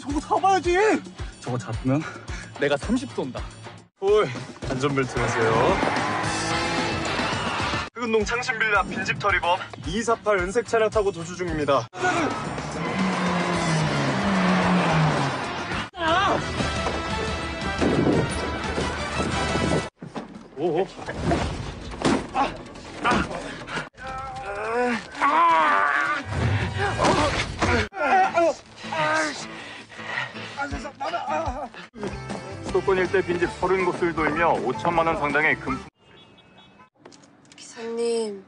저거 잡아야지! 저거 잡으면 내가 30 쏜다. 오이, 안전벨트 하세요. 흑운동 창신빌라 빈집 터리범248 은색 차량 타고 도주 중입니다. 오오. 수도권 일대 빈집 서른 곳을 돌며 5천만 원 상당의 금품 기사님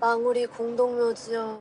망우리 공동묘지요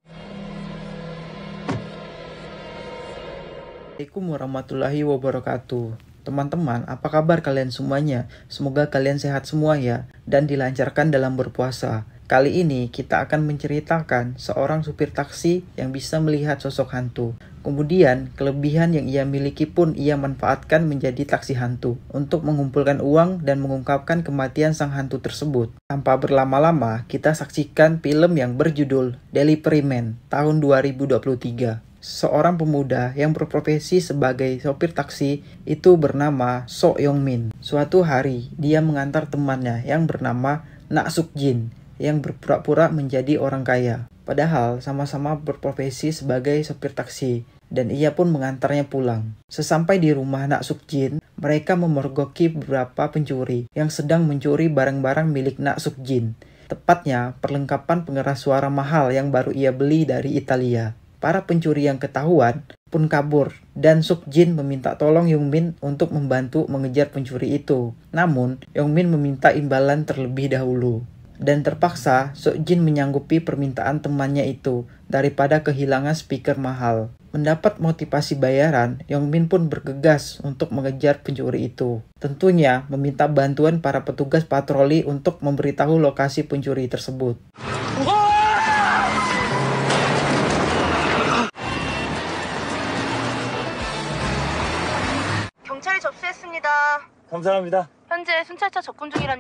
Assalamualaikum warahmatullahi wabarakatuh Teman-teman, apa kabar kalian semuanya? Semoga kalian sehat semua ya, dan dilancarkan dalam berpuasa. Kali ini kita akan menceritakan seorang supir taksi yang bisa melihat sosok hantu. Kemudian, kelebihan yang ia miliki pun ia manfaatkan menjadi taksi hantu untuk mengumpulkan uang dan mengungkapkan kematian sang hantu tersebut. Tanpa berlama-lama, kita saksikan film yang berjudul Delivery Man tahun 2023. Seorang pemuda yang berprofesi sebagai sopir taksi itu bernama So Yong Min. Suatu hari, dia mengantar temannya yang bernama Na Suk Jin yang berpura-pura menjadi orang kaya. Padahal sama-sama berprofesi sebagai sopir taksi dan ia pun mengantarnya pulang. Sesampai di rumah Nak Sukjin, mereka memergoki beberapa pencuri yang sedang mencuri barang-barang milik Nak Sukjin. Tepatnya, perlengkapan pengeras suara mahal yang baru ia beli dari Italia. Para pencuri yang ketahuan pun kabur dan Sukjin meminta tolong Yong Min untuk membantu mengejar pencuri itu. Namun, Yong Min meminta imbalan terlebih dahulu. Dan terpaksa, Jin menyanggupi permintaan temannya itu daripada kehilangan speaker mahal. Mendapat motivasi bayaran, Yong Min pun bergegas untuk mengejar pencuri itu. Tentunya meminta bantuan para petugas patroli untuk memberitahu lokasi pencuri tersebut.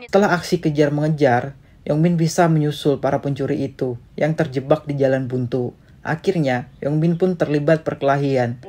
Setelah aksi kejar-mengejar, Yongbin bisa menyusul para pencuri itu yang terjebak di jalan buntu. Akhirnya, Yongbin pun terlibat perkelahian.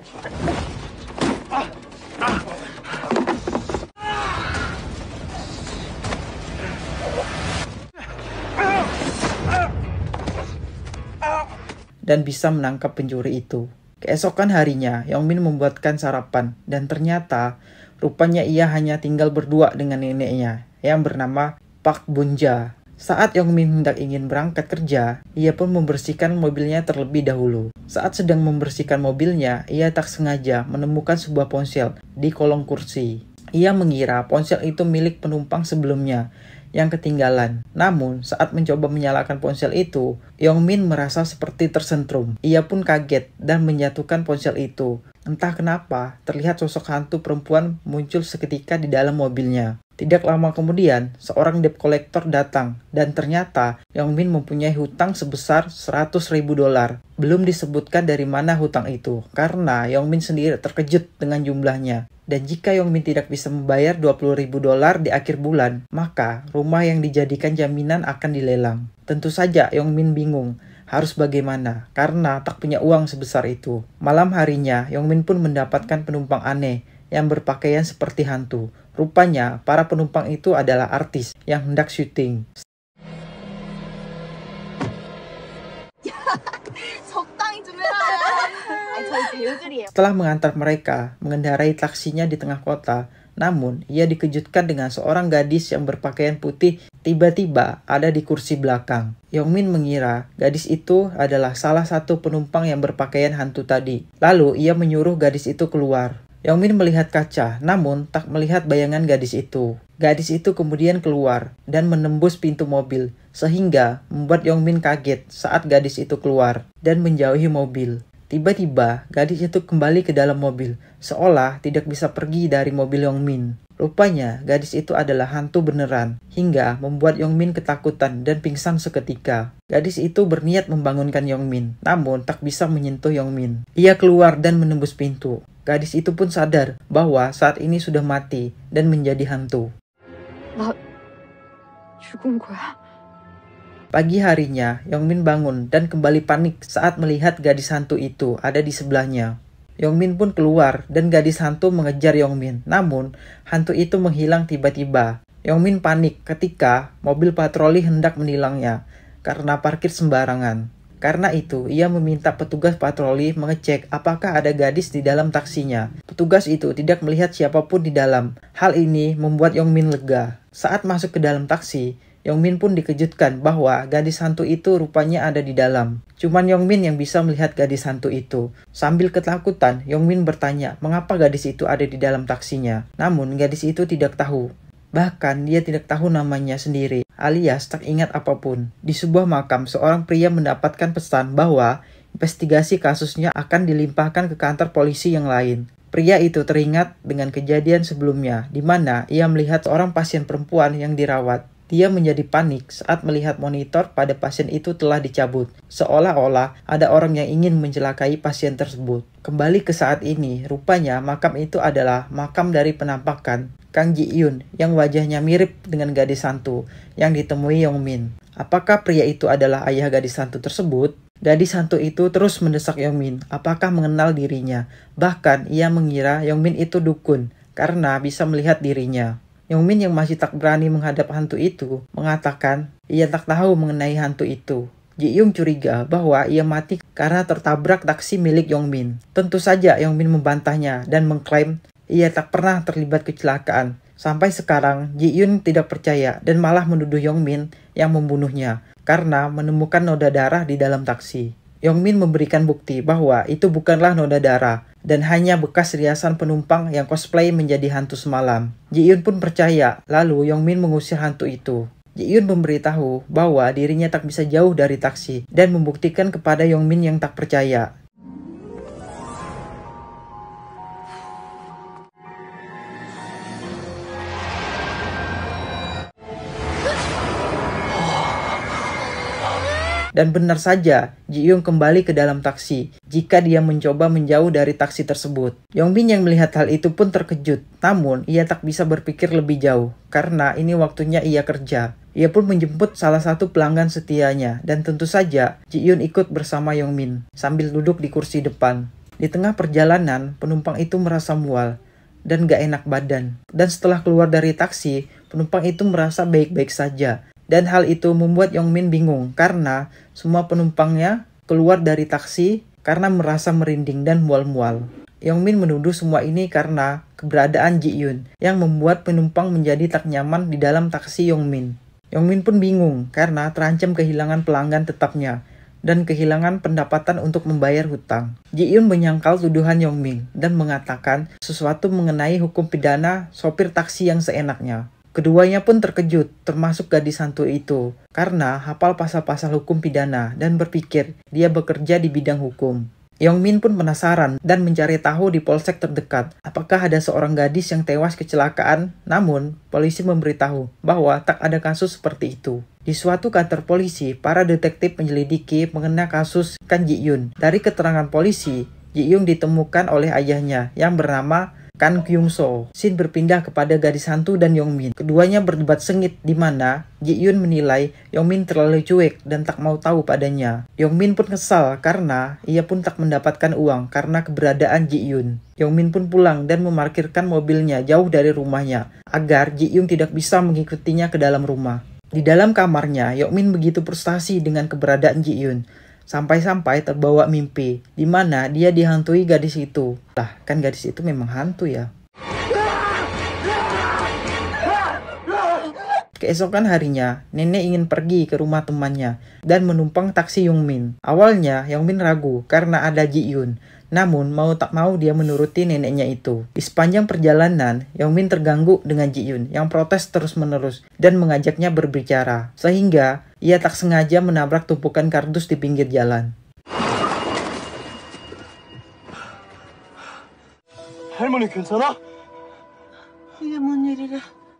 Dan bisa menangkap pencuri itu. Keesokan harinya, Yongmin membuatkan sarapan dan ternyata rupanya ia hanya tinggal berdua dengan neneknya yang bernama Pak Bunja saat Yong Min hendak ingin berangkat kerja, ia pun membersihkan mobilnya terlebih dahulu. Saat sedang membersihkan mobilnya, ia tak sengaja menemukan sebuah ponsel di kolong kursi. Ia mengira ponsel itu milik penumpang sebelumnya yang ketinggalan. Namun, saat mencoba menyalakan ponsel itu, Yong Min merasa seperti tersentrum. Ia pun kaget dan menjatuhkan ponsel itu. Entah kenapa, terlihat sosok hantu perempuan muncul seketika di dalam mobilnya. Tidak lama kemudian, seorang debt collector datang dan ternyata Yang Min mempunyai hutang sebesar 100 ribu dolar. Belum disebutkan dari mana hutang itu, karena Yang Min sendiri terkejut dengan jumlahnya. Dan jika Yong Min tidak bisa membayar 20 ribu dolar di akhir bulan, maka rumah yang dijadikan jaminan akan dilelang. Tentu saja Yong Min bingung harus bagaimana karena tak punya uang sebesar itu. Malam harinya, Yongmin pun mendapatkan penumpang aneh yang berpakaian seperti hantu. Rupanya, para penumpang itu adalah artis yang hendak syuting. Setelah mengantar mereka, mengendarai taksinya di tengah kota, namun, ia dikejutkan dengan seorang gadis yang berpakaian putih tiba-tiba ada di kursi belakang. Yongmin mengira gadis itu adalah salah satu penumpang yang berpakaian hantu tadi. Lalu, ia menyuruh gadis itu keluar. Yongmin melihat kaca, namun tak melihat bayangan gadis itu. Gadis itu kemudian keluar dan menembus pintu mobil, sehingga membuat Yongmin kaget saat gadis itu keluar dan menjauhi mobil. Tiba-tiba, gadis itu kembali ke dalam mobil, seolah tidak bisa pergi dari mobil Yong Min. Rupanya, gadis itu adalah hantu beneran, hingga membuat Yong Min ketakutan dan pingsan seketika. Gadis itu berniat membangunkan Yong Min, namun tak bisa menyentuh Yong Min. Ia keluar dan menembus pintu. Gadis itu pun sadar bahwa saat ini sudah mati dan menjadi hantu. Nah, 죽은 거야? Pagi harinya, Yongmin bangun dan kembali panik saat melihat gadis hantu itu ada di sebelahnya. Yongmin pun keluar dan gadis hantu mengejar Yongmin. Namun, hantu itu menghilang tiba-tiba. Yongmin panik ketika mobil patroli hendak menilangnya karena parkir sembarangan. Karena itu, ia meminta petugas patroli mengecek apakah ada gadis di dalam taksinya. Petugas itu tidak melihat siapapun di dalam. Hal ini membuat Yongmin lega. Saat masuk ke dalam taksi, Yongmin pun dikejutkan bahwa gadis hantu itu rupanya ada di dalam. Cuman Yongmin yang bisa melihat gadis hantu itu. Sambil ketakutan, Yongmin bertanya mengapa gadis itu ada di dalam taksinya. Namun gadis itu tidak tahu. Bahkan dia tidak tahu namanya sendiri, alias tak ingat apapun. Di sebuah makam, seorang pria mendapatkan pesan bahwa investigasi kasusnya akan dilimpahkan ke kantor polisi yang lain. Pria itu teringat dengan kejadian sebelumnya, di mana ia melihat seorang pasien perempuan yang dirawat dia menjadi panik saat melihat monitor pada pasien itu telah dicabut, seolah-olah ada orang yang ingin mencelakai pasien tersebut. Kembali ke saat ini, rupanya makam itu adalah makam dari penampakan Kang Ji Yun yang wajahnya mirip dengan gadis santu yang ditemui Yong Min. Apakah pria itu adalah ayah gadis santu tersebut? Gadis santu itu terus mendesak Yong Min, apakah mengenal dirinya. Bahkan ia mengira Yong Min itu dukun karena bisa melihat dirinya. Yang Min yang masih tak berani menghadap hantu itu mengatakan ia tak tahu mengenai hantu itu. Ji Yong curiga bahwa ia mati karena tertabrak taksi milik Yong Min. Tentu saja Yong Min membantahnya dan mengklaim ia tak pernah terlibat kecelakaan. Sampai sekarang, Ji Yun tidak percaya dan malah menuduh Yong Min yang membunuhnya karena menemukan noda darah di dalam taksi. Yongmin memberikan bukti bahwa itu bukanlah noda darah dan hanya bekas riasan penumpang yang cosplay menjadi hantu semalam. Ji-Yun pun percaya, lalu Yongmin mengusir hantu itu. Ji-Yun memberitahu bahwa dirinya tak bisa jauh dari taksi dan membuktikan kepada Yongmin yang tak percaya Dan benar saja, Ji Yong kembali ke dalam taksi jika dia mencoba menjauh dari taksi tersebut. Yong Bin yang melihat hal itu pun terkejut, namun ia tak bisa berpikir lebih jauh karena ini waktunya ia kerja. Ia pun menjemput salah satu pelanggan setianya dan tentu saja Ji Yun ikut bersama Yong Min sambil duduk di kursi depan. Di tengah perjalanan, penumpang itu merasa mual dan gak enak badan. Dan setelah keluar dari taksi, penumpang itu merasa baik-baik saja dan hal itu membuat Yongmin bingung karena semua penumpangnya keluar dari taksi karena merasa merinding dan mual-mual. Yongmin menuduh semua ini karena keberadaan Ji Yun yang membuat penumpang menjadi tak nyaman di dalam taksi Yongmin. Yongmin pun bingung karena terancam kehilangan pelanggan tetapnya dan kehilangan pendapatan untuk membayar hutang. Ji Yun menyangkal tuduhan Yongmin dan mengatakan sesuatu mengenai hukum pidana sopir taksi yang seenaknya. Keduanya pun terkejut, termasuk gadis santu itu, karena hafal pasal-pasal hukum pidana dan berpikir dia bekerja di bidang hukum. Yong Min pun penasaran dan mencari tahu di polsek terdekat apakah ada seorang gadis yang tewas kecelakaan. Namun, polisi memberitahu bahwa tak ada kasus seperti itu. Di suatu kantor polisi, para detektif menyelidiki mengenai kasus Kan Ji Yun. Dari keterangan polisi, Ji Yun ditemukan oleh ayahnya yang bernama Kan kyung So. Shin berpindah kepada gadis hantu dan Yong Min. Keduanya berdebat sengit di mana Ji Yun menilai Yong Min terlalu cuek dan tak mau tahu padanya. Yong Min pun kesal karena ia pun tak mendapatkan uang karena keberadaan Ji Yun. Min pun pulang dan memarkirkan mobilnya jauh dari rumahnya agar Ji Yung tidak bisa mengikutinya ke dalam rumah. Di dalam kamarnya, Yong Min begitu frustasi dengan keberadaan Ji Yun sampai-sampai terbawa mimpi di mana dia dihantui gadis itu. Lah, kan gadis itu memang hantu ya. Keesokan harinya, nenek ingin pergi ke rumah temannya dan menumpang taksi Yongmin Awalnya, Yongmin ragu karena ada Ji Yun. Namun, mau tak mau dia menuruti neneknya itu. Di sepanjang perjalanan, Yongmin terganggu dengan Ji Yun yang protes terus-menerus dan mengajaknya berbicara. Sehingga, ia tak sengaja menabrak tumpukan kardus di pinggir jalan.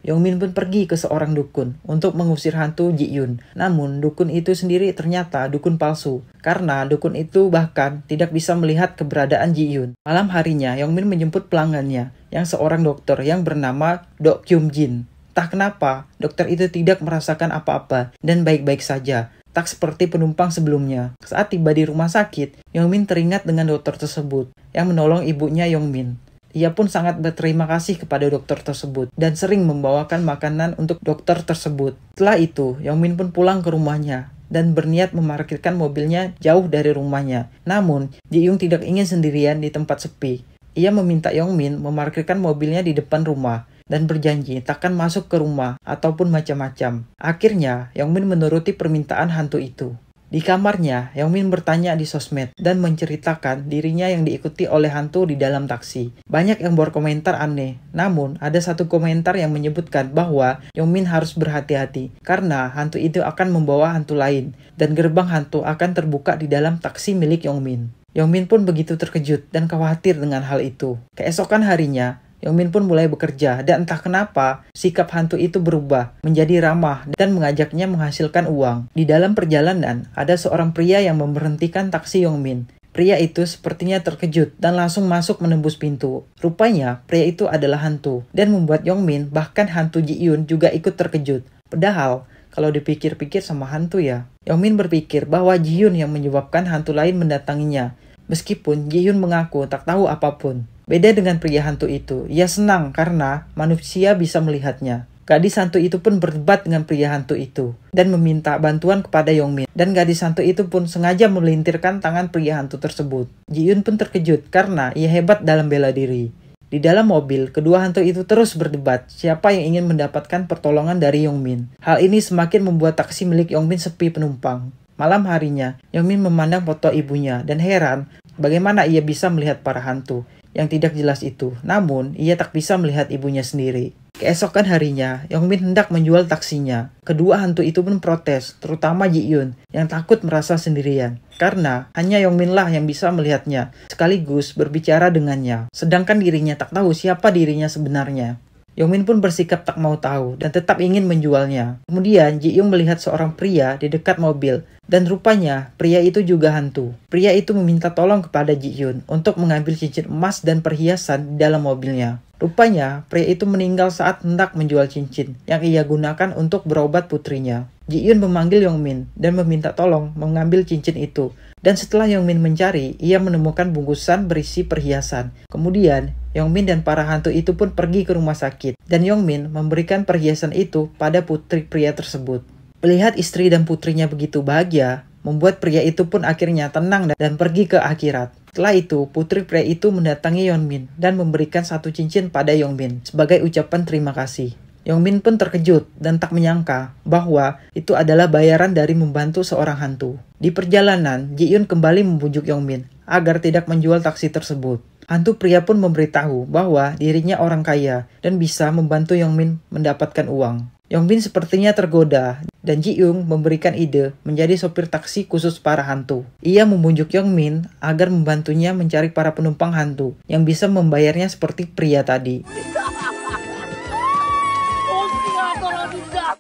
Yongmin pun pergi ke seorang dukun untuk mengusir hantu Ji Yun. Namun, dukun itu sendiri ternyata dukun palsu, karena dukun itu bahkan tidak bisa melihat keberadaan Ji Yun. Malam harinya, Yongmin menjemput pelanggannya, yang seorang dokter yang bernama Dok Kyum Jin. Entah kenapa, dokter itu tidak merasakan apa-apa dan baik-baik saja, tak seperti penumpang sebelumnya. Saat tiba di rumah sakit, Yongmin teringat dengan dokter tersebut yang menolong ibunya Yongmin. Ia pun sangat berterima kasih kepada dokter tersebut dan sering membawakan makanan untuk dokter tersebut. Setelah itu, Yongmin pun pulang ke rumahnya dan berniat memarkirkan mobilnya jauh dari rumahnya. Namun, Ji Yong tidak ingin sendirian di tempat sepi. Ia meminta Yongmin memarkirkan mobilnya di depan rumah dan berjanji takkan masuk ke rumah ataupun macam-macam. Akhirnya, Yongmin Min menuruti permintaan hantu itu. Di kamarnya, Yongmin Min bertanya di sosmed dan menceritakan dirinya yang diikuti oleh hantu di dalam taksi. Banyak yang berkomentar aneh, namun ada satu komentar yang menyebutkan bahwa Yongmin Min harus berhati-hati karena hantu itu akan membawa hantu lain dan gerbang hantu akan terbuka di dalam taksi milik Yongmin. Min. Yongmin pun begitu terkejut dan khawatir dengan hal itu. Keesokan harinya, Yomin pun mulai bekerja dan entah kenapa sikap hantu itu berubah menjadi ramah dan mengajaknya menghasilkan uang. Di dalam perjalanan, ada seorang pria yang memberhentikan taksi Yongmin. Pria itu sepertinya terkejut dan langsung masuk menembus pintu. Rupanya, pria itu adalah hantu dan membuat Yongmin bahkan hantu Ji Yun juga ikut terkejut. Padahal, kalau dipikir-pikir sama hantu ya. Yongmin berpikir bahwa Ji Yun yang menyebabkan hantu lain mendatanginya. Meskipun Ji Yun mengaku tak tahu apapun. Beda dengan pria hantu itu, ia senang karena manusia bisa melihatnya. Gadis hantu itu pun berdebat dengan pria hantu itu dan meminta bantuan kepada Yongmin. Dan gadis hantu itu pun sengaja melintirkan tangan pria hantu tersebut. Ji Jiyun pun terkejut karena ia hebat dalam bela diri. Di dalam mobil, kedua hantu itu terus berdebat siapa yang ingin mendapatkan pertolongan dari Yongmin. Hal ini semakin membuat taksi milik Yongmin sepi penumpang. Malam harinya, Yongmin memandang foto ibunya dan heran bagaimana ia bisa melihat para hantu yang tidak jelas itu. Namun, ia tak bisa melihat ibunya sendiri. Keesokan harinya, Yongmin hendak menjual taksinya. Kedua hantu itu pun protes, terutama Ji Yun yang takut merasa sendirian. Karena hanya Yongmin lah yang bisa melihatnya, sekaligus berbicara dengannya. Sedangkan dirinya tak tahu siapa dirinya sebenarnya. Yongmin pun bersikap tak mau tahu dan tetap ingin menjualnya. Kemudian Ji Yun melihat seorang pria di dekat mobil dan rupanya, pria itu juga hantu. Pria itu meminta tolong kepada Ji Hyun untuk mengambil cincin emas dan perhiasan di dalam mobilnya. Rupanya, pria itu meninggal saat hendak menjual cincin yang ia gunakan untuk berobat putrinya. Ji Hyun memanggil Yong Min dan meminta tolong mengambil cincin itu. Dan setelah Yong Min mencari, ia menemukan bungkusan berisi perhiasan. Kemudian, Yong Min dan para hantu itu pun pergi ke rumah sakit. Dan Yong Min memberikan perhiasan itu pada putri pria tersebut. Melihat istri dan putrinya begitu bahagia, membuat pria itu pun akhirnya tenang dan pergi ke akhirat. Setelah itu, putri pria itu mendatangi Yongmin dan memberikan satu cincin pada Yongmin sebagai ucapan terima kasih. Yongmin pun terkejut dan tak menyangka bahwa itu adalah bayaran dari membantu seorang hantu. Di perjalanan, Ji Yun kembali membujuk Yongmin agar tidak menjual taksi tersebut. Hantu pria pun memberitahu bahwa dirinya orang kaya dan bisa membantu Yongmin mendapatkan uang. Yongbin sepertinya tergoda dan Ji Young memberikan ide menjadi sopir taksi khusus para hantu. Ia membujuk Yongmin agar membantunya mencari para penumpang hantu yang bisa membayarnya seperti pria tadi.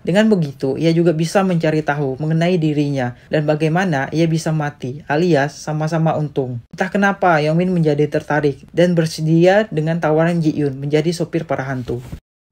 Dengan begitu, ia juga bisa mencari tahu mengenai dirinya dan bagaimana ia bisa mati alias sama-sama untung. Entah kenapa Yongmin menjadi tertarik dan bersedia dengan tawaran Ji Yun menjadi sopir para hantu.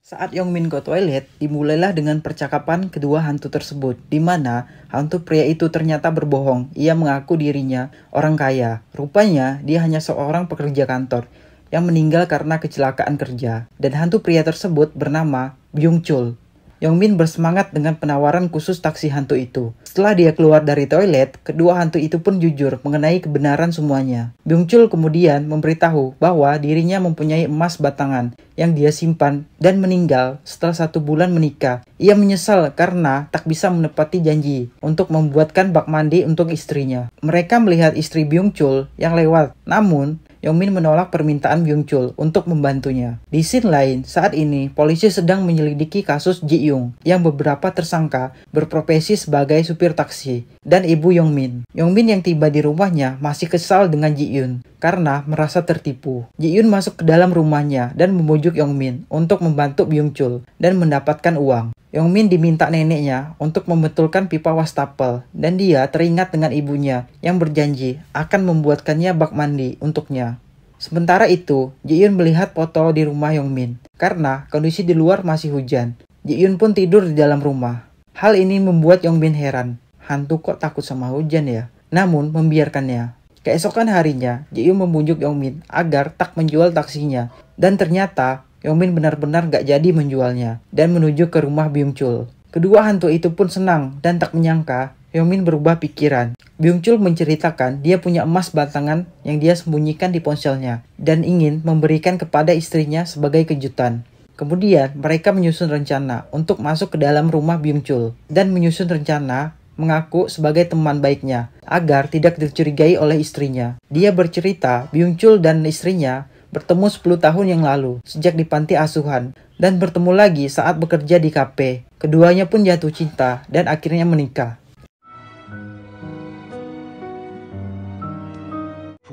Saat Yong Yongmin go toilet, dimulailah dengan percakapan kedua hantu tersebut, di mana hantu pria itu ternyata berbohong. Ia mengaku dirinya orang kaya. Rupanya, dia hanya seorang pekerja kantor yang meninggal karena kecelakaan kerja. Dan hantu pria tersebut bernama Byung Chul. Yongmin bersemangat dengan penawaran khusus taksi hantu itu. Setelah dia keluar dari toilet, kedua hantu itu pun jujur mengenai kebenaran semuanya. Byungchul kemudian memberitahu bahwa dirinya mempunyai emas batangan yang dia simpan dan meninggal setelah satu bulan menikah. Ia menyesal karena tak bisa menepati janji untuk membuatkan bak mandi untuk istrinya. Mereka melihat istri Byungchul yang lewat, namun Yongmin menolak permintaan Byung Chul untuk membantunya. Di scene lain, saat ini polisi sedang menyelidiki kasus Ji Yong yang beberapa tersangka berprofesi sebagai supir taksi dan ibu Yongmin. Yongmin yang tiba di rumahnya masih kesal dengan Ji Yun karena merasa tertipu. Ji Yun masuk ke dalam rumahnya dan membujuk Yongmin untuk membantu Byung Chul dan mendapatkan uang. Yongmin diminta neneknya untuk membetulkan pipa wastafel dan dia teringat dengan ibunya yang berjanji akan membuatkannya bak mandi untuknya. Sementara itu, Ji-Yun melihat foto di rumah Yong Min. karena kondisi di luar masih hujan. Ji-Yun pun tidur di dalam rumah. Hal ini membuat Yong Min heran. Hantu kok takut sama hujan ya? Namun membiarkannya. Keesokan harinya, Ji-Yun membujuk Yong Min agar tak menjual taksinya. Dan ternyata Yong Min benar-benar gak jadi menjualnya dan menuju ke rumah Byung Chul. Kedua hantu itu pun senang dan tak menyangka Yomin berubah pikiran. Byungchul menceritakan dia punya emas batangan yang dia sembunyikan di ponselnya dan ingin memberikan kepada istrinya sebagai kejutan. Kemudian mereka menyusun rencana untuk masuk ke dalam rumah Byungchul dan menyusun rencana mengaku sebagai teman baiknya agar tidak dicurigai oleh istrinya. Dia bercerita Byungchul dan istrinya bertemu 10 tahun yang lalu sejak di panti asuhan dan bertemu lagi saat bekerja di kafe. Keduanya pun jatuh cinta dan akhirnya menikah.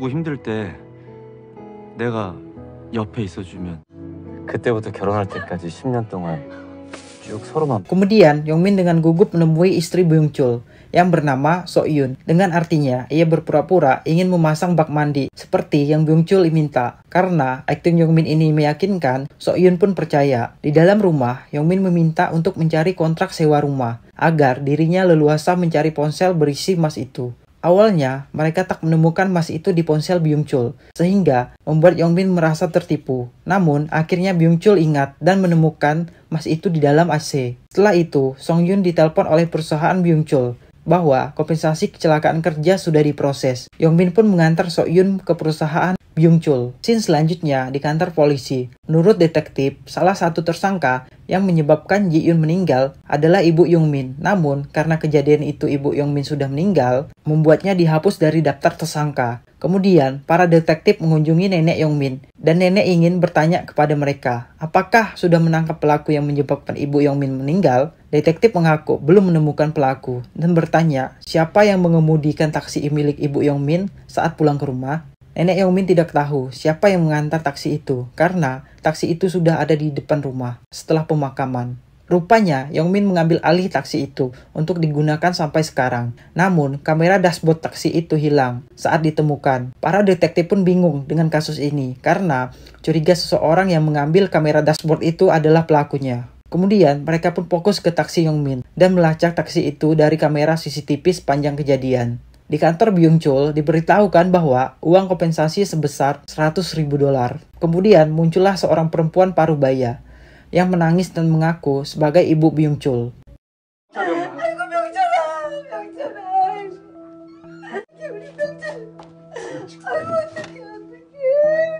아프고 힘들 때 내가 옆에 있어주면 그때부터 결혼할 때까지 10년 동안 쭉 서로만 Kemudian Yongmin dengan gugup menemui istri Byungchul yang bernama Soyun. Dengan artinya, ia berpura-pura ingin memasang bak mandi seperti yang Byungchul minta. Karena akting Yongmin ini meyakinkan, Soyun pun percaya. Di dalam rumah, Yongmin meminta untuk mencari kontrak sewa rumah agar dirinya leluasa mencari ponsel berisi emas itu. Awalnya, mereka tak menemukan emas itu di ponsel Byung Chul, sehingga membuat Yong Yongbin merasa tertipu. Namun, akhirnya Byung Chul ingat dan menemukan emas itu di dalam AC. Setelah itu, Song Yun ditelepon oleh perusahaan Byung Chul bahwa kompensasi kecelakaan kerja sudah diproses. Yong Yongbin pun mengantar So Yun ke perusahaan Byung-chul. Scene selanjutnya di kantor polisi. Menurut detektif, salah satu tersangka yang menyebabkan Ji Yun meninggal adalah Ibu Yong Min. Namun, karena kejadian itu Ibu Yong Min sudah meninggal, membuatnya dihapus dari daftar tersangka. Kemudian, para detektif mengunjungi nenek Yong Min, dan nenek ingin bertanya kepada mereka, apakah sudah menangkap pelaku yang menyebabkan ibu Yong Min meninggal? Detektif mengaku belum menemukan pelaku dan bertanya siapa yang mengemudikan taksi milik ibu Yong Min saat pulang ke rumah. Nenek Yaumin tidak tahu siapa yang mengantar taksi itu karena taksi itu sudah ada di depan rumah setelah pemakaman. Rupanya Yongmin mengambil alih taksi itu untuk digunakan sampai sekarang. Namun, kamera dashboard taksi itu hilang saat ditemukan. Para detektif pun bingung dengan kasus ini karena curiga seseorang yang mengambil kamera dashboard itu adalah pelakunya. Kemudian, mereka pun fokus ke taksi Yongmin dan melacak taksi itu dari kamera CCTV sepanjang kejadian. Di kantor Byung Chul diberitahukan bahwa uang kompensasi sebesar 100 ribu dolar. Kemudian muncullah seorang perempuan paruh baya yang menangis dan mengaku sebagai ibu Byung Chul.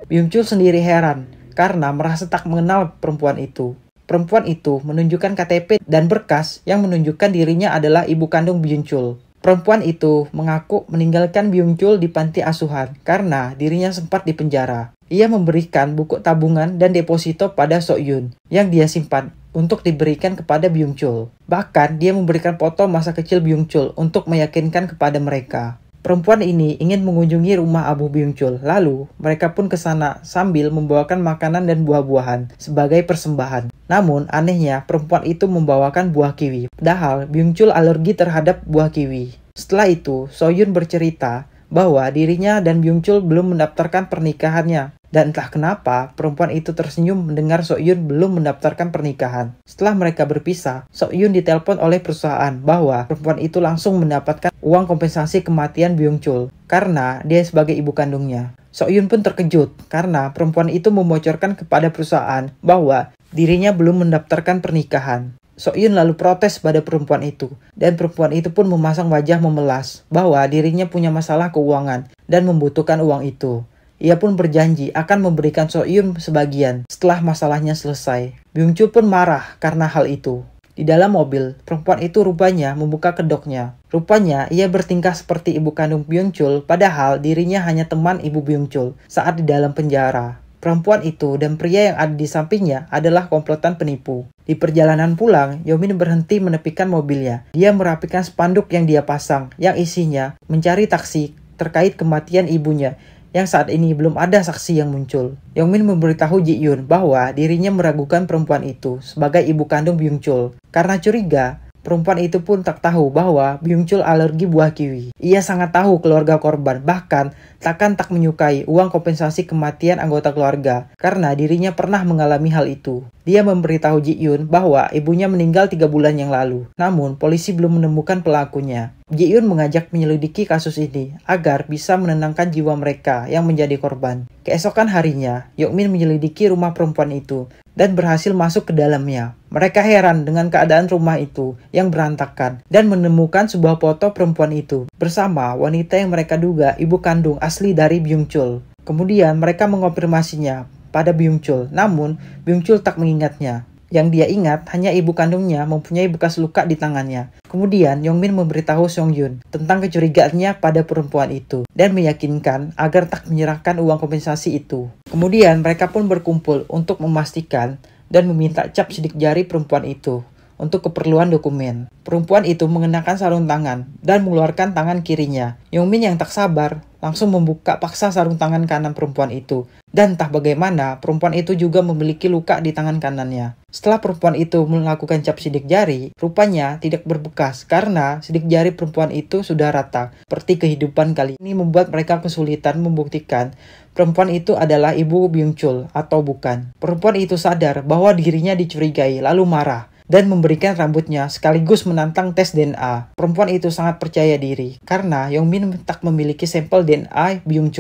Byung Chul sendiri heran karena merasa tak mengenal perempuan itu. Perempuan itu menunjukkan KTP dan berkas yang menunjukkan dirinya adalah ibu kandung Byung Chul. Perempuan itu mengaku meninggalkan Byung-chul di panti asuhan karena dirinya sempat dipenjara. Ia memberikan buku tabungan dan deposito pada Soyun yang dia simpan untuk diberikan kepada Byung-chul. Bahkan dia memberikan foto masa kecil Byung-chul untuk meyakinkan kepada mereka. Perempuan ini ingin mengunjungi rumah Abu Byungchul. Lalu, mereka pun ke sana sambil membawakan makanan dan buah-buahan sebagai persembahan. Namun, anehnya perempuan itu membawakan buah kiwi. Padahal, Byungchul alergi terhadap buah kiwi. Setelah itu, Soyun bercerita bahwa dirinya dan Byungchul belum mendaftarkan pernikahannya. Dan entah kenapa, perempuan itu tersenyum mendengar Soyun belum mendaftarkan pernikahan. Setelah mereka berpisah, Soyun ditelepon oleh perusahaan bahwa perempuan itu langsung mendapatkan uang kompensasi kematian Byung Chul karena dia sebagai ibu kandungnya. Soyun pun terkejut karena perempuan itu membocorkan kepada perusahaan bahwa dirinya belum mendaftarkan pernikahan. Soyun lalu protes pada perempuan itu, dan perempuan itu pun memasang wajah memelas bahwa dirinya punya masalah keuangan dan membutuhkan uang itu. Ia pun berjanji akan memberikan Soyum sebagian setelah masalahnya selesai. Byung-chul pun marah karena hal itu. Di dalam mobil, perempuan itu rupanya membuka kedoknya. Rupanya, ia bertingkah seperti ibu kandung Byung-chul, padahal dirinya hanya teman ibu Byung-chul saat di dalam penjara. Perempuan itu dan pria yang ada di sampingnya adalah komplotan penipu. Di perjalanan pulang, Yomin berhenti menepikan mobilnya. Dia merapikan spanduk yang dia pasang, yang isinya mencari taksi terkait kematian ibunya yang saat ini belum ada saksi yang muncul. Min memberitahu Ji Yoon bahwa dirinya meragukan perempuan itu sebagai ibu kandung Byung Chul. Karena curiga, perempuan itu pun tak tahu bahwa Byung Chul alergi buah kiwi. Ia sangat tahu keluarga korban, bahkan takkan tak menyukai uang kompensasi kematian anggota keluarga karena dirinya pernah mengalami hal itu. Dia memberitahu Ji Yoon bahwa ibunya meninggal tiga bulan yang lalu, namun polisi belum menemukan pelakunya. Ji Yun mengajak menyelidiki kasus ini agar bisa menenangkan jiwa mereka yang menjadi korban. Keesokan harinya, Min menyelidiki rumah perempuan itu dan berhasil masuk ke dalamnya. Mereka heran dengan keadaan rumah itu yang berantakan dan menemukan sebuah foto perempuan itu bersama wanita yang mereka duga ibu kandung asli dari Byung Chul. Kemudian mereka mengonfirmasinya pada Byung Chul, namun Byung Chul tak mengingatnya. Yang dia ingat, hanya ibu kandungnya mempunyai bekas luka di tangannya. Kemudian, Yongmin memberitahu Song Yun tentang kecurigaannya pada perempuan itu dan meyakinkan agar tak menyerahkan uang kompensasi itu. Kemudian, mereka pun berkumpul untuk memastikan dan meminta cap sidik jari perempuan itu untuk keperluan dokumen. Perempuan itu mengenakan sarung tangan dan mengeluarkan tangan kirinya. Yongmin yang tak sabar langsung membuka paksa sarung tangan kanan perempuan itu. Dan entah bagaimana, perempuan itu juga memiliki luka di tangan kanannya. Setelah perempuan itu melakukan cap sidik jari, rupanya tidak berbekas karena sidik jari perempuan itu sudah rata. Seperti kehidupan kali ini membuat mereka kesulitan membuktikan perempuan itu adalah ibu Byung Chul atau bukan. Perempuan itu sadar bahwa dirinya dicurigai lalu marah dan memberikan rambutnya sekaligus menantang tes DNA. Perempuan itu sangat percaya diri karena Yongmin tak memiliki sampel DNA Byung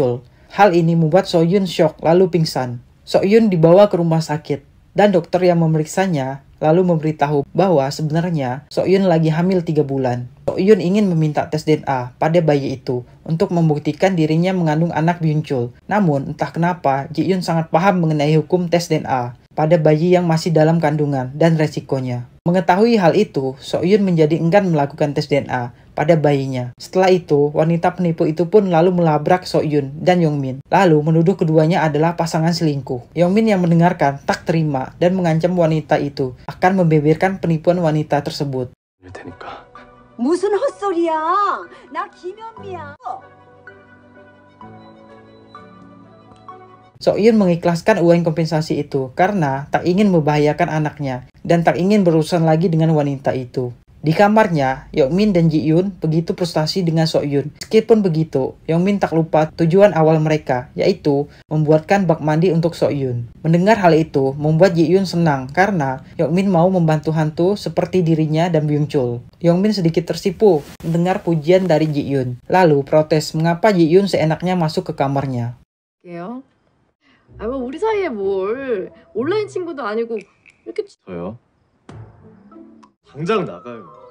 Hal ini membuat Soyun shock lalu pingsan. Soyun dibawa ke rumah sakit dan dokter yang memeriksanya lalu memberitahu bahwa sebenarnya Soyun lagi hamil 3 bulan. Soyun ingin meminta tes DNA pada bayi itu untuk membuktikan dirinya mengandung anak Byun Namun entah kenapa Ji Yun sangat paham mengenai hukum tes DNA pada bayi yang masih dalam kandungan dan resikonya. Mengetahui hal itu, Soyun menjadi enggan melakukan tes DNA pada bayinya. Setelah itu, wanita penipu itu pun lalu melabrak Soyun dan Yongmin. Lalu menuduh keduanya adalah pasangan selingkuh. Yongmin yang mendengarkan tak terima dan mengancam wanita itu akan membeberkan penipuan wanita tersebut. Soyun mengikhlaskan uang kompensasi itu karena tak ingin membahayakan anaknya dan tak ingin berurusan lagi dengan wanita itu. Di kamarnya, Yongmin dan Ji Yun begitu frustasi dengan Soyun. Meskipun begitu, Yongmin tak lupa tujuan awal mereka, yaitu membuatkan bak mandi untuk Soyun. Mendengar hal itu membuat Ji Yun senang karena Yongmin mau membantu hantu seperti dirinya dan Byung Chul. Yongmin sedikit tersipu mendengar pujian dari Ji Yun, lalu protes mengapa Ji Yun seenaknya masuk ke kamarnya. Yeah. 아마 우리 사이에 뭘 온라인 친구도 아니고 이렇게 저요? 당장 나가요.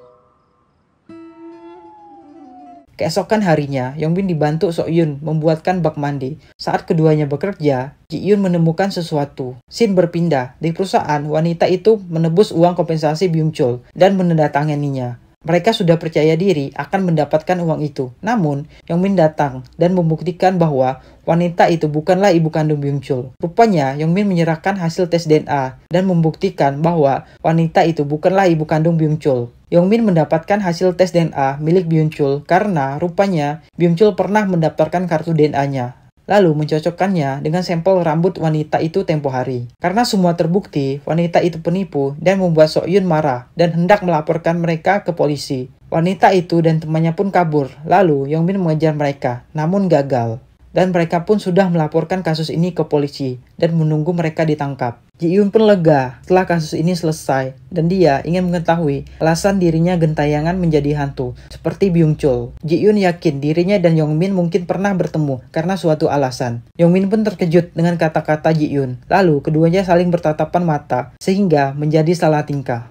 Keesokan harinya, Yongbin dibantu Soyun membuatkan bak mandi. Saat keduanya bekerja, Ji Yun menemukan sesuatu. Sin berpindah. Di perusahaan, wanita itu menebus uang kompensasi Byung Chul dan menandatanganinya. Mereka sudah percaya diri akan mendapatkan uang itu. Namun, Yong Min datang dan membuktikan bahwa wanita itu bukanlah ibu kandung Byung Chul. Rupanya, Yong Min menyerahkan hasil tes DNA dan membuktikan bahwa wanita itu bukanlah ibu kandung Byung Chul. Yong Min mendapatkan hasil tes DNA milik Byung Chul karena rupanya Byung Chul pernah mendaftarkan kartu DNA-nya lalu mencocokkannya dengan sampel rambut wanita itu tempo hari. Karena semua terbukti, wanita itu penipu dan membuat Soyun marah dan hendak melaporkan mereka ke polisi. Wanita itu dan temannya pun kabur, lalu Yongbin mengejar mereka, namun gagal dan mereka pun sudah melaporkan kasus ini ke polisi dan menunggu mereka ditangkap. Ji Yun pun lega setelah kasus ini selesai dan dia ingin mengetahui alasan dirinya gentayangan menjadi hantu seperti Byung Chul. Ji Yun yakin dirinya dan Yong Min mungkin pernah bertemu karena suatu alasan. Yong Min pun terkejut dengan kata-kata Ji Yun. Lalu keduanya saling bertatapan mata sehingga menjadi salah tingkah.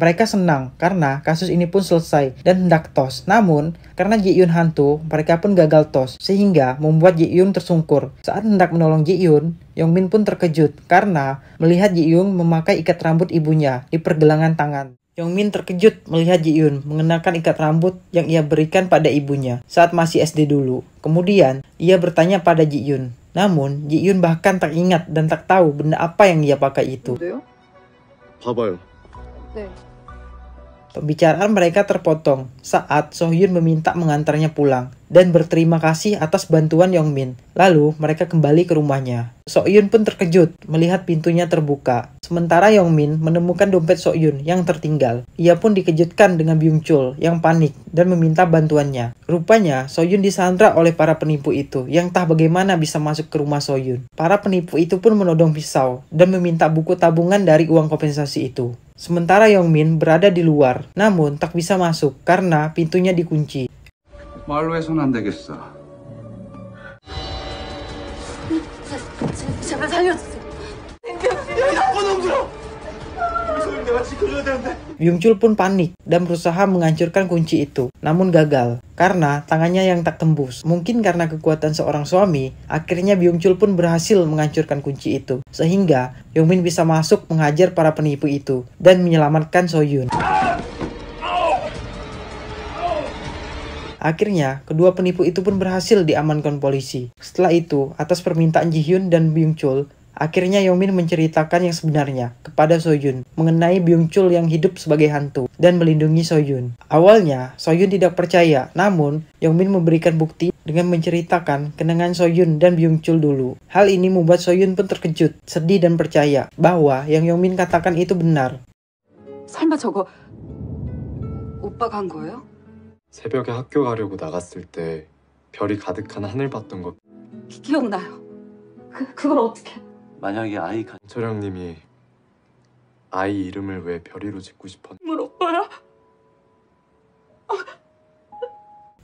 Mereka senang karena kasus ini pun selesai dan hendak tos. Namun, karena Ji Yun hantu, mereka pun gagal tos sehingga membuat Ji Yun tersungkur. Saat hendak menolong Ji Yun, Yong Min pun terkejut karena melihat Ji Yun memakai ikat rambut ibunya di pergelangan tangan. Yong Min terkejut melihat Ji Yun mengenakan ikat rambut yang ia berikan pada ibunya saat masih SD dulu. Kemudian, ia bertanya pada Ji Yun. Namun, Ji Yun bahkan tak ingat dan tak tahu benda apa yang ia pakai itu. 봐봐요. 네. Pembicaraan mereka terpotong saat Sohyun meminta mengantarnya pulang dan berterima kasih atas bantuan Yongmin. Lalu mereka kembali ke rumahnya. Soyun pun terkejut melihat pintunya terbuka. Sementara Yongmin menemukan dompet Soyun yang tertinggal. Ia pun dikejutkan dengan Byungchul yang panik dan meminta bantuannya. Rupanya Soyun disandra oleh para penipu itu yang tak bagaimana bisa masuk ke rumah Soyun. Para penipu itu pun menodong pisau dan meminta buku tabungan dari uang kompensasi itu. Sementara Yongmin berada di luar, namun tak bisa masuk karena pintunya dikunci. 말로 해선 안 되겠어. 살려주세요. pun panik dan berusaha menghancurkan kunci itu, namun gagal karena tangannya yang tak tembus. Mungkin karena kekuatan seorang suami, akhirnya Byungchul pun berhasil menghancurkan kunci itu, sehingga Yongmin bisa masuk menghajar para penipu itu dan menyelamatkan Soyun. Ah! Akhirnya, kedua penipu itu pun berhasil diamankan polisi. Setelah itu, atas permintaan Ji Hyun dan Byung Chul, Akhirnya Min menceritakan yang sebenarnya kepada So Yun mengenai Byung Chul yang hidup sebagai hantu dan melindungi So Yun. Awalnya So Yun tidak percaya, namun Min memberikan bukti dengan menceritakan kenangan So Yun dan Byung Chul dulu. Hal ini membuat So Yun pun terkejut, sedih dan percaya bahwa yang Min katakan itu benar. Salma 저거 거예요? 새벽에 학교 가려고 나갔을 때 별이 가득한 하늘 봤던 거 기, 기억나요. 그, 그걸 어떻게? 만약에 아이 아이 이름을 왜 별이로 짓고 물 오빠야?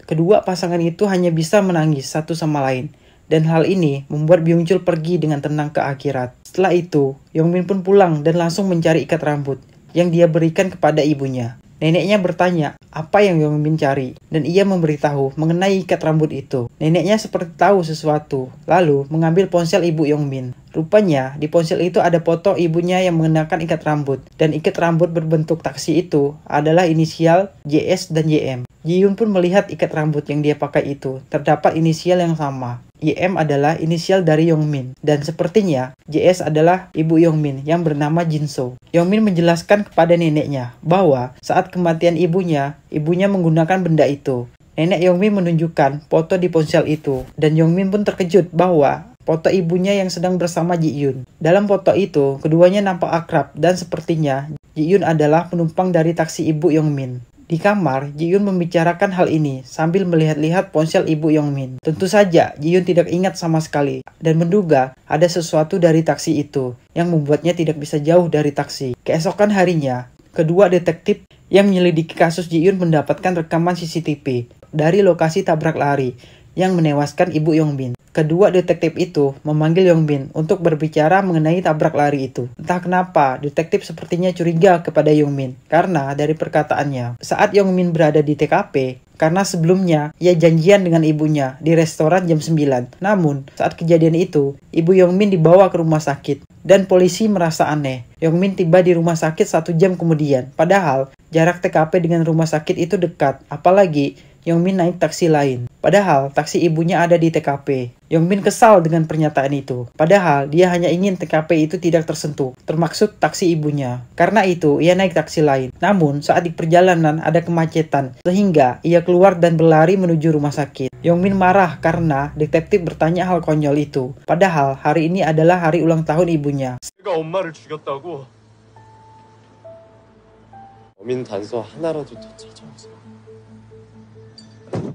Kedua pasangan itu hanya bisa menangis satu sama lain. Dan hal ini membuat Byungjul pergi dengan tenang ke akhirat. Setelah itu, Yongmin pun pulang dan langsung mencari ikat rambut yang dia berikan kepada ibunya. Neneknya bertanya apa yang Yong Min cari, dan ia memberitahu mengenai ikat rambut itu. Neneknya seperti tahu sesuatu, lalu mengambil ponsel ibu Yong Min. Rupanya, di ponsel itu ada foto ibunya yang mengenakan ikat rambut, dan ikat rambut berbentuk taksi itu adalah inisial JS dan YM. Jiyun pun melihat ikat rambut yang dia pakai itu, terdapat inisial yang sama. YM adalah inisial dari Yongmin, dan sepertinya JS adalah ibu Yongmin yang bernama Jin Jinso. Yongmin menjelaskan kepada neneknya bahwa saat kematian ibunya, ibunya menggunakan benda itu. Nenek Yongmin menunjukkan foto di ponsel itu, dan Yongmin pun terkejut bahwa foto ibunya yang sedang bersama Ji Yun. Dalam foto itu, keduanya nampak akrab dan sepertinya Ji Yun adalah penumpang dari taksi ibu Yong Min. Di kamar, Ji Yun membicarakan hal ini sambil melihat-lihat ponsel ibu Yong Min. Tentu saja, Ji Yun tidak ingat sama sekali dan menduga ada sesuatu dari taksi itu yang membuatnya tidak bisa jauh dari taksi. Keesokan harinya, kedua detektif yang menyelidiki kasus Ji Yun mendapatkan rekaman CCTV dari lokasi tabrak lari yang menewaskan ibu Yong Min. Kedua detektif itu memanggil Yong Bin untuk berbicara mengenai tabrak lari itu. Entah kenapa, detektif sepertinya curiga kepada Yong Bin karena dari perkataannya. Saat Yong Bin berada di TKP, karena sebelumnya ia janjian dengan ibunya di restoran jam 9. Namun, saat kejadian itu, ibu Yong Bin dibawa ke rumah sakit dan polisi merasa aneh. Yong Min tiba di rumah sakit satu jam kemudian, padahal jarak TKP dengan rumah sakit itu dekat, apalagi Yongbin naik taksi lain. Padahal taksi ibunya ada di TKP. Yongbin kesal dengan pernyataan itu. Padahal dia hanya ingin TKP itu tidak tersentuh, termaksud taksi ibunya. Karena itu, ia naik taksi lain. Namun, saat di perjalanan ada kemacetan, sehingga ia keluar dan berlari menuju rumah sakit. Yongmin marah karena detektif bertanya hal konyol itu. Padahal, hari ini adalah hari ulang tahun ibunya. 단서 하나라도 더 찾아오세요.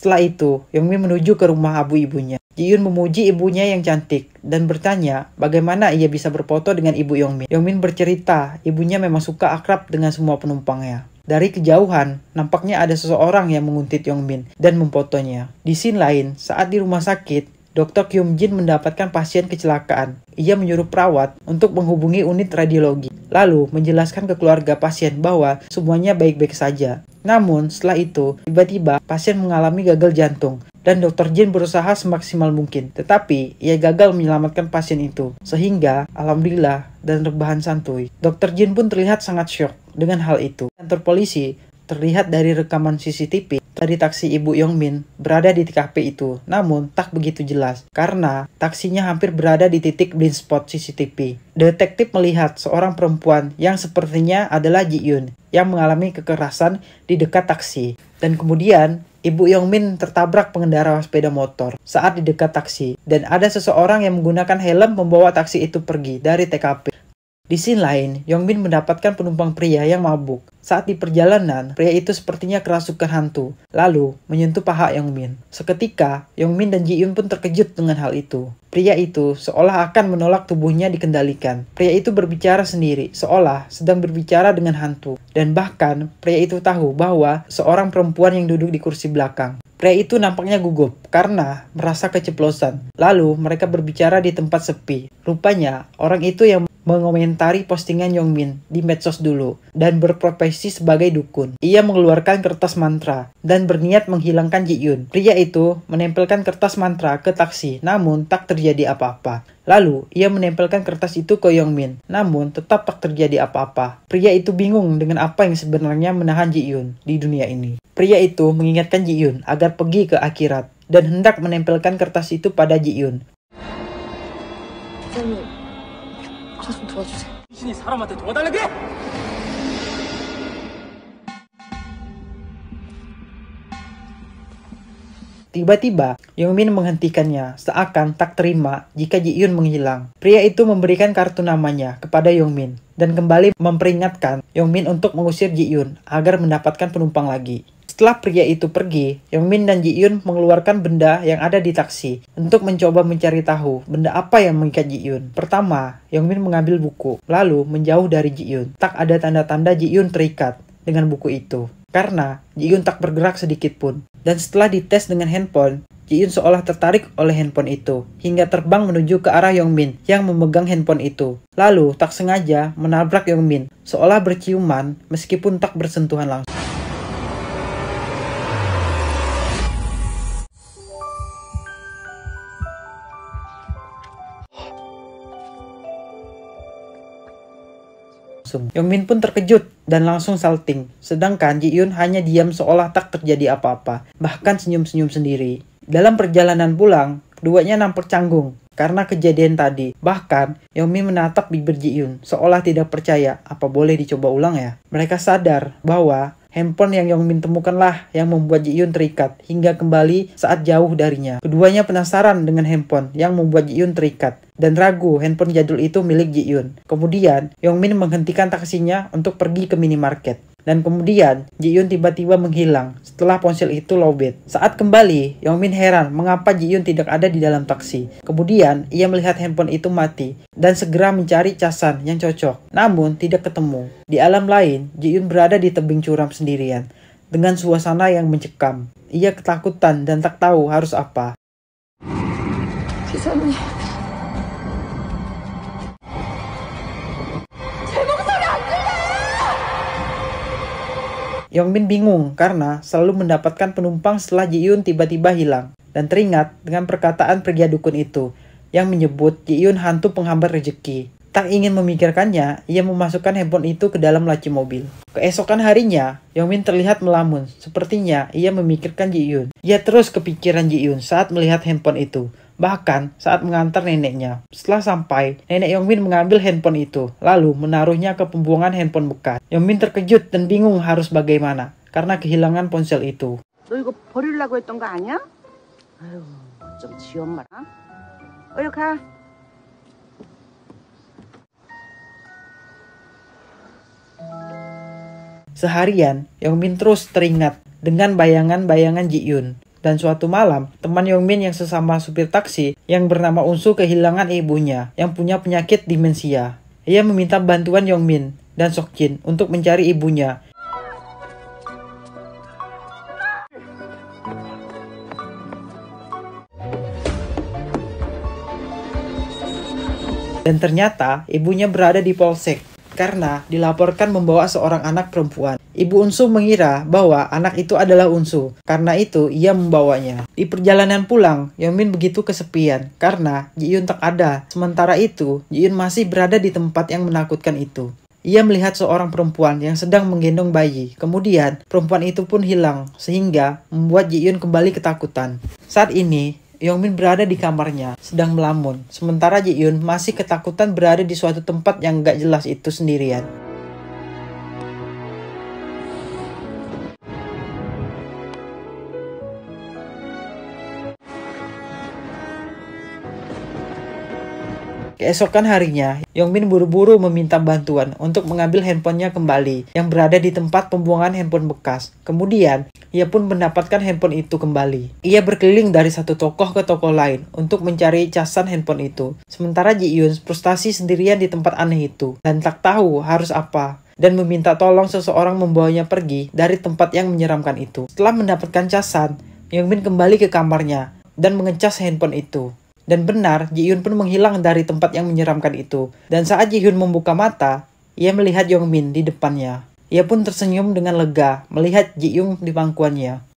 Setelah itu, Yongmin menuju ke rumah abu ibunya. Jiyun memuji ibunya yang cantik dan bertanya bagaimana ia bisa berfoto dengan ibu Yongmin. Yongmin bercerita ibunya memang suka akrab dengan semua penumpangnya. Dari kejauhan, nampaknya ada seseorang yang menguntit Yongmin dan memfotonya. Di scene lain, saat di rumah sakit, Dr. Kyung Jin mendapatkan pasien kecelakaan. Ia menyuruh perawat untuk menghubungi unit radiologi, lalu menjelaskan ke keluarga pasien bahwa semuanya baik-baik saja. Namun, setelah itu, tiba-tiba pasien mengalami gagal jantung dan Dr. Jin berusaha semaksimal mungkin. Tetapi, ia gagal menyelamatkan pasien itu. Sehingga, alhamdulillah dan rebahan santuy. Dr. Jin pun terlihat sangat syok dengan hal itu. Kantor polisi terlihat dari rekaman CCTV dari taksi Ibu Yongmin berada di TKP itu, namun tak begitu jelas karena taksinya hampir berada di titik blind spot CCTV. Detektif melihat seorang perempuan yang sepertinya adalah Ji Yun yang mengalami kekerasan di dekat taksi. Dan kemudian Ibu Yongmin tertabrak pengendara sepeda motor saat di dekat taksi dan ada seseorang yang menggunakan helm membawa taksi itu pergi dari TKP. Di scene lain, Yongbin mendapatkan penumpang pria yang mabuk. Saat di perjalanan, pria itu sepertinya kerasukan hantu, lalu menyentuh paha Yongbin. Seketika, Yongbin dan Ji Yun pun terkejut dengan hal itu. Pria itu seolah akan menolak tubuhnya dikendalikan. Pria itu berbicara sendiri, seolah sedang berbicara dengan hantu. Dan bahkan, pria itu tahu bahwa seorang perempuan yang duduk di kursi belakang. Pria itu nampaknya gugup karena merasa keceplosan. Lalu mereka berbicara di tempat sepi. Rupanya, orang itu yang mengomentari postingan Yongmin di medsos dulu dan berprofesi sebagai dukun. Ia mengeluarkan kertas mantra dan berniat menghilangkan Ji Yun. Pria itu menempelkan kertas mantra ke taksi, namun tak terjadi apa-apa. Lalu, ia menempelkan kertas itu ke Yongmin, namun tetap tak terjadi apa-apa. Pria itu bingung dengan apa yang sebenarnya menahan Ji Yun di dunia ini. Pria itu mengingatkan Ji Yun agar pergi ke akhirat dan hendak menempelkan kertas itu pada Ji Yun. Hmm. 도와주세요. 귀신이 사람한테 도와달라 그래? Tiba-tiba, Min menghentikannya seakan tak terima jika Ji Yun menghilang. Pria itu memberikan kartu namanya kepada Yong Min dan kembali memperingatkan Yong Min untuk mengusir Ji Yun agar mendapatkan penumpang lagi. Setelah pria itu pergi, Yong Min dan Ji Yun mengeluarkan benda yang ada di taksi untuk mencoba mencari tahu benda apa yang mengikat Ji Yun. Pertama, Yong Min mengambil buku, lalu menjauh dari Ji Yun. Tak ada tanda-tanda Ji Yun terikat dengan buku itu. Karena Ji Yun tak bergerak sedikit pun. Dan setelah dites dengan handphone, Ji Yun seolah tertarik oleh handphone itu, hingga terbang menuju ke arah Yong Min yang memegang handphone itu. Lalu tak sengaja menabrak Yong Min, seolah berciuman meskipun tak bersentuhan langsung. langsung. Yomin pun terkejut dan langsung salting. Sedangkan Ji Yun hanya diam seolah tak terjadi apa-apa, bahkan senyum-senyum sendiri. Dalam perjalanan pulang, keduanya nampak canggung karena kejadian tadi. Bahkan, Yomi menatap bibir Ji Yun seolah tidak percaya apa boleh dicoba ulang ya. Mereka sadar bahwa Handphone yang Yongmin temukanlah yang membuat Ji Yun terikat hingga kembali saat jauh darinya. Keduanya penasaran dengan handphone yang membuat Ji Yun terikat dan ragu handphone jadul itu milik Ji Yun. Kemudian, Yongmin menghentikan taksinya untuk pergi ke minimarket. Dan kemudian, Ji Yun tiba-tiba menghilang setelah ponsel itu lowbat. Saat kembali, Yong Min heran mengapa Ji Yun tidak ada di dalam taksi. Kemudian, ia melihat handphone itu mati dan segera mencari casan yang cocok. Namun, tidak ketemu. Di alam lain, Ji Yun berada di tebing curam sendirian dengan suasana yang mencekam. Ia ketakutan dan tak tahu harus apa. Sisanya. Yong bingung karena selalu mendapatkan penumpang setelah Ji Yun tiba-tiba hilang dan teringat dengan perkataan pergi dukun itu yang menyebut Ji Yun hantu penghambat rejeki. Tak ingin memikirkannya, ia memasukkan handphone itu ke dalam laci mobil. Keesokan harinya, Min terlihat melamun. Sepertinya ia memikirkan Ji Yun. Ia terus kepikiran Ji Yun saat melihat handphone itu bahkan saat mengantar neneknya. Setelah sampai, nenek Yongmin mengambil handphone itu, lalu menaruhnya ke pembuangan handphone bekas. Yongmin terkejut dan bingung harus bagaimana karena kehilangan ponsel itu. Seharian, Yong Min Seharian, Yongmin terus teringat dengan bayangan-bayangan Ji Yun dan suatu malam, teman Yongmin yang sesama supir taksi yang bernama Unsu kehilangan ibunya yang punya penyakit demensia. Ia meminta bantuan Yongmin dan Sokjin untuk mencari ibunya. Dan ternyata ibunya berada di polsek karena dilaporkan membawa seorang anak perempuan. Ibu Unsu mengira bahwa anak itu adalah Unsu, karena itu ia membawanya. Di perjalanan pulang, Yomin begitu kesepian karena Ji Yun tak ada. Sementara itu, Ji Yun masih berada di tempat yang menakutkan itu. Ia melihat seorang perempuan yang sedang menggendong bayi. Kemudian, perempuan itu pun hilang, sehingga membuat Ji Yun kembali ketakutan. Saat ini, Yongmin berada di kamarnya, sedang melamun. Sementara Ji Yun masih ketakutan berada di suatu tempat yang gak jelas itu sendirian. Keesokan harinya, Yongmin buru-buru meminta bantuan untuk mengambil handphonenya kembali yang berada di tempat pembuangan handphone bekas. Kemudian, ia pun mendapatkan handphone itu kembali. Ia berkeliling dari satu tokoh ke tokoh lain untuk mencari casan handphone itu. Sementara Ji Yun frustasi sendirian di tempat aneh itu dan tak tahu harus apa dan meminta tolong seseorang membawanya pergi dari tempat yang menyeramkan itu. Setelah mendapatkan casan, Yongmin kembali ke kamarnya dan mengecas handphone itu. Dan benar, Ji Hyun pun menghilang dari tempat yang menyeramkan itu. Dan saat Ji Hyun membuka mata, ia melihat Yong Min di depannya. Ia pun tersenyum dengan lega melihat Ji Hyun di pangkuannya.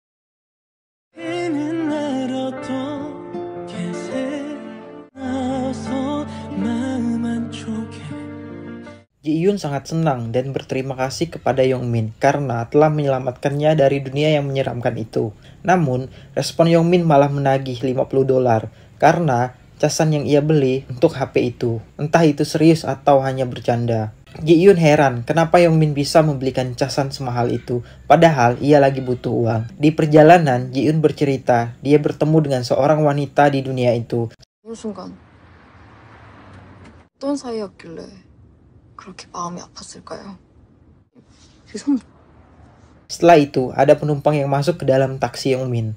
Ji Yun sangat senang dan berterima kasih kepada Yong Min karena telah menyelamatkannya dari dunia yang menyeramkan itu. Namun, respon Yong Min malah menagih 50 dolar karena casan yang ia beli untuk HP itu. Entah itu serius atau hanya bercanda. Ji Yun heran kenapa Yong Min bisa membelikan casan semahal itu, padahal ia lagi butuh uang. Di perjalanan, Ji Yun bercerita dia bertemu dengan seorang wanita di dunia itu. Setelah itu, ada penumpang yang masuk ke dalam taksi Yong Min.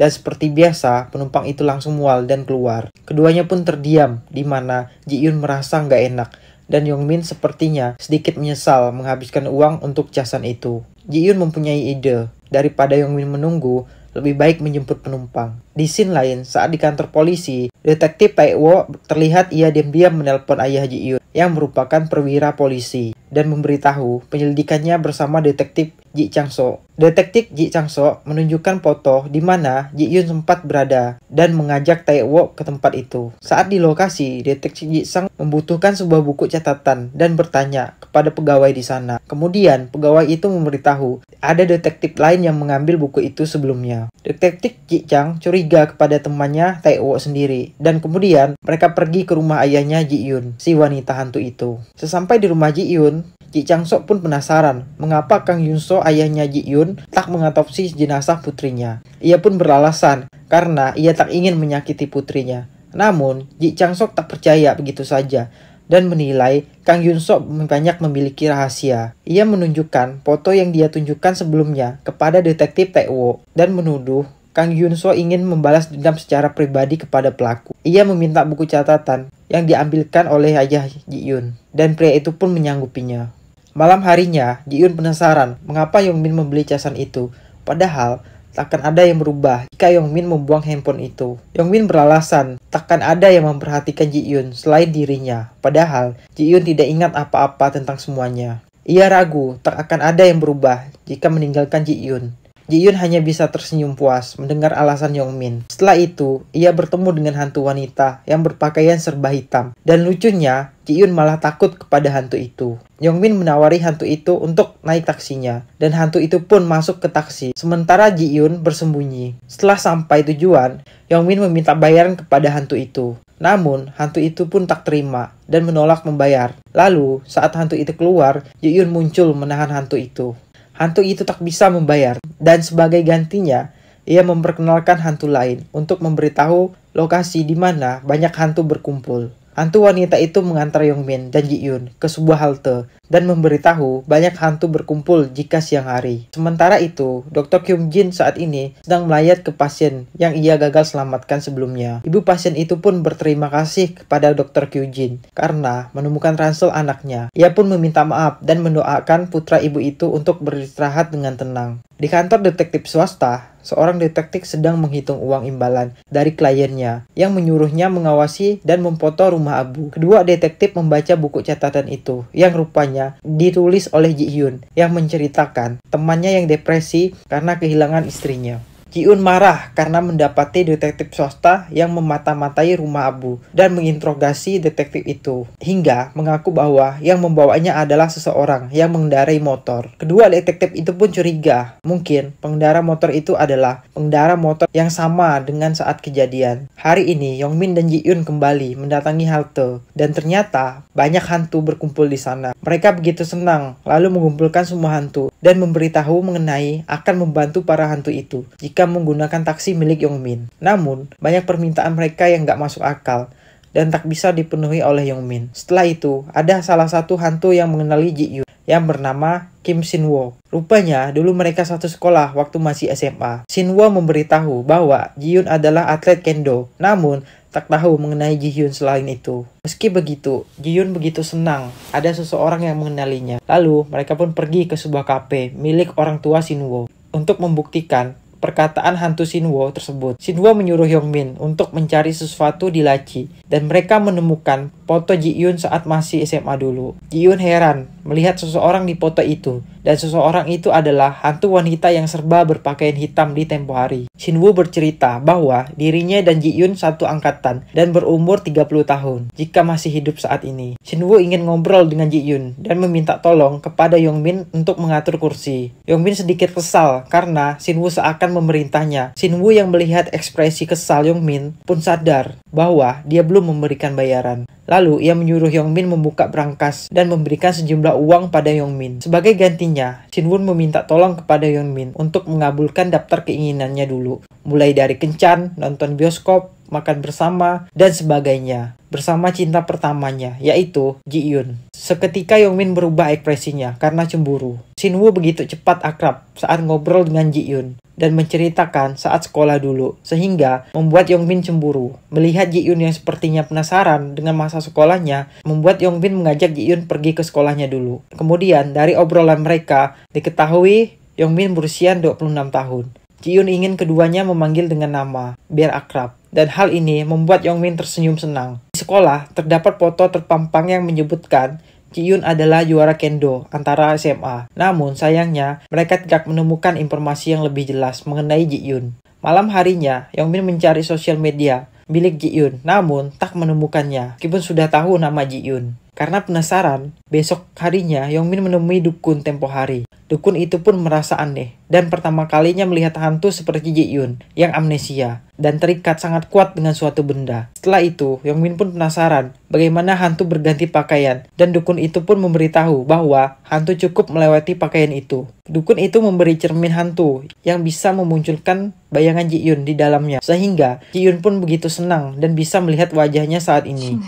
Dan seperti biasa, penumpang itu langsung mual dan keluar. Keduanya pun terdiam, di mana Ji Yun merasa nggak enak dan Yong Min sepertinya sedikit menyesal menghabiskan uang untuk jasan itu. Ji Yun mempunyai ide, daripada Yong Min menunggu, lebih baik menjemput penumpang. Di scene lain, saat di kantor polisi, detektif Taekwo terlihat ia diam-diam menelpon ayah Ji Yun yang merupakan perwira polisi dan memberitahu penyelidikannya bersama detektif Ji Chang So. Detektif Ji Chang So menunjukkan foto di mana Ji Yun sempat berada dan mengajak Tae Wo ke tempat itu. Saat di lokasi, detektif Ji Sang membutuhkan sebuah buku catatan dan bertanya kepada pegawai di sana. Kemudian, pegawai itu memberitahu ada detektif lain yang mengambil buku itu sebelumnya. Detektif Ji Chang curi curiga kepada temannya Taewo sendiri. Dan kemudian mereka pergi ke rumah ayahnya Ji Yun, si wanita hantu itu. Sesampai di rumah Ji Yun, Ji Chang Sok pun penasaran mengapa Kang Yun So ayahnya Ji Yun tak mengatopsi jenazah putrinya. Ia pun beralasan karena ia tak ingin menyakiti putrinya. Namun, Ji Chang Sok tak percaya begitu saja dan menilai Kang Yun Sok banyak memiliki rahasia. Ia menunjukkan foto yang dia tunjukkan sebelumnya kepada detektif Tae dan menuduh Kang Yunso ingin membalas dendam secara pribadi kepada pelaku. Ia meminta buku catatan yang diambilkan oleh ayah Ji Yun, dan pria itu pun menyanggupinya. Malam harinya, Ji Yun penasaran mengapa Yong Min membeli casan itu, padahal takkan ada yang berubah jika Yong Min membuang handphone itu. Yong Min beralasan, takkan ada yang memperhatikan Ji Yun selain dirinya, padahal Ji Yun tidak ingat apa-apa tentang semuanya. Ia ragu, tak akan ada yang berubah jika meninggalkan Ji Yun. Ji Yun hanya bisa tersenyum puas mendengar alasan Yong Min. Setelah itu, ia bertemu dengan hantu wanita yang berpakaian serba hitam. Dan lucunya, Ji Yun malah takut kepada hantu itu. Yong Min menawari hantu itu untuk naik taksinya, dan hantu itu pun masuk ke taksi. Sementara Ji Yun bersembunyi. Setelah sampai tujuan, Yong Min meminta bayaran kepada hantu itu. Namun, hantu itu pun tak terima dan menolak membayar. Lalu, saat hantu itu keluar, Ji Yun muncul menahan hantu itu hantu itu tak bisa membayar. Dan sebagai gantinya, ia memperkenalkan hantu lain untuk memberitahu lokasi di mana banyak hantu berkumpul. Hantu wanita itu mengantar Yongmin dan Ji Yun ke sebuah halte dan memberitahu banyak hantu berkumpul jika siang hari. Sementara itu, Dr. Kyung Jin saat ini sedang melayat ke pasien yang ia gagal selamatkan sebelumnya. Ibu pasien itu pun berterima kasih kepada Dr. Kyung Jin karena menemukan ransel anaknya. Ia pun meminta maaf dan mendoakan putra ibu itu untuk beristirahat dengan tenang. Di kantor detektif swasta, seorang detektif sedang menghitung uang imbalan dari kliennya yang menyuruhnya mengawasi dan memfoto rumah Abu. Kedua detektif membaca buku catatan itu yang rupanya ditulis oleh Ji Hyun yang menceritakan temannya yang depresi karena kehilangan istrinya. Kiun marah karena mendapati detektif swasta yang memata-matai rumah Abu dan menginterogasi detektif itu, hingga mengaku bahwa yang membawanya adalah seseorang yang mengendarai motor. Kedua detektif itu pun curiga, mungkin pengendara motor itu adalah pengendara motor yang sama dengan saat kejadian. Hari ini, Yong-min dan Jiun kembali mendatangi halte, dan ternyata banyak hantu berkumpul di sana. Mereka begitu senang, lalu mengumpulkan semua hantu dan memberitahu mengenai akan membantu para hantu itu. Jika jika menggunakan taksi milik Yongmin. Namun, banyak permintaan mereka yang gak masuk akal dan tak bisa dipenuhi oleh Yongmin. Setelah itu, ada salah satu hantu yang mengenali Ji Yu yang bernama Kim Sinwo. Rupanya dulu mereka satu sekolah waktu masih SMA. Sinwo memberitahu bahwa Ji Jiyun adalah atlet kendo, namun tak tahu mengenai Ji Hyun selain itu. Meski begitu, Ji Hyun begitu senang ada seseorang yang mengenalinya. Lalu mereka pun pergi ke sebuah kafe milik orang tua Sinwo untuk membuktikan perkataan hantu Sinwo tersebut. Sinwo menyuruh Hyungmin untuk mencari sesuatu di laci dan mereka menemukan foto Ji Yun saat masih SMA dulu. Ji Yun heran melihat seseorang di foto itu dan seseorang itu adalah hantu wanita yang serba berpakaian hitam di tempo hari. Shinwoo bercerita bahwa dirinya dan Ji Yun satu angkatan dan berumur 30 tahun jika masih hidup saat ini. Shinwoo ingin ngobrol dengan Ji Yun dan meminta tolong kepada Yong Min untuk mengatur kursi. Yong Min sedikit kesal karena Shinwoo seakan memerintahnya. Shinwoo yang melihat ekspresi kesal Yong Min pun sadar bahwa dia belum memberikan bayaran. Lalu ia menyuruh Yongmin membuka berangkas dan memberikan sejumlah uang pada Yongmin. Sebagai gantinya, Shinwon meminta tolong kepada Yongmin untuk mengabulkan daftar keinginannya dulu, mulai dari kencan, nonton bioskop, makan bersama, dan sebagainya. Bersama cinta pertamanya, yaitu Ji Yun. Seketika Yong Min berubah ekspresinya karena cemburu. Woo begitu cepat akrab saat ngobrol dengan Ji Yun dan menceritakan saat sekolah dulu, sehingga membuat Yong Min cemburu. Melihat Ji Yun yang sepertinya penasaran dengan masa sekolahnya, membuat Yong Min mengajak Ji Yun pergi ke sekolahnya dulu. Kemudian, dari obrolan mereka, diketahui Yong Min berusia 26 tahun. Ji Yun ingin keduanya memanggil dengan nama, biar akrab dan hal ini membuat Yong Min tersenyum senang. Di sekolah, terdapat foto terpampang yang menyebutkan Ji Yun adalah juara kendo antara SMA. Namun sayangnya, mereka tidak menemukan informasi yang lebih jelas mengenai Ji Yun. Malam harinya, Yong Min mencari sosial media milik Ji Yun, namun tak menemukannya, meskipun sudah tahu nama Ji Yun. Karena penasaran, besok harinya Yongmin menemui dukun tempo hari. Dukun itu pun merasa aneh dan pertama kalinya melihat hantu seperti Ji Yun yang amnesia dan terikat sangat kuat dengan suatu benda. Setelah itu, Yongmin pun penasaran bagaimana hantu berganti pakaian dan dukun itu pun memberitahu bahwa hantu cukup melewati pakaian itu. Dukun itu memberi cermin hantu yang bisa memunculkan bayangan Ji Yun di dalamnya sehingga Ji Yun pun begitu senang dan bisa melihat wajahnya saat ini.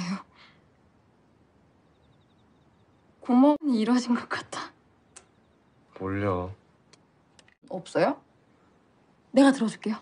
고멍이 이루어진 것 같아. 몰려. 없어요? 내가 들어줄게요.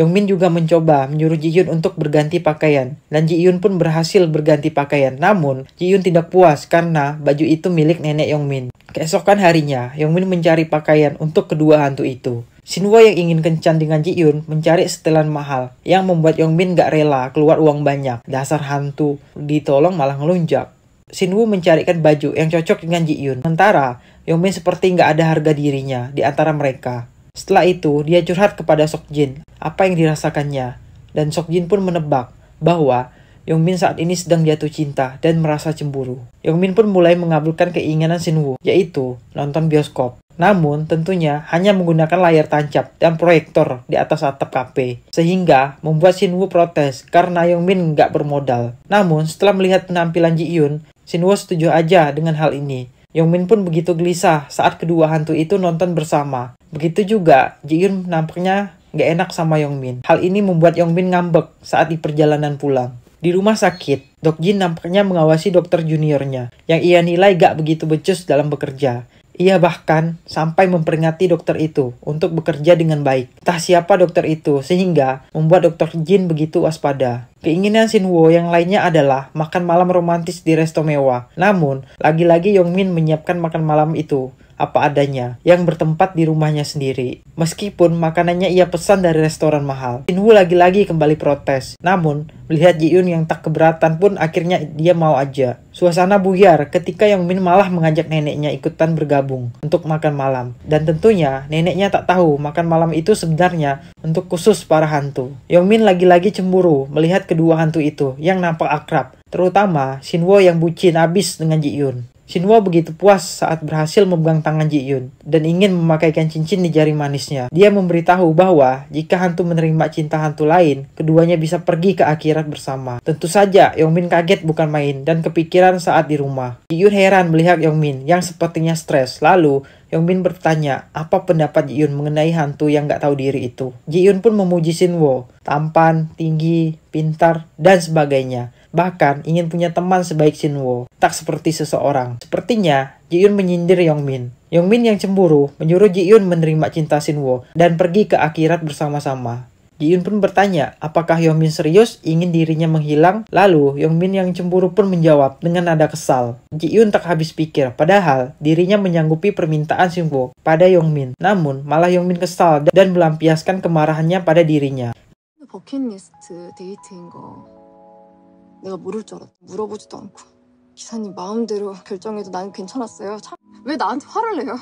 Yongmin juga mencoba menyuruh Yun untuk berganti pakaian dan Yun pun berhasil berganti pakaian. Namun, Yun tidak puas karena baju itu milik nenek Yongmin. Keesokan harinya, Yongmin mencari pakaian untuk kedua hantu itu. Sinwa yang ingin kencan dengan Ji Yun mencari setelan mahal yang membuat Yong Min gak rela keluar uang banyak. Dasar hantu, ditolong malah ngelunjak. Sinwoo mencarikan baju yang cocok dengan Ji Yoon. Sementara, Yongmin seperti nggak ada harga dirinya di antara mereka. Setelah itu, dia curhat kepada Jin apa yang dirasakannya. Dan Jin pun menebak bahwa Yongmin saat ini sedang jatuh cinta dan merasa cemburu. Yongmin pun mulai mengabulkan keinginan Sinwoo, yaitu nonton bioskop. Namun, tentunya hanya menggunakan layar tancap dan proyektor di atas atap kafe, sehingga membuat Sinwoo protes karena Yongmin nggak bermodal. Namun, setelah melihat penampilan Ji Yoon, Sinwo setuju aja dengan hal ini. Yongmin pun begitu gelisah saat kedua hantu itu nonton bersama. Begitu juga, Jiun nampaknya gak enak sama Yongmin. Hal ini membuat Yongmin ngambek saat di perjalanan pulang. Di rumah sakit, Dok Jin nampaknya mengawasi dokter juniornya, yang ia nilai gak begitu becus dalam bekerja. Ia bahkan sampai memperingati dokter itu untuk bekerja dengan baik. Entah siapa dokter itu, sehingga membuat dokter Jin begitu waspada. Keinginan Shin Woo yang lainnya adalah makan malam romantis di resto mewah. Namun, lagi-lagi Yong Min menyiapkan makan malam itu apa adanya yang bertempat di rumahnya sendiri. Meskipun makanannya ia pesan dari restoran mahal. Woo lagi-lagi kembali protes. Namun, melihat ji Yoon yang tak keberatan pun akhirnya dia mau aja. Suasana buyar ketika Yang Min malah mengajak neneknya ikutan bergabung untuk makan malam. Dan tentunya, neneknya tak tahu makan malam itu sebenarnya untuk khusus para hantu. Yang Min lagi-lagi cemburu melihat kedua hantu itu yang nampak akrab terutama Shinwo yang bucin abis dengan Ji Yoon. Xinhua begitu puas saat berhasil memegang tangan Ji Yun dan ingin memakaikan cincin di jari manisnya. Dia memberitahu bahwa jika hantu menerima cinta hantu lain, keduanya bisa pergi ke akhirat bersama. Tentu saja, Yongmin kaget bukan main dan kepikiran saat di rumah. Ji Yun heran melihat Yongmin yang sepertinya stres. Lalu, Yongmin bertanya apa pendapat Ji Yun mengenai hantu yang gak tahu diri itu. Ji Yun pun memuji Xinhua, tampan, tinggi, pintar, dan sebagainya. Bahkan ingin punya teman sebaik Shinwo, tak seperti seseorang. Sepertinya, Ji Jiun menyindir Yongmin. Yongmin yang cemburu menyuruh Ji Jiun menerima cinta Shinwo dan pergi ke akhirat bersama-sama. Ji Jiun pun bertanya apakah Yongmin serius ingin dirinya menghilang. Lalu Yongmin yang cemburu pun menjawab dengan nada kesal. Ji Jiun tak habis pikir padahal dirinya menyanggupi permintaan Shinwo pada Yongmin. Namun malah Yongmin kesal dan melampiaskan kemarahannya pada dirinya. 내가 모를 줄 알았다. 물어보지도 않고. 기사님 마음대로 결정해도 난 괜찮았어요. 참, 나한테 화를 내요?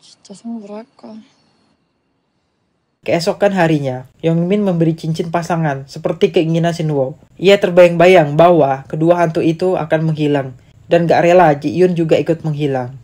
진짜 성불할까? Keesokan harinya, Yongmin memberi cincin pasangan seperti keinginan Sinwo. Ia terbayang-bayang bahwa kedua hantu itu akan menghilang dan gak rela Ji Yun juga ikut menghilang.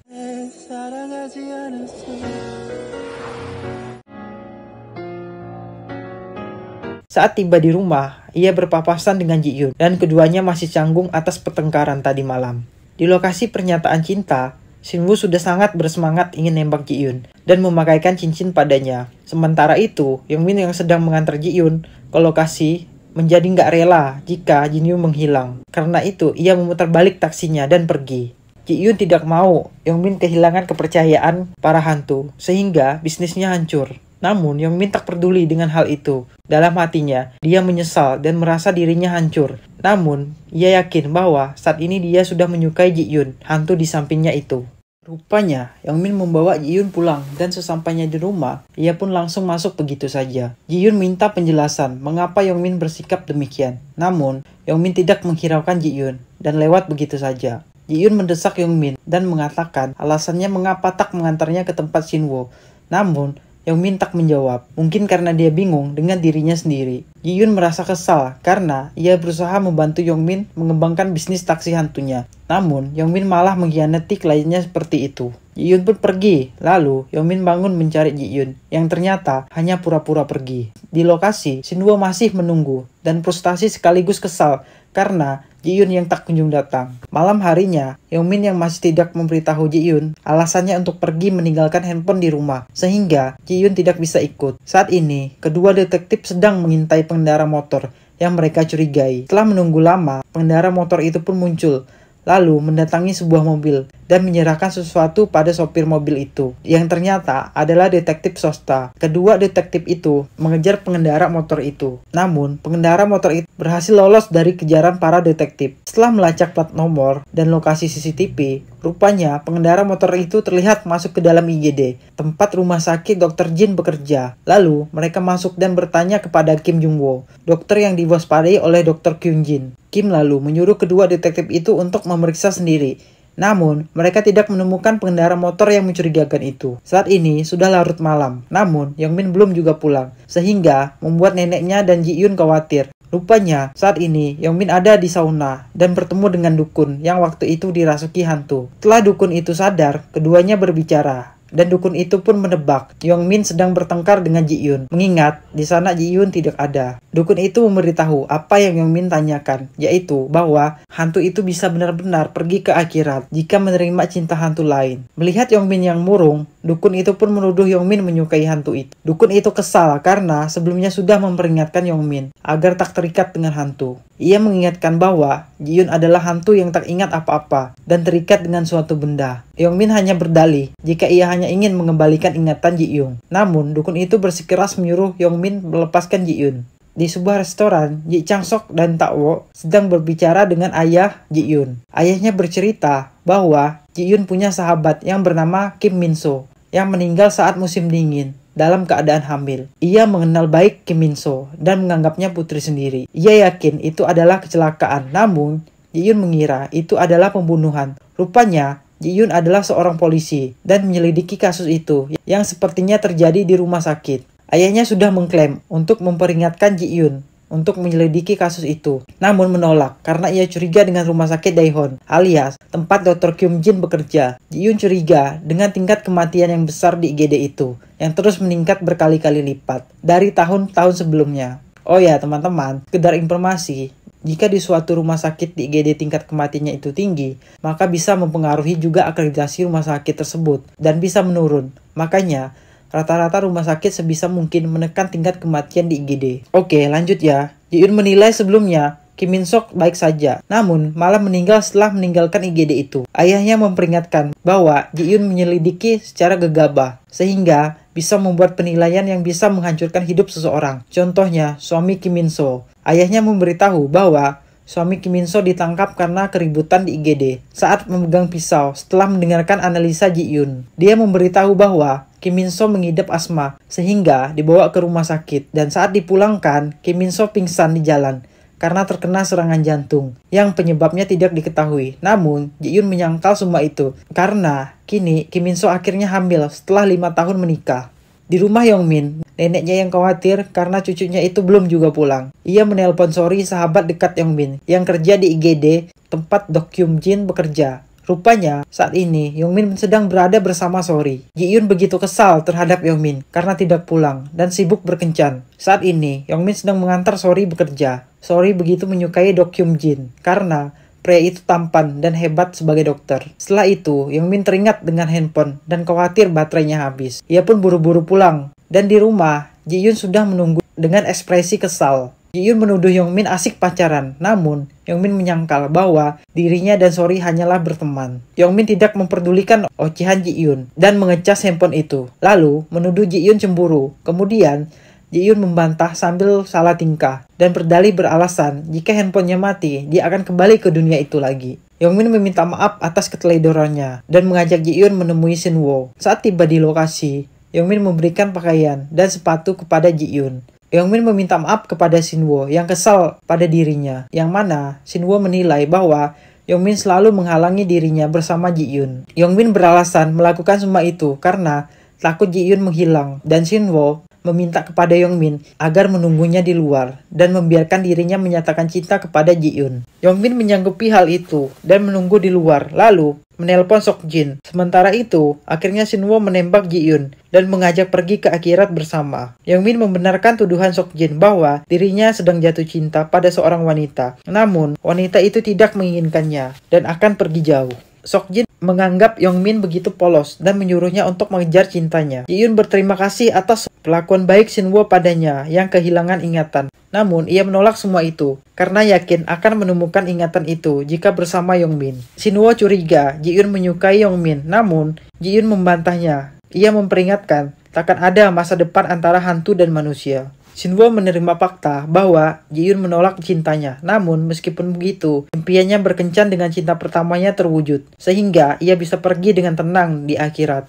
Saat tiba di rumah, ia berpapasan dengan Ji Yoon dan keduanya masih canggung atas pertengkaran tadi malam. Di lokasi pernyataan cinta, Woo sudah sangat bersemangat ingin nembak Ji Yoon dan memakaikan cincin padanya. Sementara itu, Yong Min yang sedang mengantar Ji Yoon ke lokasi menjadi nggak rela jika Jin Yun menghilang. Karena itu, ia memutar balik taksinya dan pergi. Ji Yoon tidak mau Yong Min kehilangan kepercayaan para hantu, sehingga bisnisnya hancur. Namun, Yong Min tak peduli dengan hal itu. Dalam hatinya, dia menyesal dan merasa dirinya hancur. Namun, ia yakin bahwa saat ini dia sudah menyukai Ji Yun, hantu di sampingnya itu. Rupanya, Yong Min membawa Ji Yun pulang dan sesampainya di rumah, ia pun langsung masuk begitu saja. Ji Yun minta penjelasan mengapa Yong Min bersikap demikian. Namun, Yong Min tidak menghiraukan Ji Yun dan lewat begitu saja. Ji Yun mendesak Yong Min dan mengatakan alasannya mengapa tak mengantarnya ke tempat Shinwo. Namun, yang tak menjawab, mungkin karena dia bingung dengan dirinya sendiri. Ji Yun merasa kesal karena ia berusaha membantu Yong Min mengembangkan bisnis taksi hantunya. Namun, Yong Min malah mengkhianati kliennya seperti itu. Ji Yun pun pergi, lalu Yong Min bangun mencari Ji Yun, yang ternyata hanya pura-pura pergi. Di lokasi, Sinwo masih menunggu dan frustasi sekaligus kesal karena Ji Yun yang tak kunjung datang. Malam harinya, Min yang masih tidak memberitahu Ji Yun alasannya untuk pergi meninggalkan handphone di rumah, sehingga Ji Yun tidak bisa ikut. Saat ini, kedua detektif sedang mengintai pengendara motor yang mereka curigai. Setelah menunggu lama, pengendara motor itu pun muncul, lalu mendatangi sebuah mobil dan menyerahkan sesuatu pada sopir mobil itu, yang ternyata adalah detektif Sosta. Kedua detektif itu mengejar pengendara motor itu. Namun, pengendara motor itu berhasil lolos dari kejaran para detektif. Setelah melacak plat nomor dan lokasi CCTV, rupanya pengendara motor itu terlihat masuk ke dalam IGD, tempat rumah sakit Dr. Jin bekerja. Lalu, mereka masuk dan bertanya kepada Kim Jungwo, dokter yang diwaspadai oleh Dr. Kyun Jin. Kim lalu menyuruh kedua detektif itu untuk memeriksa sendiri namun, mereka tidak menemukan pengendara motor yang mencurigakan itu. Saat ini sudah larut malam. Namun, Yang Min belum juga pulang, sehingga membuat neneknya dan Ji Yun khawatir. Rupanya, saat ini Yang Min ada di sauna dan bertemu dengan dukun yang waktu itu dirasuki hantu. Setelah dukun itu sadar, keduanya berbicara dan dukun itu pun menebak Yong Min sedang bertengkar dengan Ji Yun. Mengingat di sana Ji Yun tidak ada. Dukun itu memberitahu apa yang Yong Min tanyakan, yaitu bahwa hantu itu bisa benar-benar pergi ke akhirat jika menerima cinta hantu lain. Melihat Yong Min yang murung, Dukun itu pun menuduh Yongmin menyukai hantu itu. Dukun itu kesal karena sebelumnya sudah memperingatkan Yongmin agar tak terikat dengan hantu. Ia mengingatkan bahwa Jiyun adalah hantu yang tak ingat apa-apa dan terikat dengan suatu benda. Yongmin hanya berdalih jika ia hanya ingin mengembalikan ingatan Jiyun. Namun, dukun itu bersikeras menyuruh Yongmin melepaskan Jiyun. Di sebuah restoran, Ji Chang Sok dan Takwo sedang berbicara dengan ayah Ji Yun. Ayahnya bercerita bahwa Ji Yun punya sahabat yang bernama Kim Min So yang meninggal saat musim dingin dalam keadaan hamil. Ia mengenal baik Kim Min So dan menganggapnya putri sendiri. Ia yakin itu adalah kecelakaan, namun Ji Yun mengira itu adalah pembunuhan. Rupanya, Ji Yun adalah seorang polisi dan menyelidiki kasus itu yang sepertinya terjadi di rumah sakit. Ayahnya sudah mengklaim untuk memperingatkan Ji Yun untuk menyelidiki kasus itu, namun menolak karena ia curiga dengan rumah sakit Daehon alias tempat Dr. Kim Jin bekerja. Ji Yun curiga dengan tingkat kematian yang besar di IGD itu yang terus meningkat berkali-kali lipat dari tahun-tahun sebelumnya. Oh ya teman-teman, sekedar informasi, jika di suatu rumah sakit di IGD tingkat kematiannya itu tinggi, maka bisa mempengaruhi juga akreditasi rumah sakit tersebut dan bisa menurun. Makanya, rata-rata rumah sakit sebisa mungkin menekan tingkat kematian di IGD. Oke, lanjut ya. Yun menilai sebelumnya, Kim Min Sok baik saja, namun malah meninggal setelah meninggalkan IGD itu. Ayahnya memperingatkan bahwa Ji Yun menyelidiki secara gegabah, sehingga bisa membuat penilaian yang bisa menghancurkan hidup seseorang. Contohnya, suami Kim Min So. Ayahnya memberitahu bahwa suami Kim Min So ditangkap karena keributan di IGD saat memegang pisau setelah mendengarkan analisa Ji Yun. Dia memberitahu bahwa Kim Min So mengidap asma, sehingga dibawa ke rumah sakit. Dan saat dipulangkan, Kim Min So pingsan di jalan karena terkena serangan jantung yang penyebabnya tidak diketahui. Namun, Ji Yun menyangkal semua itu karena kini Kim Min So akhirnya hamil setelah lima tahun menikah. Di rumah Yong Min, neneknya yang khawatir karena cucunya itu belum juga pulang. Ia menelpon Sori sahabat dekat Yong Min yang kerja di IGD tempat Dok Yum Jin bekerja. Rupanya, saat ini Yongmin sedang berada bersama Sori. Ji Yun begitu kesal terhadap Yongmin karena tidak pulang dan sibuk berkencan. Saat ini, Yongmin sedang mengantar Sori bekerja. Sori begitu menyukai Dokyum Jin karena pria itu tampan dan hebat sebagai dokter. Setelah itu, Yongmin teringat dengan handphone dan khawatir baterainya habis. Ia pun buru-buru pulang. Dan di rumah, Ji Yun sudah menunggu dengan ekspresi kesal. Ji Yun menuduh Yong Min asik pacaran, namun Yong Min menyangkal bahwa dirinya dan Sori hanyalah berteman. Yong Min tidak memperdulikan ocehan Ji Yun dan mengecas handphone itu. Lalu menuduh Ji Yun cemburu. Kemudian Ji Yun membantah sambil salah tingkah dan berdalih beralasan jika handphonenya mati, dia akan kembali ke dunia itu lagi. Yong Min meminta maaf atas keteledorannya dan mengajak Ji Yun menemui Shin Wo. Saat tiba di lokasi, Yong Min memberikan pakaian dan sepatu kepada Ji Yun. Yang Min meminta maaf kepada Shinwo yang kesal pada dirinya, yang mana Shinwo menilai bahwa Yong Min selalu menghalangi dirinya bersama Ji Yun. Yong Min beralasan melakukan semua itu karena takut Ji Yun menghilang dan Shinwo meminta kepada Yongmin agar menunggunya di luar dan membiarkan dirinya menyatakan cinta kepada Ji-Yun. Yongmin menyanggupi hal itu dan menunggu di luar. Lalu, menelpon Sokjin. Sementara itu, akhirnya Woo menembak Ji-Yun dan mengajak pergi ke akhirat bersama. Yongmin Min membenarkan tuduhan Sokjin bahwa dirinya sedang jatuh cinta pada seorang wanita. Namun, wanita itu tidak menginginkannya dan akan pergi jauh. Sokjin menganggap Yongmin begitu polos dan menyuruhnya untuk mengejar cintanya. Ji Yun berterima kasih atas pelakuan baik Shinwo padanya yang kehilangan ingatan. Namun, ia menolak semua itu karena yakin akan menemukan ingatan itu jika bersama Yongmin. Shinwo curiga Ji Jiyun menyukai Yongmin, namun Ji Jiyun membantahnya. Ia memperingatkan takkan ada masa depan antara hantu dan manusia. Shinwo menerima fakta bahwa Jiyun menolak cintanya. Namun, meskipun begitu, impiannya berkencan dengan cinta pertamanya terwujud, sehingga ia bisa pergi dengan tenang di akhirat.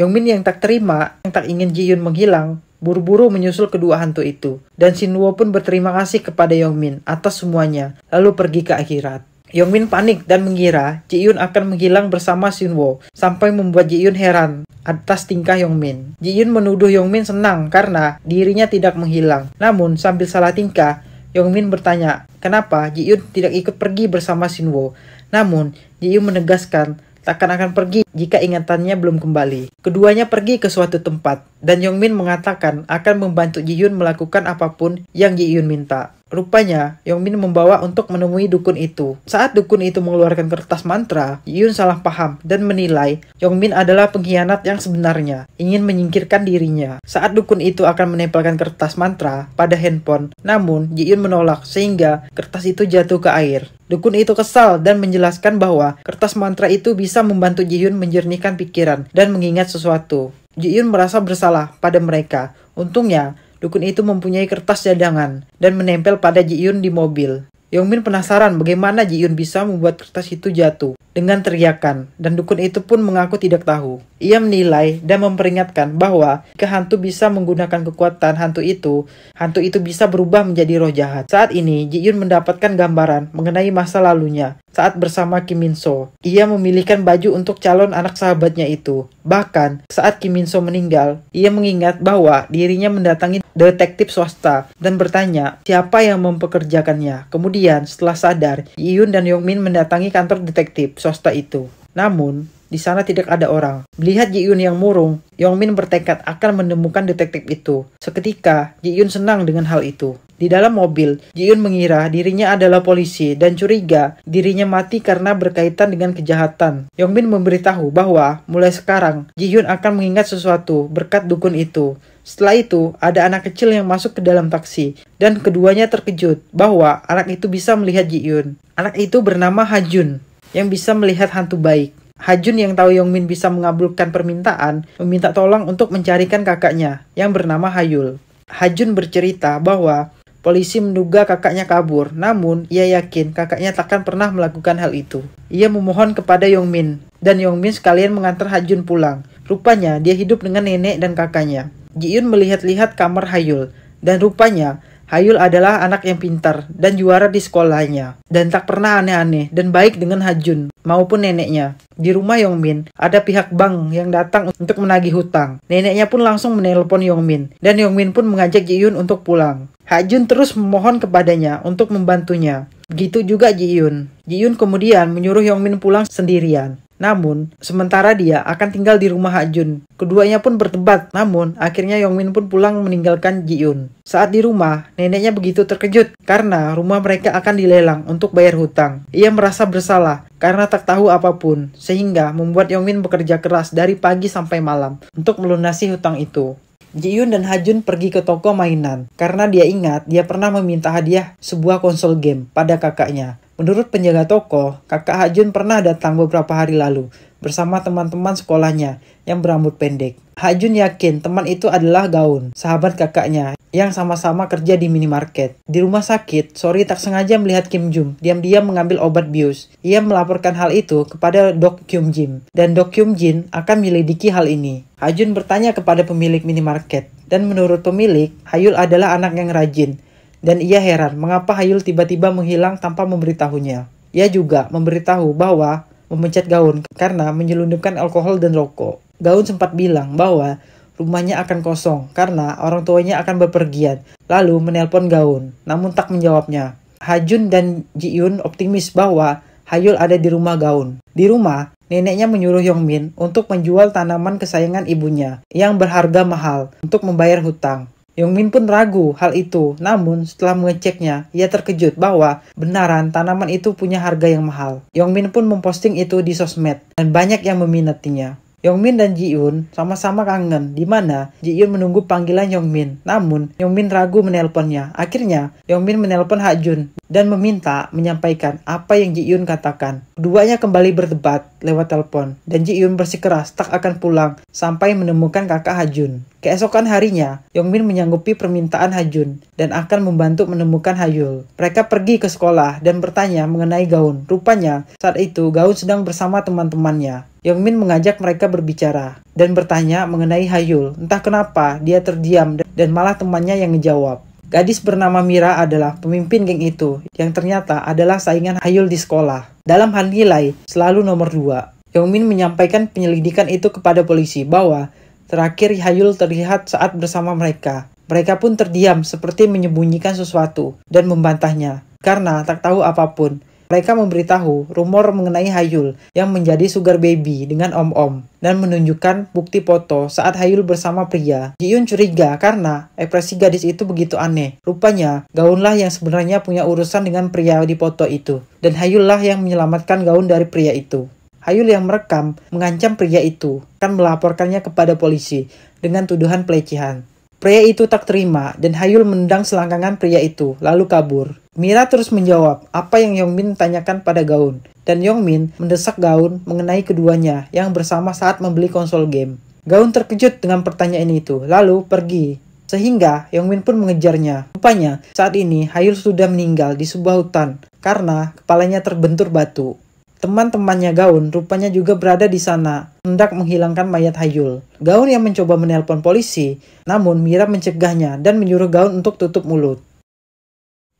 Yongmin yang tak terima, yang tak ingin Jiyun menghilang, buru-buru menyusul kedua hantu itu. Dan Shinwo pun berterima kasih kepada Yongmin atas semuanya, lalu pergi ke akhirat. Yongmin panik dan mengira Ji Yun akan menghilang bersama Shinwo sampai membuat Ji Yun heran atas tingkah Yongmin. Yun menuduh Yongmin senang karena dirinya tidak menghilang. Namun sambil salah tingkah, Yongmin bertanya, kenapa Ji Yun tidak ikut pergi bersama Shinwo? Namun, Ji Yun menegaskan takkan akan pergi jika ingatannya belum kembali. Keduanya pergi ke suatu tempat, dan Yongmin mengatakan akan membantu Ji Yun melakukan apapun yang Ji Yun minta. Rupanya, Yongbin membawa untuk menemui dukun itu. Saat dukun itu mengeluarkan kertas mantra, Yun salah paham dan menilai Yongbin adalah pengkhianat yang sebenarnya, ingin menyingkirkan dirinya. Saat dukun itu akan menempelkan kertas mantra pada handphone, namun Ji Yun menolak sehingga kertas itu jatuh ke air. Dukun itu kesal dan menjelaskan bahwa kertas mantra itu bisa membantu Ji Yun menjernihkan pikiran dan mengingat sesuatu. Ji Yun merasa bersalah pada mereka. Untungnya, Dukun itu mempunyai kertas cadangan dan menempel pada Ji Yun di mobil. Yongmin penasaran bagaimana Ji Yun bisa membuat kertas itu jatuh dengan teriakan dan dukun itu pun mengaku tidak tahu. Ia menilai dan memperingatkan bahwa jika hantu bisa menggunakan kekuatan hantu itu, hantu itu bisa berubah menjadi roh jahat. Saat ini, Ji Yun mendapatkan gambaran mengenai masa lalunya saat bersama Kim Min So. Ia memilihkan baju untuk calon anak sahabatnya itu. Bahkan, saat Kim Min So meninggal, ia mengingat bahwa dirinya mendatangi detektif swasta dan bertanya siapa yang mempekerjakannya. Kemudian setelah sadar, Yun dan Yongmin mendatangi kantor detektif swasta itu. Namun, di sana tidak ada orang. Melihat Ji Yun yang murung, Yong Min bertekad akan menemukan detektif itu. Seketika, Ji Yun senang dengan hal itu. Di dalam mobil, Ji Yun mengira dirinya adalah polisi dan curiga dirinya mati karena berkaitan dengan kejahatan. Yong Min memberitahu bahwa mulai sekarang Ji Yun akan mengingat sesuatu berkat dukun itu. Setelah itu, ada anak kecil yang masuk ke dalam taksi, dan keduanya terkejut bahwa anak itu bisa melihat Ji Yun. Anak itu bernama Hajun, yang bisa melihat hantu baik. Hajun yang tahu Yong Min bisa mengabulkan permintaan, meminta tolong untuk mencarikan kakaknya, yang bernama Hayul. Hajun bercerita bahwa polisi menduga kakaknya kabur, namun ia yakin kakaknya takkan pernah melakukan hal itu. Ia memohon kepada Yong Min dan Yong Min sekalian mengantar Hajun pulang. Rupanya, dia hidup dengan nenek dan kakaknya. Ji-Yun melihat-lihat kamar Hayul, dan rupanya Hayul adalah anak yang pintar dan juara di sekolahnya, dan tak pernah aneh-aneh dan baik dengan Hajun maupun neneknya. Di rumah Yong Min ada pihak bank yang datang untuk menagih hutang. Neneknya pun langsung menelpon Yong Min dan Yong Min pun mengajak Ji-Yun untuk pulang. Hajun terus memohon kepadanya untuk membantunya. Gitu juga Ji-Yun. Ji-Yun kemudian menyuruh Yong Min pulang sendirian. Namun, sementara dia akan tinggal di rumah Hajun. Keduanya pun berdebat, namun akhirnya Yongmin pun pulang meninggalkan Jiun. Saat di rumah, neneknya begitu terkejut karena rumah mereka akan dilelang untuk bayar hutang. Ia merasa bersalah karena tak tahu apapun, sehingga membuat Yongmin bekerja keras dari pagi sampai malam untuk melunasi hutang itu. Jiyun dan Hajun pergi ke toko mainan karena dia ingat dia pernah meminta hadiah sebuah konsol game pada kakaknya. Menurut penjaga toko, kakak Hajun pernah datang beberapa hari lalu bersama teman-teman sekolahnya yang berambut pendek. Hajun yakin teman itu adalah Gaun, sahabat kakaknya yang sama-sama kerja di minimarket. Di rumah sakit, Sori tak sengaja melihat Kim Jum diam-diam mengambil obat bius. Ia melaporkan hal itu kepada Dok Kyum Jin, dan Dok Kyum Jin akan menyelidiki hal ini. Hajun bertanya kepada pemilik minimarket, dan menurut pemilik, Hayul adalah anak yang rajin dan ia heran mengapa Hayul tiba-tiba menghilang tanpa memberitahunya. Ia juga memberitahu bahwa memecat Gaun karena menyelundupkan alkohol dan rokok. Gaun sempat bilang bahwa rumahnya akan kosong karena orang tuanya akan berpergian. lalu menelpon Gaun, namun tak menjawabnya. Hajun dan Jiun optimis bahwa Hayul ada di rumah Gaun. Di rumah, neneknya menyuruh Yongmin untuk menjual tanaman kesayangan ibunya yang berharga mahal untuk membayar hutang. Yongmin pun ragu hal itu, namun setelah mengeceknya, ia terkejut bahwa benaran tanaman itu punya harga yang mahal. Yongmin pun memposting itu di sosmed, dan banyak yang meminatinya. Yongmin dan Jiun sama-sama kangen, di mana Jiun menunggu panggilan Yongmin. Namun, Yongmin ragu menelponnya. Akhirnya, Yongmin menelpon Hakjun dan meminta menyampaikan apa yang Jiun katakan. Keduanya kembali berdebat lewat telepon, dan Ji Yun bersikeras tak akan pulang sampai menemukan kakak Hajun. Keesokan harinya, Yongmin menyanggupi permintaan Hajun dan akan membantu menemukan Hayul. Mereka pergi ke sekolah dan bertanya mengenai gaun. Rupanya, saat itu gaun sedang bersama teman-temannya. Yongmin mengajak mereka berbicara dan bertanya mengenai Hayul. Entah kenapa, dia terdiam dan malah temannya yang menjawab. Gadis bernama Mira adalah pemimpin geng itu, yang ternyata adalah saingan Hayul di sekolah. Dalam hal nilai, selalu nomor dua. Yongmin menyampaikan penyelidikan itu kepada polisi bahwa terakhir Hayul terlihat saat bersama mereka. Mereka pun terdiam seperti menyembunyikan sesuatu dan membantahnya karena tak tahu apapun. Mereka memberitahu rumor mengenai Hayul yang menjadi sugar baby dengan om-om dan menunjukkan bukti foto saat Hayul bersama pria. Jiyun curiga karena ekspresi gadis itu begitu aneh. Rupanya, gaunlah yang sebenarnya punya urusan dengan pria di foto itu. Dan Hayul lah yang menyelamatkan gaun dari pria itu. Hayul yang merekam mengancam pria itu, kan melaporkannya kepada polisi dengan tuduhan pelecehan. Pria itu tak terima dan Hayul mendang selangkangan pria itu, lalu kabur. Mira terus menjawab apa yang Yongmin tanyakan pada Gaun, dan Yongmin mendesak Gaun mengenai keduanya yang bersama saat membeli konsol game. Gaun terkejut dengan pertanyaan itu, lalu pergi. Sehingga Yongmin pun mengejarnya. Rupanya, saat ini Hayul sudah meninggal di sebuah hutan karena kepalanya terbentur batu. Teman-temannya Gaun rupanya juga berada di sana, hendak menghilangkan mayat Hayul. Gaun yang mencoba menelpon polisi, namun Mira mencegahnya dan menyuruh Gaun untuk tutup mulut.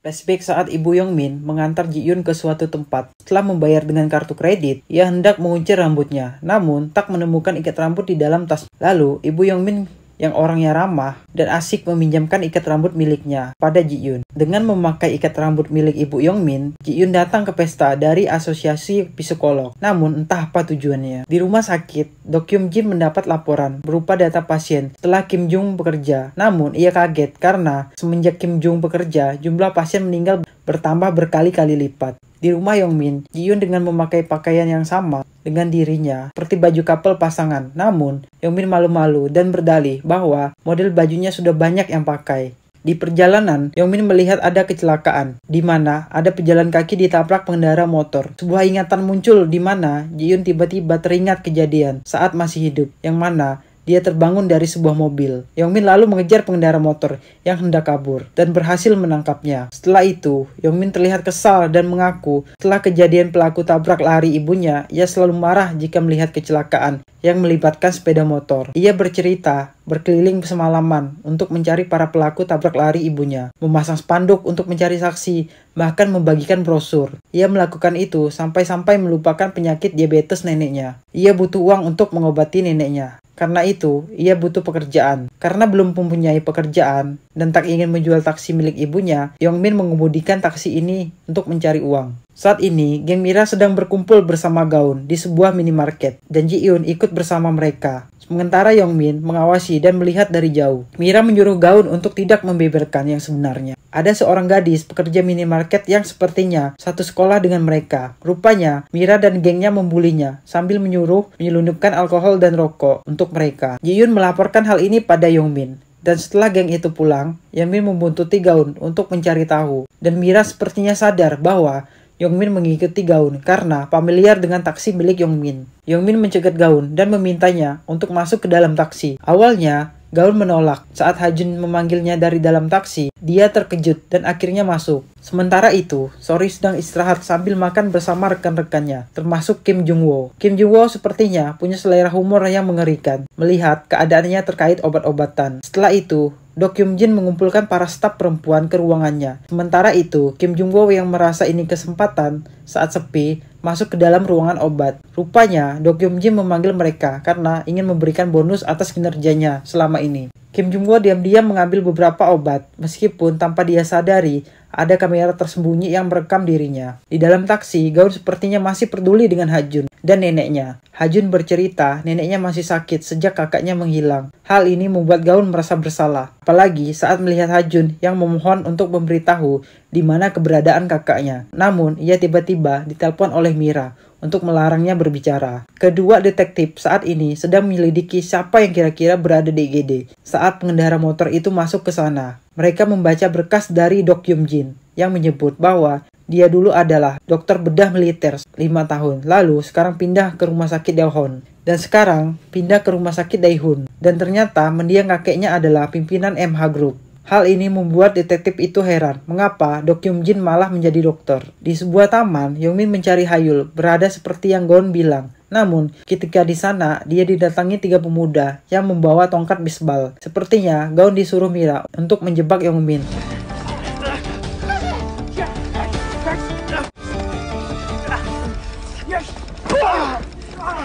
Flashback saat Ibu yong min mengantar Ji Yun ke suatu tempat. Setelah membayar dengan kartu kredit, ia hendak mengunci rambutnya, namun tak menemukan ikat rambut di dalam tas. Lalu, Ibu yong min yang orangnya ramah dan asik meminjamkan ikat rambut miliknya pada Ji Yun. Dengan memakai ikat rambut milik ibu Yong Min Ji Yun datang ke pesta dari asosiasi psikolog. Namun entah apa tujuannya. Di rumah sakit, Dok Kyung Jin mendapat laporan berupa data pasien setelah Kim Jung bekerja. Namun ia kaget karena semenjak Kim Jung bekerja, jumlah pasien meninggal bertambah berkali-kali lipat. Di rumah Yongmin, Ji Yun dengan memakai pakaian yang sama dengan dirinya, seperti baju couple pasangan. Namun, Yongmin malu-malu dan berdalih bahwa model bajunya sudah banyak yang pakai. Di perjalanan, Yongmin melihat ada kecelakaan, di mana ada pejalan kaki ditabrak pengendara motor. Sebuah ingatan muncul di mana Ji Yun tiba-tiba teringat kejadian saat masih hidup, yang mana dia terbangun dari sebuah mobil. Yongmin lalu mengejar pengendara motor yang hendak kabur dan berhasil menangkapnya. Setelah itu, Yongmin terlihat kesal dan mengaku setelah kejadian pelaku tabrak lari ibunya, ia selalu marah jika melihat kecelakaan yang melibatkan sepeda motor. Ia bercerita berkeliling semalaman untuk mencari para pelaku tabrak lari ibunya, memasang spanduk untuk mencari saksi, bahkan membagikan brosur. Ia melakukan itu sampai-sampai melupakan penyakit diabetes neneknya. Ia butuh uang untuk mengobati neneknya. Karena itu, ia butuh pekerjaan. Karena belum mempunyai pekerjaan dan tak ingin menjual taksi milik ibunya, Yongmin mengemudikan taksi ini untuk mencari uang. Saat ini, geng Mira sedang berkumpul bersama Gaun di sebuah minimarket dan Ji Eun ikut bersama mereka. Sementara Yong Min mengawasi dan melihat dari jauh. Mira menyuruh Gaun untuk tidak membeberkan yang sebenarnya. Ada seorang gadis pekerja minimarket yang sepertinya satu sekolah dengan mereka. Rupanya, Mira dan gengnya membulinya sambil menyuruh menyelundupkan alkohol dan rokok untuk mereka. Ji Yoon melaporkan hal ini pada Yong Min. dan setelah geng itu pulang, Min membuntuti Gaun untuk mencari tahu. Dan Mira sepertinya sadar bahwa Yongmin mengikuti Gaun karena familiar dengan taksi milik Yongmin. Yongmin mencegat Gaun dan memintanya untuk masuk ke dalam taksi. Awalnya, Gaun menolak. Saat Hajun memanggilnya dari dalam taksi, dia terkejut dan akhirnya masuk. Sementara itu, Sori sedang istirahat sambil makan bersama rekan-rekannya, termasuk Kim Jung-woo. Kim Jung-woo sepertinya punya selera humor yang mengerikan, melihat keadaannya terkait obat-obatan. Setelah itu, Dok Yum Jin mengumpulkan para staf perempuan ke ruangannya. Sementara itu, Kim Jung Woo yang merasa ini kesempatan saat sepi masuk ke dalam ruangan obat. Rupanya, Dok Yum Jin memanggil mereka karena ingin memberikan bonus atas kinerjanya selama ini. Kim Jung Woo diam-diam mengambil beberapa obat, meskipun tanpa dia sadari ada kamera tersembunyi yang merekam dirinya. Di dalam taksi, Gaun sepertinya masih peduli dengan Hajun dan neneknya. Hajun bercerita neneknya masih sakit sejak kakaknya menghilang. Hal ini membuat Gaun merasa bersalah, apalagi saat melihat Hajun yang memohon untuk memberitahu di mana keberadaan kakaknya. Namun, ia tiba-tiba ditelepon oleh Mira untuk melarangnya berbicara. Kedua detektif saat ini sedang menyelidiki siapa yang kira-kira berada di IGD saat pengendara motor itu masuk ke sana. Mereka membaca berkas dari Dok Yum Jin yang menyebut bahwa dia dulu adalah dokter bedah militer 5 tahun, lalu sekarang pindah ke rumah sakit Daehon. Dan sekarang pindah ke rumah sakit Daehun. Dan ternyata mendiang kakeknya adalah pimpinan MH Group. Hal ini membuat detektif itu heran. Mengapa Dok Yum Jin malah menjadi dokter? Di sebuah taman, Min mencari Hayul, berada seperti yang Gon bilang. Namun, ketika di sana, dia didatangi tiga pemuda yang membawa tongkat bisbal. Sepertinya, Gaun disuruh Mira untuk menjebak Min.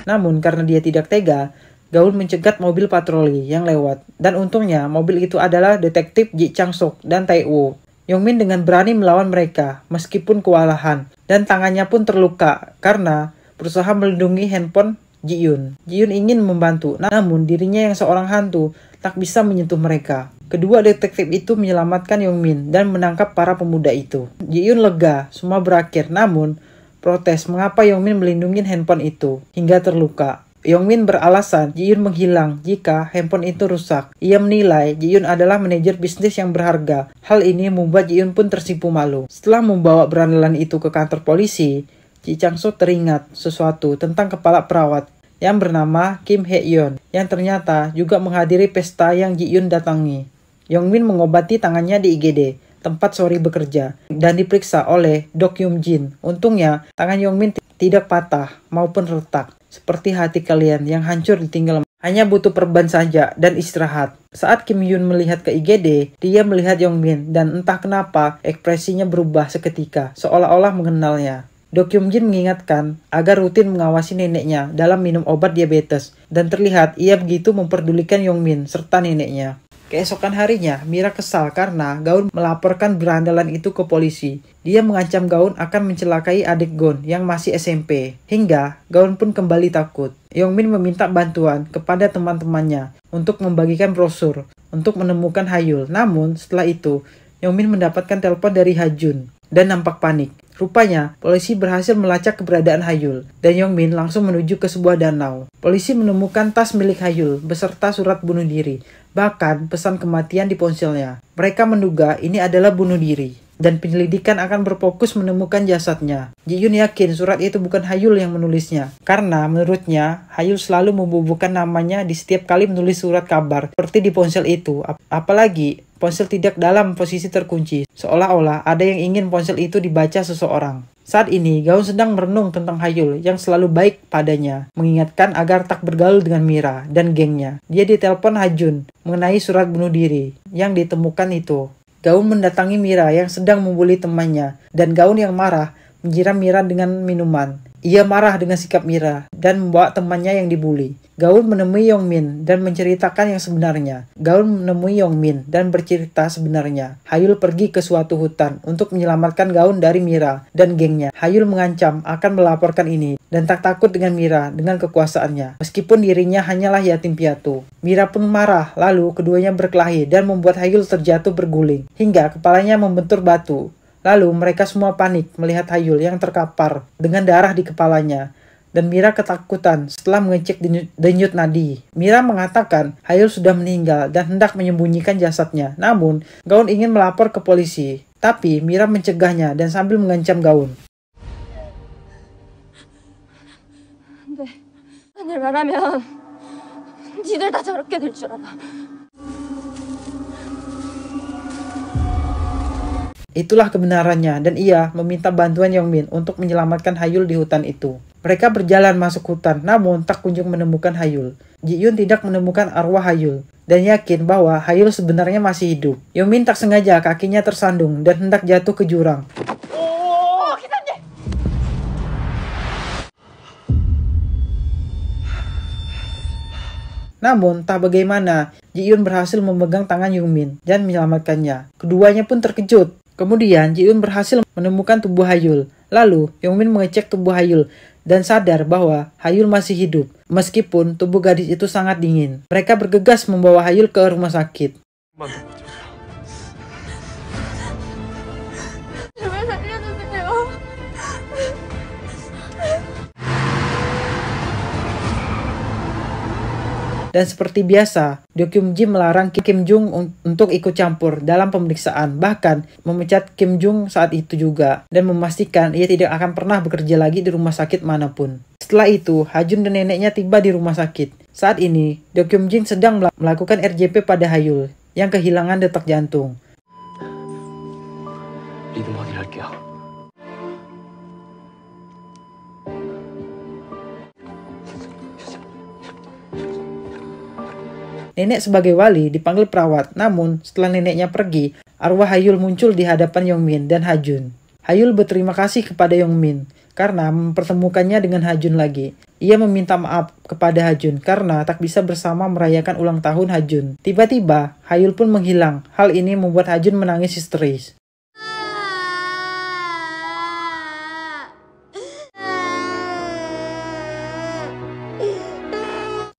Namun, karena dia tidak tega, Gaul mencegat mobil patroli yang lewat, dan untungnya mobil itu adalah detektif Ji Chang Sok dan Tai Yong Min dengan berani melawan mereka, meskipun kewalahan, dan tangannya pun terluka karena berusaha melindungi handphone Ji Yun. Ji Yun ingin membantu, namun dirinya yang seorang hantu tak bisa menyentuh mereka. Kedua detektif itu menyelamatkan Yong Min dan menangkap para pemuda itu. Ji Yun lega, semua berakhir, namun protes mengapa Yong Min melindungi handphone itu hingga terluka. Yongmin beralasan Jiyun menghilang jika handphone itu rusak. Ia menilai Jiyun adalah manajer bisnis yang berharga. Hal ini membuat Jiyun pun tersipu malu. Setelah membawa berandalan itu ke kantor polisi, Ji Changso teringat sesuatu tentang kepala perawat yang bernama Kim Hye Yeon yang ternyata juga menghadiri pesta yang Ji Yun datangi. Yongmin mengobati tangannya di IGD tempat Sori bekerja dan diperiksa oleh Dok Yum Jin. Untungnya tangan Yongmin tidak patah maupun retak seperti hati kalian yang hancur ditinggal hanya butuh perban saja dan istirahat. Saat Kim Yun melihat ke IGD, dia melihat Yong Min dan entah kenapa ekspresinya berubah seketika, seolah-olah mengenalnya. Dok Kyung Jin mengingatkan agar rutin mengawasi neneknya dalam minum obat diabetes dan terlihat ia begitu memperdulikan Yong Min serta neneknya. Keesokan harinya, Mira kesal karena Gaun melaporkan berandalan itu ke polisi. Dia mengancam Gaun akan mencelakai adik Gon yang masih SMP. Hingga Gaun pun kembali takut. Yongmin meminta bantuan kepada teman-temannya untuk membagikan brosur untuk menemukan Hayul. Namun setelah itu, Yongmin mendapatkan telepon dari Hajun dan nampak panik. Rupanya, polisi berhasil melacak keberadaan Hayul, dan Yongmin langsung menuju ke sebuah danau. Polisi menemukan tas milik Hayul beserta surat bunuh diri. Bahkan pesan kematian di ponselnya. Mereka menduga ini adalah bunuh diri. Dan penyelidikan akan berfokus menemukan jasadnya. Ji Yun yakin surat itu bukan Hayul yang menulisnya. Karena menurutnya, Hayul selalu membubuhkan namanya di setiap kali menulis surat kabar. Seperti di ponsel itu. Ap apalagi ponsel tidak dalam posisi terkunci, seolah-olah ada yang ingin ponsel itu dibaca seseorang. Saat ini, Gaun sedang merenung tentang Hayul yang selalu baik padanya, mengingatkan agar tak bergaul dengan Mira dan gengnya. Dia ditelepon Hajun mengenai surat bunuh diri yang ditemukan itu. Gaun mendatangi Mira yang sedang membuli temannya, dan Gaun yang marah menjiram Mira dengan minuman. Ia marah dengan sikap Mira dan membawa temannya yang dibully Gaun menemui Yong Min dan menceritakan yang sebenarnya. Gaun menemui Yong Min dan bercerita sebenarnya. Hayul pergi ke suatu hutan untuk menyelamatkan Gaun dari Mira dan gengnya. Hayul mengancam akan melaporkan ini dan tak takut dengan Mira dengan kekuasaannya, meskipun dirinya hanyalah yatim piatu. Mira pun marah, lalu keduanya berkelahi dan membuat Hayul terjatuh berguling, hingga kepalanya membentur batu. Lalu mereka semua panik melihat Hayul yang terkapar dengan darah di kepalanya dan Mira ketakutan setelah mengecek denyut nadi. Mira mengatakan Hayul sudah meninggal dan hendak menyembunyikan jasadnya. Namun, Gaun ingin melapor ke polisi. Tapi Mira mencegahnya dan sambil mengancam Gaun. Itulah kebenarannya dan ia meminta bantuan Yongmin untuk menyelamatkan Hayul di hutan itu. Mereka berjalan masuk hutan, namun tak kunjung menemukan Hayul. Ji Yun tidak menemukan arwah Hayul, dan yakin bahwa Hayul sebenarnya masih hidup. Yomin tak sengaja kakinya tersandung dan hendak jatuh ke jurang. Oh, namun, tak bagaimana, Ji Yun berhasil memegang tangan Min dan menyelamatkannya. Keduanya pun terkejut. Kemudian, Ji Yun berhasil menemukan tubuh Hayul. Lalu, Min mengecek tubuh Hayul dan sadar bahwa Hayul masih hidup, meskipun tubuh gadis itu sangat dingin. Mereka bergegas membawa Hayul ke rumah sakit. Dan seperti biasa, Kim Ji melarang Kim Jung untuk ikut campur dalam pemeriksaan, bahkan memecat Kim Jung saat itu juga, dan memastikan ia tidak akan pernah bekerja lagi di rumah sakit manapun. Setelah itu, Hajun dan neneknya tiba di rumah sakit. Saat ini, Kim Jin sedang melakukan RJP pada Hayul, yang kehilangan detak jantung. Nenek sebagai wali dipanggil perawat, namun setelah neneknya pergi, arwah Hayul muncul di hadapan Yongmin dan Hajun. Hayul berterima kasih kepada Yongmin karena mempertemukannya dengan Hajun lagi. Ia meminta maaf kepada Hajun karena tak bisa bersama merayakan ulang tahun Hajun. Tiba-tiba, Hayul pun menghilang. Hal ini membuat Hajun menangis histeris.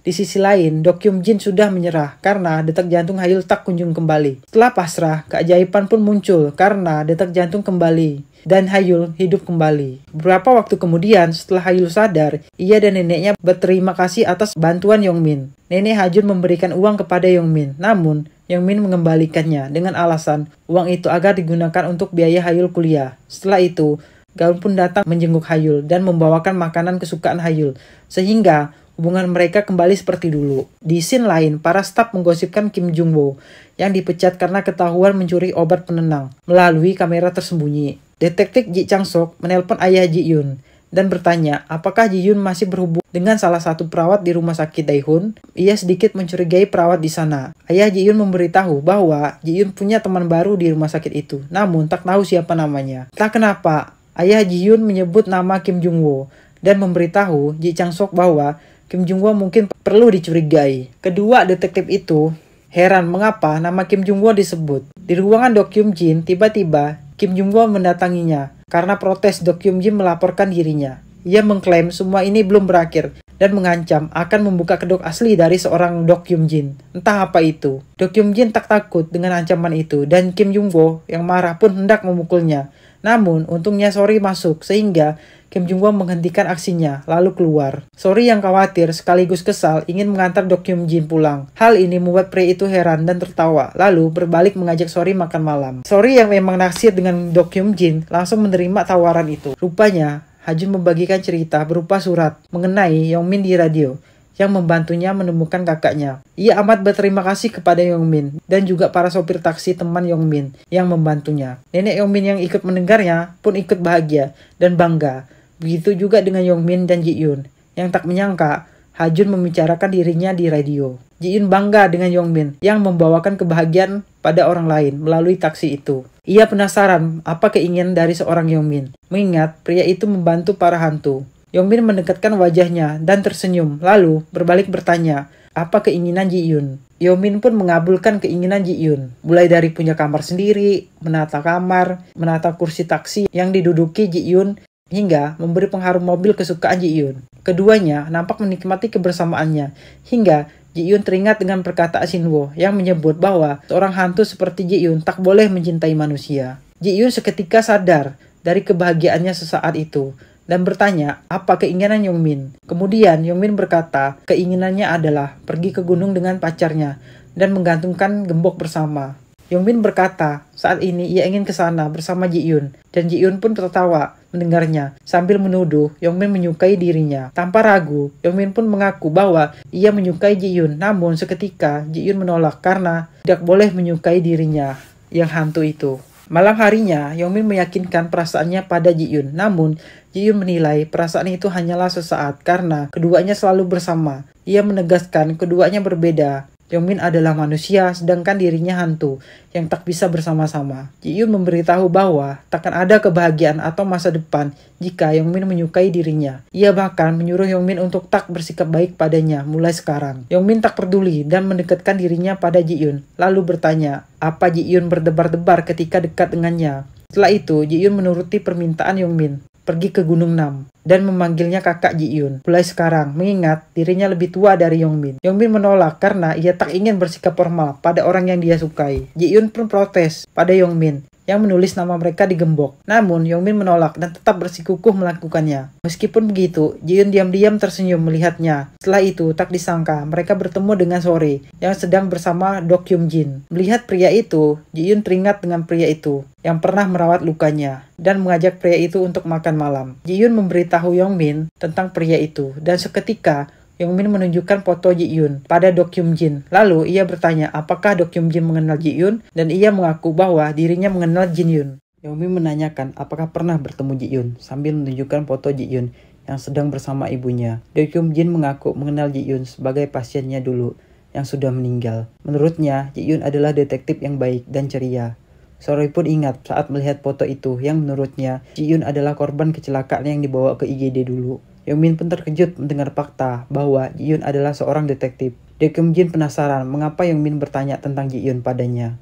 Di sisi lain, Dokyum Jin sudah menyerah karena detak jantung Hayul tak kunjung kembali. Setelah pasrah, keajaiban pun muncul karena detak jantung kembali dan Hayul hidup kembali. Beberapa waktu kemudian setelah Hayul sadar, ia dan neneknya berterima kasih atas bantuan Yongmin. Nenek Hajun memberikan uang kepada Yongmin, namun Yongmin mengembalikannya dengan alasan uang itu agar digunakan untuk biaya Hayul kuliah. Setelah itu, Gaun pun datang menjenguk Hayul dan membawakan makanan kesukaan Hayul, sehingga hubungan mereka kembali seperti dulu. Di scene lain, para staf menggosipkan Kim Jung Wo yang dipecat karena ketahuan mencuri obat penenang melalui kamera tersembunyi. Detektif Ji Chang Sok menelpon ayah Ji Yun dan bertanya apakah Ji Yun masih berhubung dengan salah satu perawat di rumah sakit Daehun. Ia sedikit mencurigai perawat di sana. Ayah Ji Yun memberitahu bahwa Ji Yun punya teman baru di rumah sakit itu, namun tak tahu siapa namanya. Tak kenapa, ayah Ji Yun menyebut nama Kim Jung Wo dan memberitahu Ji Chang Sok bahwa Kim Jung Won mungkin perlu dicurigai. Kedua detektif itu heran mengapa nama Kim Jung Won disebut. Di ruangan Dok Kyung Jin, tiba-tiba Kim Jung Won mendatanginya karena protes Dok Kyung Jin melaporkan dirinya. Ia mengklaim semua ini belum berakhir dan mengancam akan membuka kedok asli dari seorang Dok Kyung Jin. Entah apa itu. Dok Kyung Jin tak takut dengan ancaman itu dan Kim Jung Won yang marah pun hendak memukulnya. Namun untungnya Sori masuk sehingga Kim Jung Won menghentikan aksinya, lalu keluar. Sorry yang khawatir sekaligus kesal ingin mengantar Dok Kim Jin pulang. Hal ini membuat Prey itu heran dan tertawa, lalu berbalik mengajak Sorry makan malam. Sorry yang memang naksir dengan Dok Kim Jin langsung menerima tawaran itu. Rupanya, Hajun membagikan cerita berupa surat mengenai Yong Min di radio yang membantunya menemukan kakaknya. Ia amat berterima kasih kepada Yong Min dan juga para sopir taksi teman Yong Min yang membantunya. Nenek Yong Min yang ikut mendengarnya pun ikut bahagia dan bangga Begitu juga dengan Yongmin dan Ji-Yun, yang tak menyangka Hajun membicarakan dirinya di radio. Ji-Yun bangga dengan Yongmin yang membawakan kebahagiaan pada orang lain melalui taksi itu. Ia penasaran apa keinginan dari seorang Yongmin, mengingat pria itu membantu para hantu. Yongmin mendekatkan wajahnya dan tersenyum, lalu berbalik bertanya, apa keinginan Ji Yun? Yomin pun mengabulkan keinginan Ji Yun, mulai dari punya kamar sendiri, menata kamar, menata kursi taksi yang diduduki Ji Yun, hingga memberi pengharum mobil kesukaan Ji Yun. Keduanya nampak menikmati kebersamaannya, hingga Ji Yun teringat dengan perkataan Wo yang menyebut bahwa seorang hantu seperti Ji Yun tak boleh mencintai manusia. Ji Yun seketika sadar dari kebahagiaannya sesaat itu dan bertanya apa keinginan Yong Min. Kemudian Yong Min berkata keinginannya adalah pergi ke gunung dengan pacarnya dan menggantungkan gembok bersama. Yong Min berkata saat ini ia ingin ke sana bersama Ji Yun dan Ji Yun pun tertawa mendengarnya sambil menuduh Yongmin menyukai dirinya. Tanpa ragu, Yongmin pun mengaku bahwa ia menyukai Jiyun. Namun seketika Jiyun menolak karena tidak boleh menyukai dirinya yang hantu itu. Malam harinya, Yongmin meyakinkan perasaannya pada Jiyun. Namun, Jiyun menilai perasaan itu hanyalah sesaat karena keduanya selalu bersama. Ia menegaskan keduanya berbeda Yongmin adalah manusia, sedangkan dirinya hantu yang tak bisa bersama-sama. Ji Yun memberitahu bahwa takkan ada kebahagiaan atau masa depan jika Yongmin menyukai dirinya. Ia bahkan menyuruh Yongmin untuk tak bersikap baik padanya mulai sekarang. Yongmin tak peduli dan mendekatkan dirinya pada Ji Yun, lalu bertanya apa Ji Yun berdebar-debar ketika dekat dengannya. Setelah itu, Ji Yun menuruti permintaan Yongmin pergi ke Gunung Nam dan memanggilnya kakak Ji Yun. Mulai sekarang, mengingat dirinya lebih tua dari Yong Min. Yong Min menolak karena ia tak ingin bersikap formal pada orang yang dia sukai. Ji Yun pun protes pada Yong Min yang menulis nama mereka di gembok. Namun, Yongmin menolak dan tetap bersikukuh melakukannya. Meskipun begitu, Jiun diam-diam tersenyum melihatnya. Setelah itu, tak disangka, mereka bertemu dengan Sore, yang sedang bersama Dok Yung Jin. Melihat pria itu, Jiun teringat dengan pria itu, yang pernah merawat lukanya, dan mengajak pria itu untuk makan malam. Jiun memberitahu Yongmin tentang pria itu, dan seketika, Yong Min menunjukkan foto Ji Yun pada Do Kyum Jin. Lalu ia bertanya apakah Do Kyum Jin mengenal Ji Yun dan ia mengaku bahwa dirinya mengenal Jin Yun. Yong Min menanyakan apakah pernah bertemu Ji Yun sambil menunjukkan foto Ji Yun yang sedang bersama ibunya. Do Kyum Jin mengaku mengenal Ji Yun sebagai pasiennya dulu yang sudah meninggal. Menurutnya, Ji Yun adalah detektif yang baik dan ceria. Sorry pun ingat saat melihat foto itu yang menurutnya Ji Yun adalah korban kecelakaan yang dibawa ke IGD dulu. Yong Min pun terkejut mendengar fakta bahwa Ji Yun adalah seorang detektif. Dia kemudian penasaran mengapa Yong Min bertanya tentang Ji Yun padanya.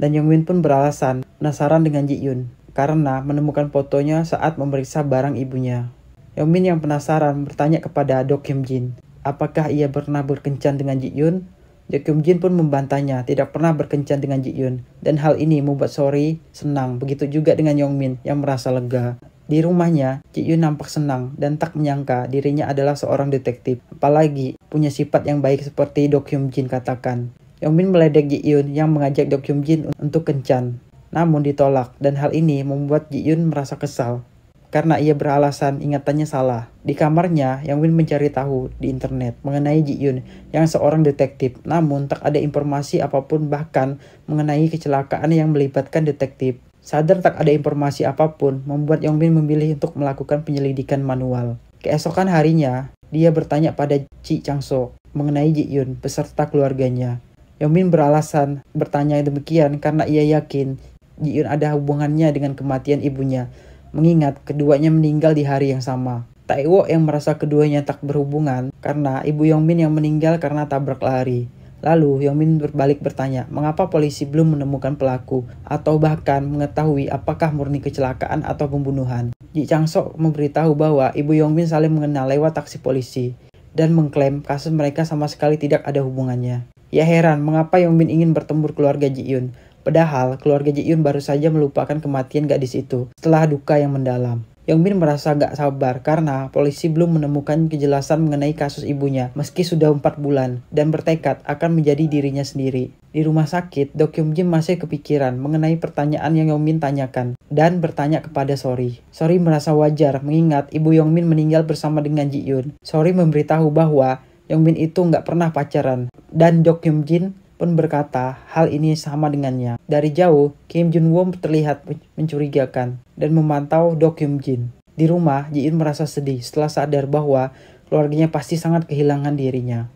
Dan Yong Min pun beralasan penasaran dengan Ji Yun karena menemukan fotonya saat memeriksa barang ibunya. Yong Min yang penasaran bertanya kepada Do Kim Jin, apakah ia pernah berkencan dengan Ji Yun? Do Kim Jin pun membantahnya tidak pernah berkencan dengan Ji Yun. Dan hal ini membuat Sori senang, begitu juga dengan Yong Min yang merasa lega. Di rumahnya, Cik Yun nampak senang dan tak menyangka dirinya adalah seorang detektif. Apalagi punya sifat yang baik seperti Dok Hyun Jin katakan. Min meledek Ji Yun yang mengajak Dok Hyun Jin untuk kencan. Namun ditolak dan hal ini membuat Ji Yun merasa kesal. Karena ia beralasan ingatannya salah. Di kamarnya, Yang Win mencari tahu di internet mengenai Ji Yun yang seorang detektif. Namun tak ada informasi apapun bahkan mengenai kecelakaan yang melibatkan detektif. Sadar tak ada informasi apapun, membuat Yong Yongbin memilih untuk melakukan penyelidikan manual. Keesokan harinya, dia bertanya pada Ci Changso mengenai Ji Yun beserta keluarganya. Yong Yongbin beralasan bertanya demikian karena ia yakin Ji Yun ada hubungannya dengan kematian ibunya, mengingat keduanya meninggal di hari yang sama. Taewo yang merasa keduanya tak berhubungan karena ibu Yong Min yang meninggal karena tabrak lari. Lalu Yomin berbalik bertanya, mengapa polisi belum menemukan pelaku atau bahkan mengetahui apakah murni kecelakaan atau pembunuhan. Ji Chang Sok memberitahu bahwa ibu Yongmin saling mengenal lewat taksi polisi dan mengklaim kasus mereka sama sekali tidak ada hubungannya. Ya heran mengapa Yongmin ingin bertemu keluarga Ji Yun, padahal keluarga Ji Yun baru saja melupakan kematian gadis itu setelah duka yang mendalam. Yang Bin merasa gak sabar karena polisi belum menemukan kejelasan mengenai kasus ibunya meski sudah 4 bulan dan bertekad akan menjadi dirinya sendiri. Di rumah sakit, Dok Yum Jim masih kepikiran mengenai pertanyaan yang Yong Min tanyakan dan bertanya kepada Sori. Sori merasa wajar mengingat ibu Yong Min meninggal bersama dengan Ji Yun. Sori memberitahu bahwa Yong Min itu nggak pernah pacaran dan Dok Yum Jin pun berkata hal ini sama dengannya. Dari jauh, Kim Jun Won terlihat mencurigakan dan memantau Do Kim Jin. Di rumah, Ji In merasa sedih setelah sadar bahwa keluarganya pasti sangat kehilangan dirinya.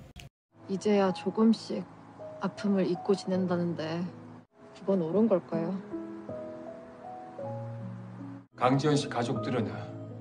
이제야 조금씩 아픔을 잊고 지낸다는데 그건 옳은 걸까요? 강지현 씨 가족들은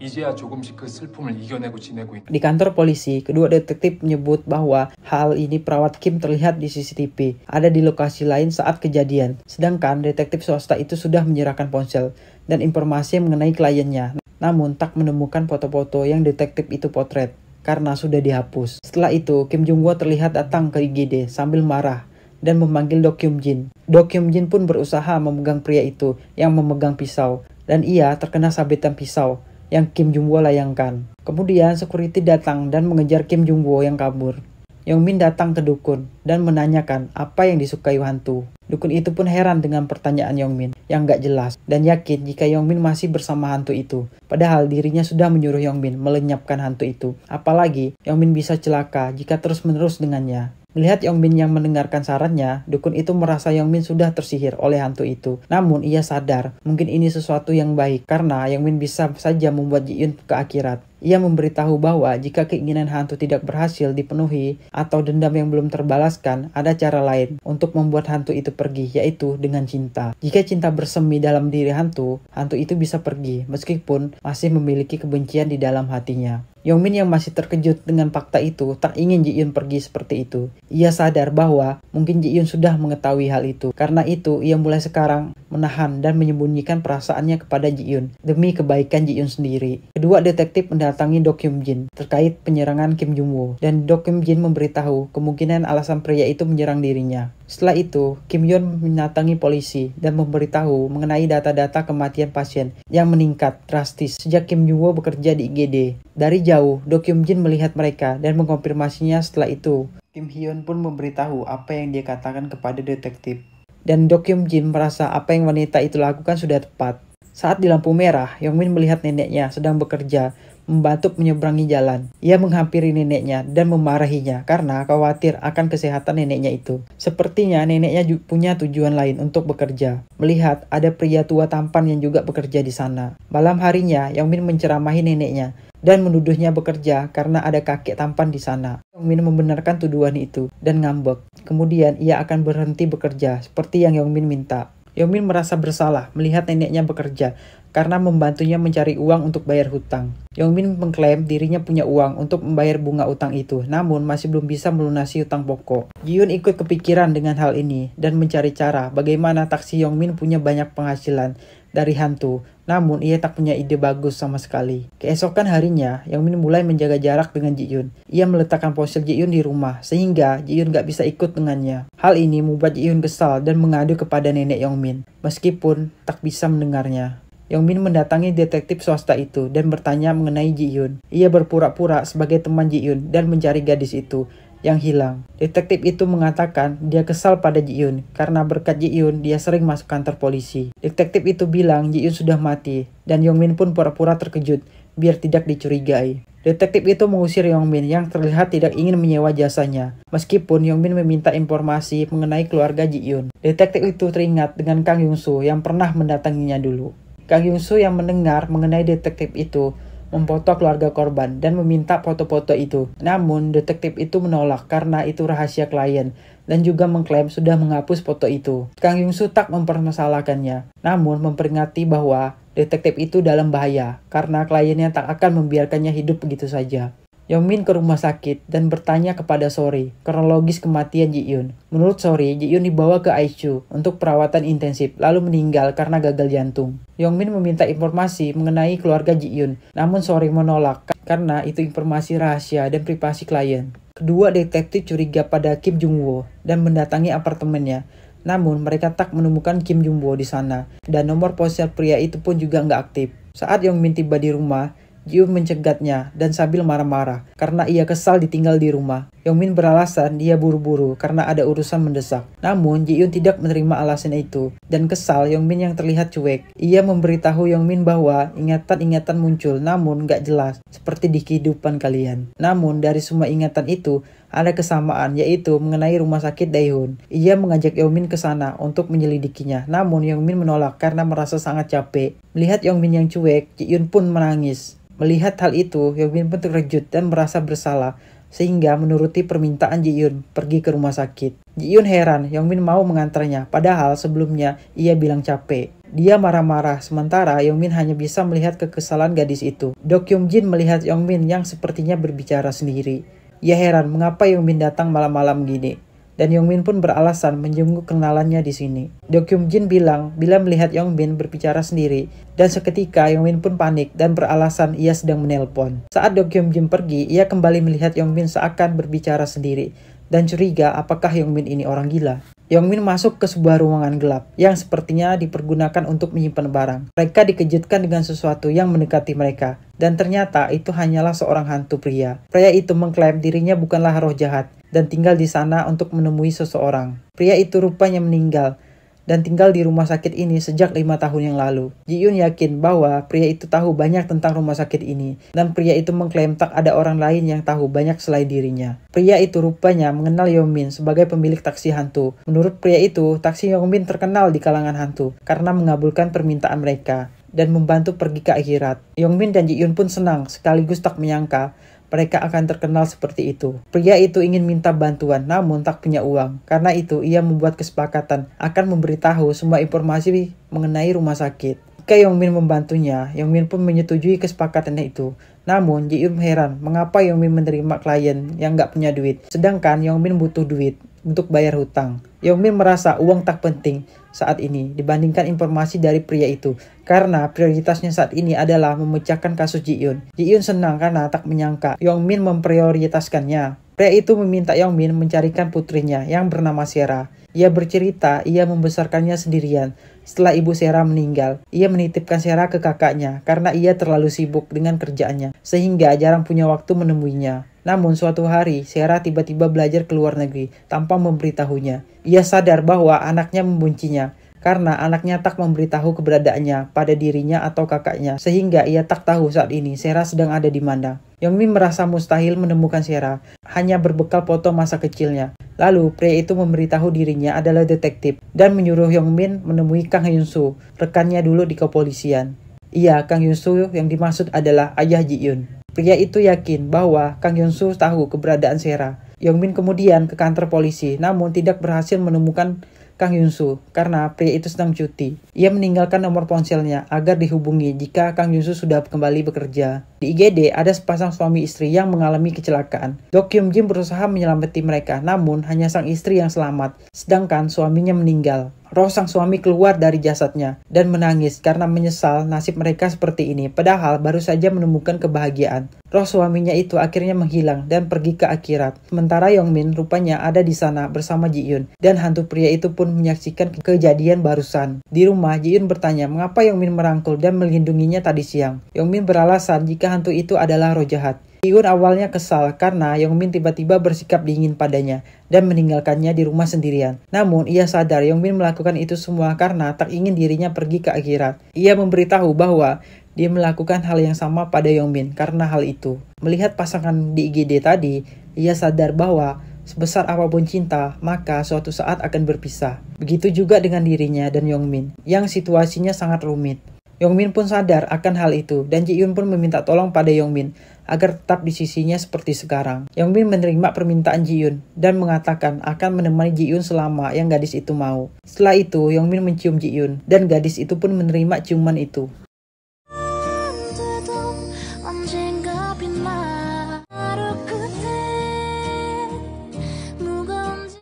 이제야 조금씩 그 슬픔을 이겨내고 지내고 있다. Di kantor polisi, kedua detektif menyebut bahwa hal ini perawat Kim terlihat di CCTV, ada di lokasi lain saat kejadian. Sedangkan detektif swasta itu sudah menyerahkan ponsel dan informasi mengenai kliennya. Namun tak menemukan foto-foto yang detektif itu potret karena sudah dihapus. Setelah itu, Kim Jung-woo terlihat datang ke IGD sambil marah dan memanggil Do Kyung Jin. Do Kyung Jin pun berusaha memegang pria itu yang memegang pisau dan ia terkena sabetan pisau yang Kim Jung-wo layangkan. Kemudian security datang dan mengejar Kim Jung-wo yang kabur. Yong Min datang ke dukun dan menanyakan apa yang disukai hantu. Dukun itu pun heran dengan pertanyaan Yong Min yang gak jelas dan yakin jika Yong Min masih bersama hantu itu. Padahal dirinya sudah menyuruh Yong Min melenyapkan hantu itu. Apalagi Yong Min bisa celaka jika terus-menerus dengannya. Melihat Yong Min yang mendengarkan sarannya, dukun itu merasa Yong Min sudah tersihir oleh hantu itu. Namun ia sadar, mungkin ini sesuatu yang baik karena Yong Min bisa saja membuat Ji Yun ke akhirat. Ia memberitahu bahwa jika keinginan hantu tidak berhasil dipenuhi atau dendam yang belum terbalaskan, ada cara lain untuk membuat hantu itu pergi, yaitu dengan cinta. Jika cinta bersemi dalam diri hantu, hantu itu bisa pergi meskipun masih memiliki kebencian di dalam hatinya. Yongmin yang masih terkejut dengan fakta itu tak ingin Ji Yun pergi seperti itu. Ia sadar bahwa mungkin Ji Yun sudah mengetahui hal itu. Karena itu, ia mulai sekarang menahan dan menyembunyikan perasaannya kepada Ji Yun demi kebaikan Ji Yun sendiri. Kedua detektif mendatangi Do Kim Jin terkait penyerangan Kim Jung Woo dan Do Kim Jin memberitahu kemungkinan alasan pria itu menyerang dirinya. Setelah itu, Kim Yun mendatangi polisi dan memberitahu mengenai data-data kematian pasien yang meningkat drastis sejak Kim Jung Woo bekerja di IGD. Dari jauh, Do Kim Jin melihat mereka dan mengkonfirmasinya setelah itu. Kim Hyun pun memberitahu apa yang dia katakan kepada detektif dan Dokyum Jin merasa apa yang wanita itu lakukan sudah tepat. Saat di lampu merah, Yongmin melihat neneknya sedang bekerja, membantu menyeberangi jalan. Ia menghampiri neneknya dan memarahinya karena khawatir akan kesehatan neneknya itu. Sepertinya neneknya punya tujuan lain untuk bekerja. Melihat ada pria tua tampan yang juga bekerja di sana. Malam harinya, Yongmin menceramahi neneknya dan menuduhnya bekerja karena ada kakek tampan di sana. Yongmin membenarkan tuduhan itu dan ngambek. Kemudian ia akan berhenti bekerja seperti yang Yongmin minta. Yongmin merasa bersalah melihat neneknya bekerja karena membantunya mencari uang untuk bayar hutang. Yongmin mengklaim dirinya punya uang untuk membayar bunga utang itu, namun masih belum bisa melunasi utang pokok. Jiun ikut kepikiran dengan hal ini dan mencari cara bagaimana taksi Yongmin punya banyak penghasilan dari hantu, namun ia tak punya ide bagus sama sekali. Keesokan harinya, Yang Min mulai menjaga jarak dengan Ji Yun. Ia meletakkan ponsel Ji Yun di rumah, sehingga Ji Yun gak bisa ikut dengannya. Hal ini membuat Ji Yun kesal dan mengadu kepada nenek Yang Min, meskipun tak bisa mendengarnya. Yang Min mendatangi detektif swasta itu dan bertanya mengenai Ji Yun. Ia berpura-pura sebagai teman Ji Yun dan mencari gadis itu, yang hilang. Detektif itu mengatakan dia kesal pada Ji Yun karena berkat Ji Yun dia sering masuk kantor polisi. Detektif itu bilang Ji Yun sudah mati dan Yong Min pun pura-pura terkejut biar tidak dicurigai. Detektif itu mengusir Yong Min yang terlihat tidak ingin menyewa jasanya, meskipun Yong Min meminta informasi mengenai keluarga Ji Yun. Detektif itu teringat dengan Kang Yong Soo yang pernah mendatanginya dulu. Kang Yong Soo yang mendengar mengenai detektif itu memfoto keluarga korban dan meminta foto-foto itu. Namun, detektif itu menolak karena itu rahasia klien dan juga mengklaim sudah menghapus foto itu. Kang Yung Su tak mempermasalahkannya, namun memperingati bahwa detektif itu dalam bahaya karena kliennya tak akan membiarkannya hidup begitu saja. Yomin ke rumah sakit dan bertanya kepada Sori kronologis kematian Ji Yun. Menurut Sori, Ji Yun dibawa ke ICU untuk perawatan intensif lalu meninggal karena gagal jantung. Yongmin meminta informasi mengenai keluarga Ji Yun, namun Sori menolak karena itu informasi rahasia dan privasi klien. Kedua detektif curiga pada Kim Jung Woo dan mendatangi apartemennya. Namun mereka tak menemukan Kim Jung Woo di sana dan nomor ponsel pria itu pun juga nggak aktif. Saat Yongmin tiba di rumah, Yu mencegatnya dan sambil marah-marah karena ia kesal ditinggal di rumah. Yongmin beralasan dia buru-buru karena ada urusan mendesak. Namun, Ji tidak menerima alasan itu dan kesal Yongmin yang terlihat cuek. Ia memberitahu Yongmin bahwa ingatan-ingatan muncul namun gak jelas seperti di kehidupan kalian. Namun, dari semua ingatan itu, ada kesamaan yaitu mengenai rumah sakit Daehun. Ia mengajak Yongmin ke sana untuk menyelidikinya. Namun Yongmin menolak karena merasa sangat capek. Melihat Yongmin yang cuek, Ji pun menangis. Melihat hal itu, Hyobin pun terkejut dan merasa bersalah sehingga menuruti permintaan Ji Yun pergi ke rumah sakit. Ji Yun heran, Yong Min mau mengantarnya, padahal sebelumnya ia bilang capek. Dia marah-marah, sementara Yong Min hanya bisa melihat kekesalan gadis itu. Dok Yong Jin melihat Yong Min yang sepertinya berbicara sendiri. Ia heran mengapa Yong Min datang malam-malam gini dan Yongbin pun beralasan menjenguk kenalannya di sini. Kyung Jin bilang bila melihat Yongbin berbicara sendiri dan seketika Yongbin pun panik dan beralasan ia sedang menelpon. Saat Kyung Jin pergi, ia kembali melihat Yongbin seakan berbicara sendiri dan curiga apakah Yongbin ini orang gila. Yongmin masuk ke sebuah ruangan gelap yang sepertinya dipergunakan untuk menyimpan barang. Mereka dikejutkan dengan sesuatu yang mendekati mereka dan ternyata itu hanyalah seorang hantu pria. Pria itu mengklaim dirinya bukanlah roh jahat dan tinggal di sana untuk menemui seseorang. Pria itu rupanya meninggal dan tinggal di rumah sakit ini sejak lima tahun yang lalu. Ji Yun yakin bahwa pria itu tahu banyak tentang rumah sakit ini, dan pria itu mengklaim tak ada orang lain yang tahu banyak selain dirinya. Pria itu rupanya mengenal Yomin sebagai pemilik taksi hantu. Menurut pria itu, taksi Yomin terkenal di kalangan hantu karena mengabulkan permintaan mereka dan membantu pergi ke akhirat. Yongmin dan Ji Yun pun senang sekaligus tak menyangka mereka akan terkenal seperti itu. Pria itu ingin minta bantuan, namun tak punya uang. Karena itu, ia membuat kesepakatan akan memberitahu semua informasi mengenai rumah sakit. Ketika Yongmin membantunya, Yongmin pun menyetujui kesepakatan itu. Namun, Ji Yun heran mengapa Yongmin menerima klien yang gak punya duit, sedangkan Yongmin butuh duit untuk bayar hutang. Yongmin merasa uang tak penting, saat ini dibandingkan informasi dari pria itu karena prioritasnya saat ini adalah memecahkan kasus Ji Yoon. Ji Yoon senang karena tak menyangka Yong Min memprioritaskannya. Pria itu meminta Yong Min mencarikan putrinya yang bernama Sierra. Ia bercerita ia membesarkannya sendirian. Setelah ibu Sera meninggal, ia menitipkan Sera ke kakaknya karena ia terlalu sibuk dengan kerjaannya sehingga jarang punya waktu menemuinya. Namun suatu hari, Sarah tiba-tiba belajar ke luar negeri tanpa memberitahunya. Ia sadar bahwa anaknya membencinya karena anaknya tak memberitahu keberadaannya pada dirinya atau kakaknya, sehingga ia tak tahu saat ini Sarah sedang ada di mana. Yongmi merasa mustahil menemukan Sarah, hanya berbekal foto masa kecilnya. Lalu, pria itu memberitahu dirinya adalah detektif dan menyuruh Yongmin menemui Kang Yunsu, rekannya dulu di kepolisian. Iya, Kang Yunsu yang dimaksud adalah ayah Ji Yun. Pria itu yakin bahwa Kang Yunsu tahu keberadaan Sera. Yongmin kemudian ke kantor polisi, namun tidak berhasil menemukan Kang Yunsu karena pria itu sedang cuti. Ia meninggalkan nomor ponselnya agar dihubungi jika Kang Yunsu sudah kembali bekerja. Di IGD ada sepasang suami istri yang mengalami kecelakaan. Dok Yum Jim berusaha menyelamati mereka, namun hanya sang istri yang selamat, sedangkan suaminya meninggal. Roh sang suami keluar dari jasadnya dan menangis karena menyesal nasib mereka seperti ini. Padahal baru saja menemukan kebahagiaan. Roh suaminya itu akhirnya menghilang dan pergi ke akhirat. Sementara Yongmin rupanya ada di sana bersama Ji Yun, dan hantu pria itu pun menyaksikan kejadian barusan. Di rumah, Ji Yun bertanya mengapa Yongmin merangkul dan melindunginya tadi siang. Yongmin beralasan jika hantu itu adalah roh jahat. Yun awalnya kesal karena Yong Yongmin tiba-tiba bersikap dingin padanya dan meninggalkannya di rumah sendirian. Namun, ia sadar Yong Yongmin melakukan itu semua karena tak ingin dirinya pergi ke akhirat. Ia memberitahu bahwa dia melakukan hal yang sama pada Yong Yongmin karena hal itu. Melihat pasangan di IGD tadi, ia sadar bahwa sebesar apapun cinta, maka suatu saat akan berpisah. Begitu juga dengan dirinya dan Yong Yongmin, yang situasinya sangat rumit. Yong Yongmin pun sadar akan hal itu dan Ji Yun pun meminta tolong pada Yong Yongmin agar tetap di sisinya seperti sekarang. Yang Min menerima permintaan Ji Yun dan mengatakan akan menemani Ji Yun selama yang gadis itu mau. Setelah itu, Yang Min mencium Ji Yun dan gadis itu pun menerima ciuman itu.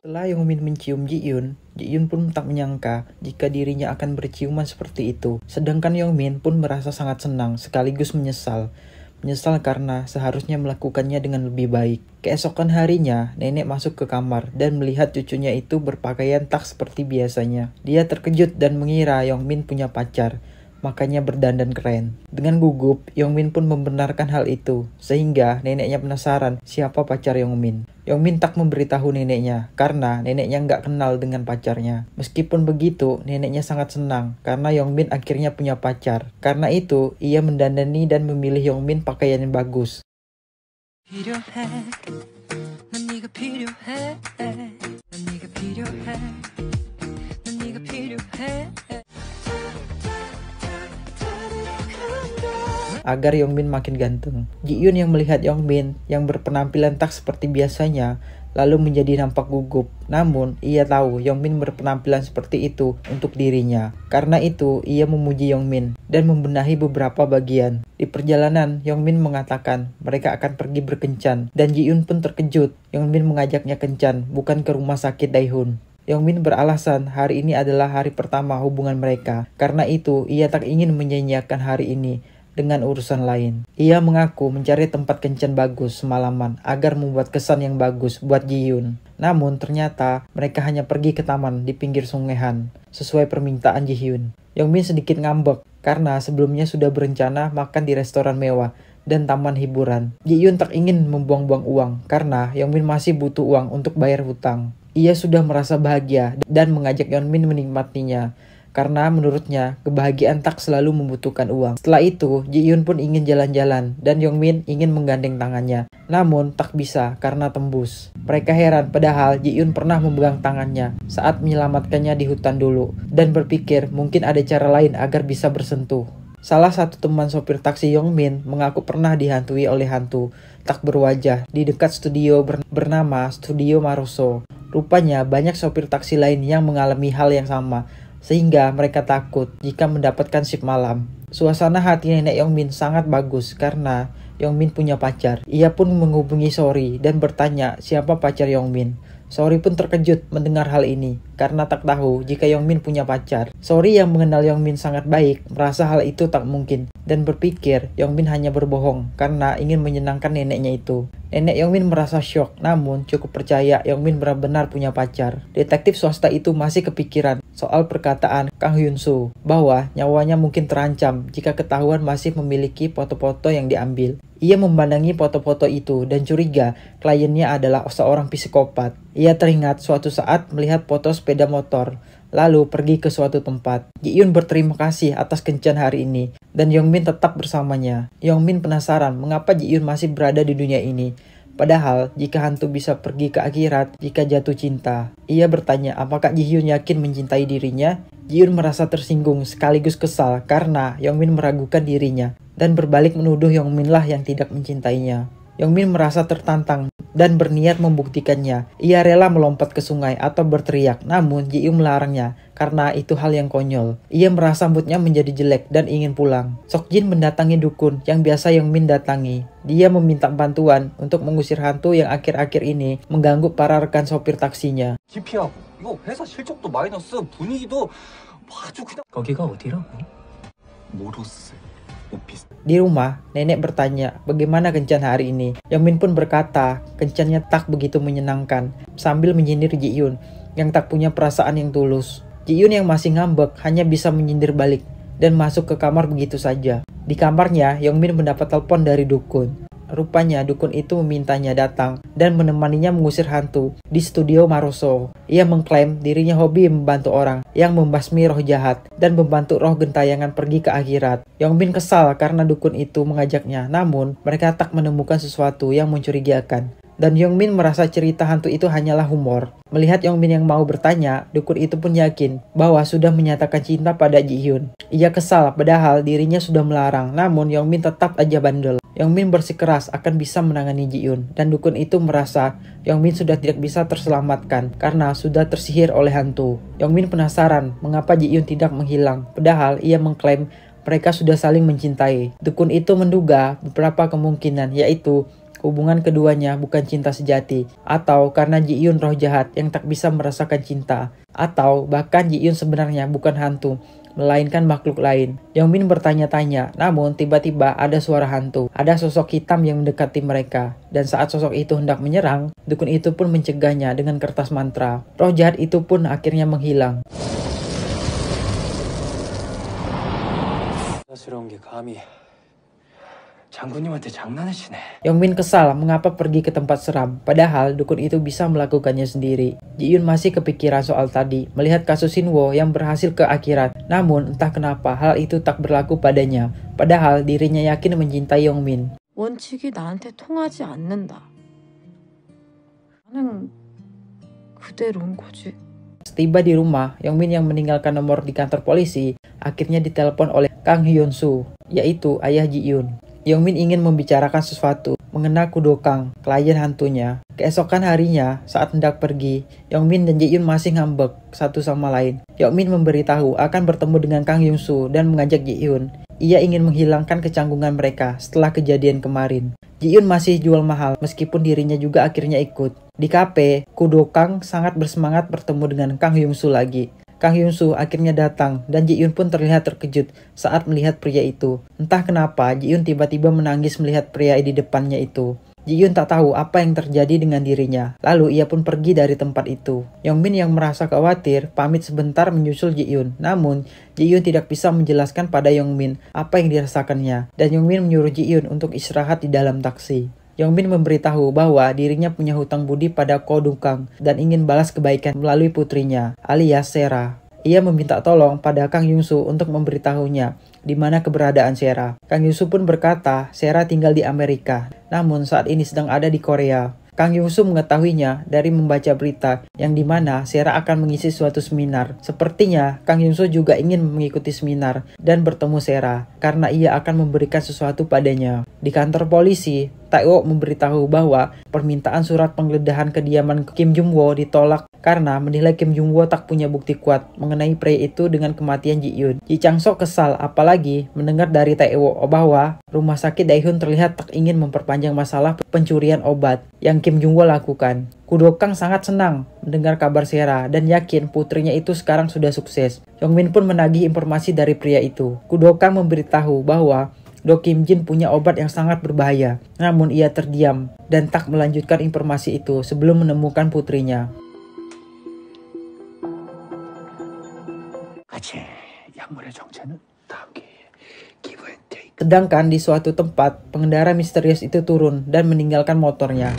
Setelah Yong Min mencium Ji Yun, Ji Yun pun tak menyangka jika dirinya akan berciuman seperti itu. Sedangkan Yong Min pun merasa sangat senang sekaligus menyesal menyesal karena seharusnya melakukannya dengan lebih baik. Keesokan harinya, nenek masuk ke kamar dan melihat cucunya itu berpakaian tak seperti biasanya. Dia terkejut dan mengira Yongmin punya pacar makanya berdandan keren. Dengan gugup, Yongmin pun membenarkan hal itu, sehingga neneknya penasaran siapa pacar Yongmin. Yongmin tak memberitahu neneknya, karena neneknya nggak kenal dengan pacarnya. Meskipun begitu, neneknya sangat senang, karena Yongmin akhirnya punya pacar. Karena itu, ia mendandani dan memilih Yongmin pakaian yang bagus. agar Yongmin makin ganteng. Ji Yun yang melihat Yongmin yang berpenampilan tak seperti biasanya lalu menjadi nampak gugup. Namun, ia tahu Yongmin berpenampilan seperti itu untuk dirinya. Karena itu, ia memuji Yongmin dan membenahi beberapa bagian. Di perjalanan, Yongmin mengatakan mereka akan pergi berkencan dan Ji Yun pun terkejut. Yongmin mengajaknya kencan, bukan ke rumah sakit Daehun. Yongmin beralasan hari ini adalah hari pertama hubungan mereka. Karena itu, ia tak ingin menyanyiakan hari ini dengan urusan lain. Ia mengaku mencari tempat kencan bagus semalaman agar membuat kesan yang bagus buat Ji Hyun. Namun ternyata mereka hanya pergi ke taman di pinggir sungai Han sesuai permintaan Ji Hyun. Min sedikit ngambek karena sebelumnya sudah berencana makan di restoran mewah dan taman hiburan. Ji Hyun tak ingin membuang-buang uang karena Yong Min masih butuh uang untuk bayar hutang. Ia sudah merasa bahagia dan mengajak Min menikmatinya karena menurutnya kebahagiaan tak selalu membutuhkan uang. Setelah itu, Ji Yun pun ingin jalan-jalan dan Yong Min ingin menggandeng tangannya. Namun tak bisa karena tembus. Mereka heran padahal Ji Yun pernah memegang tangannya saat menyelamatkannya di hutan dulu dan berpikir mungkin ada cara lain agar bisa bersentuh. Salah satu teman sopir taksi Yong Min mengaku pernah dihantui oleh hantu tak berwajah di dekat studio bernama Studio Maroso. Rupanya banyak sopir taksi lain yang mengalami hal yang sama sehingga mereka takut jika mendapatkan shift malam. Suasana hati nenek Yongmin sangat bagus karena Yongmin punya pacar. Ia pun menghubungi Sori dan bertanya siapa pacar Yongmin. Sori pun terkejut mendengar hal ini karena tak tahu jika Yongmin punya pacar. Sori yang mengenal Yongmin sangat baik, merasa hal itu tak mungkin, dan berpikir Yongmin hanya berbohong karena ingin menyenangkan neneknya itu. Nenek Yongmin merasa shock, namun cukup percaya Yongmin benar-benar punya pacar. Detektif swasta itu masih kepikiran soal perkataan Kang Hyun Soo bahwa nyawanya mungkin terancam jika ketahuan masih memiliki foto-foto yang diambil. Ia memandangi foto-foto itu dan curiga kliennya adalah seorang psikopat. Ia teringat suatu saat melihat foto sepeda motor, lalu pergi ke suatu tempat. Ji Yun berterima kasih atas kencan hari ini, dan Yong Min tetap bersamanya. Yong Min penasaran mengapa Ji Yun masih berada di dunia ini. Padahal, jika hantu bisa pergi ke akhirat jika jatuh cinta. Ia bertanya apakah Ji Hyun yakin mencintai dirinya? Ji Yun merasa tersinggung sekaligus kesal karena Yong Min meragukan dirinya dan berbalik menuduh Yong Min lah yang tidak mencintainya. Yongmin merasa tertantang dan berniat membuktikannya. Ia rela melompat ke sungai atau berteriak, namun Ji melarangnya karena itu hal yang konyol. Ia merasa moodnya menjadi jelek dan ingin pulang. Sokjin mendatangi dukun yang biasa Yongmin datangi. Dia meminta bantuan untuk mengusir hantu yang akhir-akhir ini mengganggu para rekan sopir taksinya. 거기가 di rumah, nenek bertanya, bagaimana kencan hari ini? Yang pun berkata, kencannya tak begitu menyenangkan, sambil menyindir Ji Yun, yang tak punya perasaan yang tulus. Ji Yun yang masih ngambek hanya bisa menyindir balik, dan masuk ke kamar begitu saja. Di kamarnya, Yongmin mendapat telepon dari dukun. Rupanya dukun itu memintanya datang dan menemaninya mengusir hantu di studio Maroso. Ia mengklaim dirinya hobi membantu orang yang membasmi roh jahat dan membantu roh gentayangan pergi ke akhirat. Yongbin kesal karena dukun itu mengajaknya, namun mereka tak menemukan sesuatu yang mencurigakan dan Yongmin merasa cerita hantu itu hanyalah humor. Melihat Yongmin yang mau bertanya, dukun itu pun yakin bahwa sudah menyatakan cinta pada Ji Hyun. Ia kesal padahal dirinya sudah melarang, namun Yongmin tetap aja bandel. Yang Min bersikeras akan bisa menangani Ji Yun dan dukun itu merasa Yang Min sudah tidak bisa terselamatkan karena sudah tersihir oleh hantu. Yang Min penasaran mengapa Ji Yun tidak menghilang padahal ia mengklaim mereka sudah saling mencintai. Dukun itu menduga beberapa kemungkinan yaitu hubungan keduanya bukan cinta sejati, atau karena Ji Yun roh jahat yang tak bisa merasakan cinta, atau bahkan Ji Yun sebenarnya bukan hantu, melainkan makhluk lain. Min bertanya-tanya, namun tiba-tiba ada suara hantu. Ada sosok hitam yang mendekati mereka. Dan saat sosok itu hendak menyerang, dukun itu pun mencegahnya dengan kertas mantra. Roh jahat itu pun akhirnya menghilang. 장군님한테 장난하시네. Yongmin kesal mengapa pergi ke tempat seram, padahal dukun itu bisa melakukannya sendiri. Ji Yun masih kepikiran soal tadi, melihat kasus Sinwo yang berhasil ke akhirat. Namun entah kenapa hal itu tak berlaku padanya, padahal dirinya yakin mencintai Yongmin. 원칙이 나한테 통하지 않는다. 나는 그대로인 거지. Setiba di rumah, Yongmin yang meninggalkan nomor di kantor polisi akhirnya ditelepon oleh Kang Hyun Soo, yaitu ayah Ji Yun. Yongmin ingin membicarakan sesuatu mengenai Kudokang, klien hantunya. Keesokan harinya, saat hendak pergi, Yongmin dan Jae Yun masih ngambek satu sama lain. Yongmin memberitahu akan bertemu dengan Kang Yongsu dan mengajak Jae Ia ingin menghilangkan kecanggungan mereka setelah kejadian kemarin. Ji masih jual mahal meskipun dirinya juga akhirnya ikut. Di Kudo Kudokang sangat bersemangat bertemu dengan Kang Yongsu lagi. Kang Soo akhirnya datang dan Ji Yun pun terlihat terkejut saat melihat pria itu. Entah kenapa Ji Yun tiba-tiba menangis melihat pria di depannya itu. Ji Yun tak tahu apa yang terjadi dengan dirinya. Lalu ia pun pergi dari tempat itu. Yong Min yang merasa khawatir pamit sebentar menyusul Ji Yun. Namun, Ji Yun tidak bisa menjelaskan pada Yong Min apa yang dirasakannya. Dan Yong Min menyuruh Ji Yun untuk istirahat di dalam taksi. Yongbin memberitahu bahwa dirinya punya hutang budi pada Ko Dukang dan ingin balas kebaikan melalui putrinya, alias Sera. Ia meminta tolong pada Kang Yungsu untuk memberitahunya di mana keberadaan Sera. Kang Yungsu pun berkata, Sera tinggal di Amerika, namun saat ini sedang ada di Korea. Kang Yungsu mengetahuinya dari membaca berita yang di mana Sera akan mengisi suatu seminar. Sepertinya Kang Yungsu juga ingin mengikuti seminar dan bertemu Sera karena ia akan memberikan sesuatu padanya. Di kantor polisi, Taewo memberitahu bahwa permintaan surat penggeledahan kediaman Kim Jong Wo ditolak karena menilai Kim Jong Wo tak punya bukti kuat mengenai pria itu dengan kematian Ji Yun. Ji Chang Sok kesal apalagi mendengar dari Taewo bahwa rumah sakit Daehyun terlihat tak ingin memperpanjang masalah pencurian obat yang Kim Jong Wo lakukan. Kang sangat senang mendengar kabar Sera dan yakin putrinya itu sekarang sudah sukses. Yongmin pun menagih informasi dari pria itu. Kang memberitahu bahwa Do Kim Jin punya obat yang sangat berbahaya, namun ia terdiam dan tak melanjutkan informasi itu sebelum menemukan putrinya. Sedangkan di suatu tempat, pengendara misterius itu turun dan meninggalkan motornya.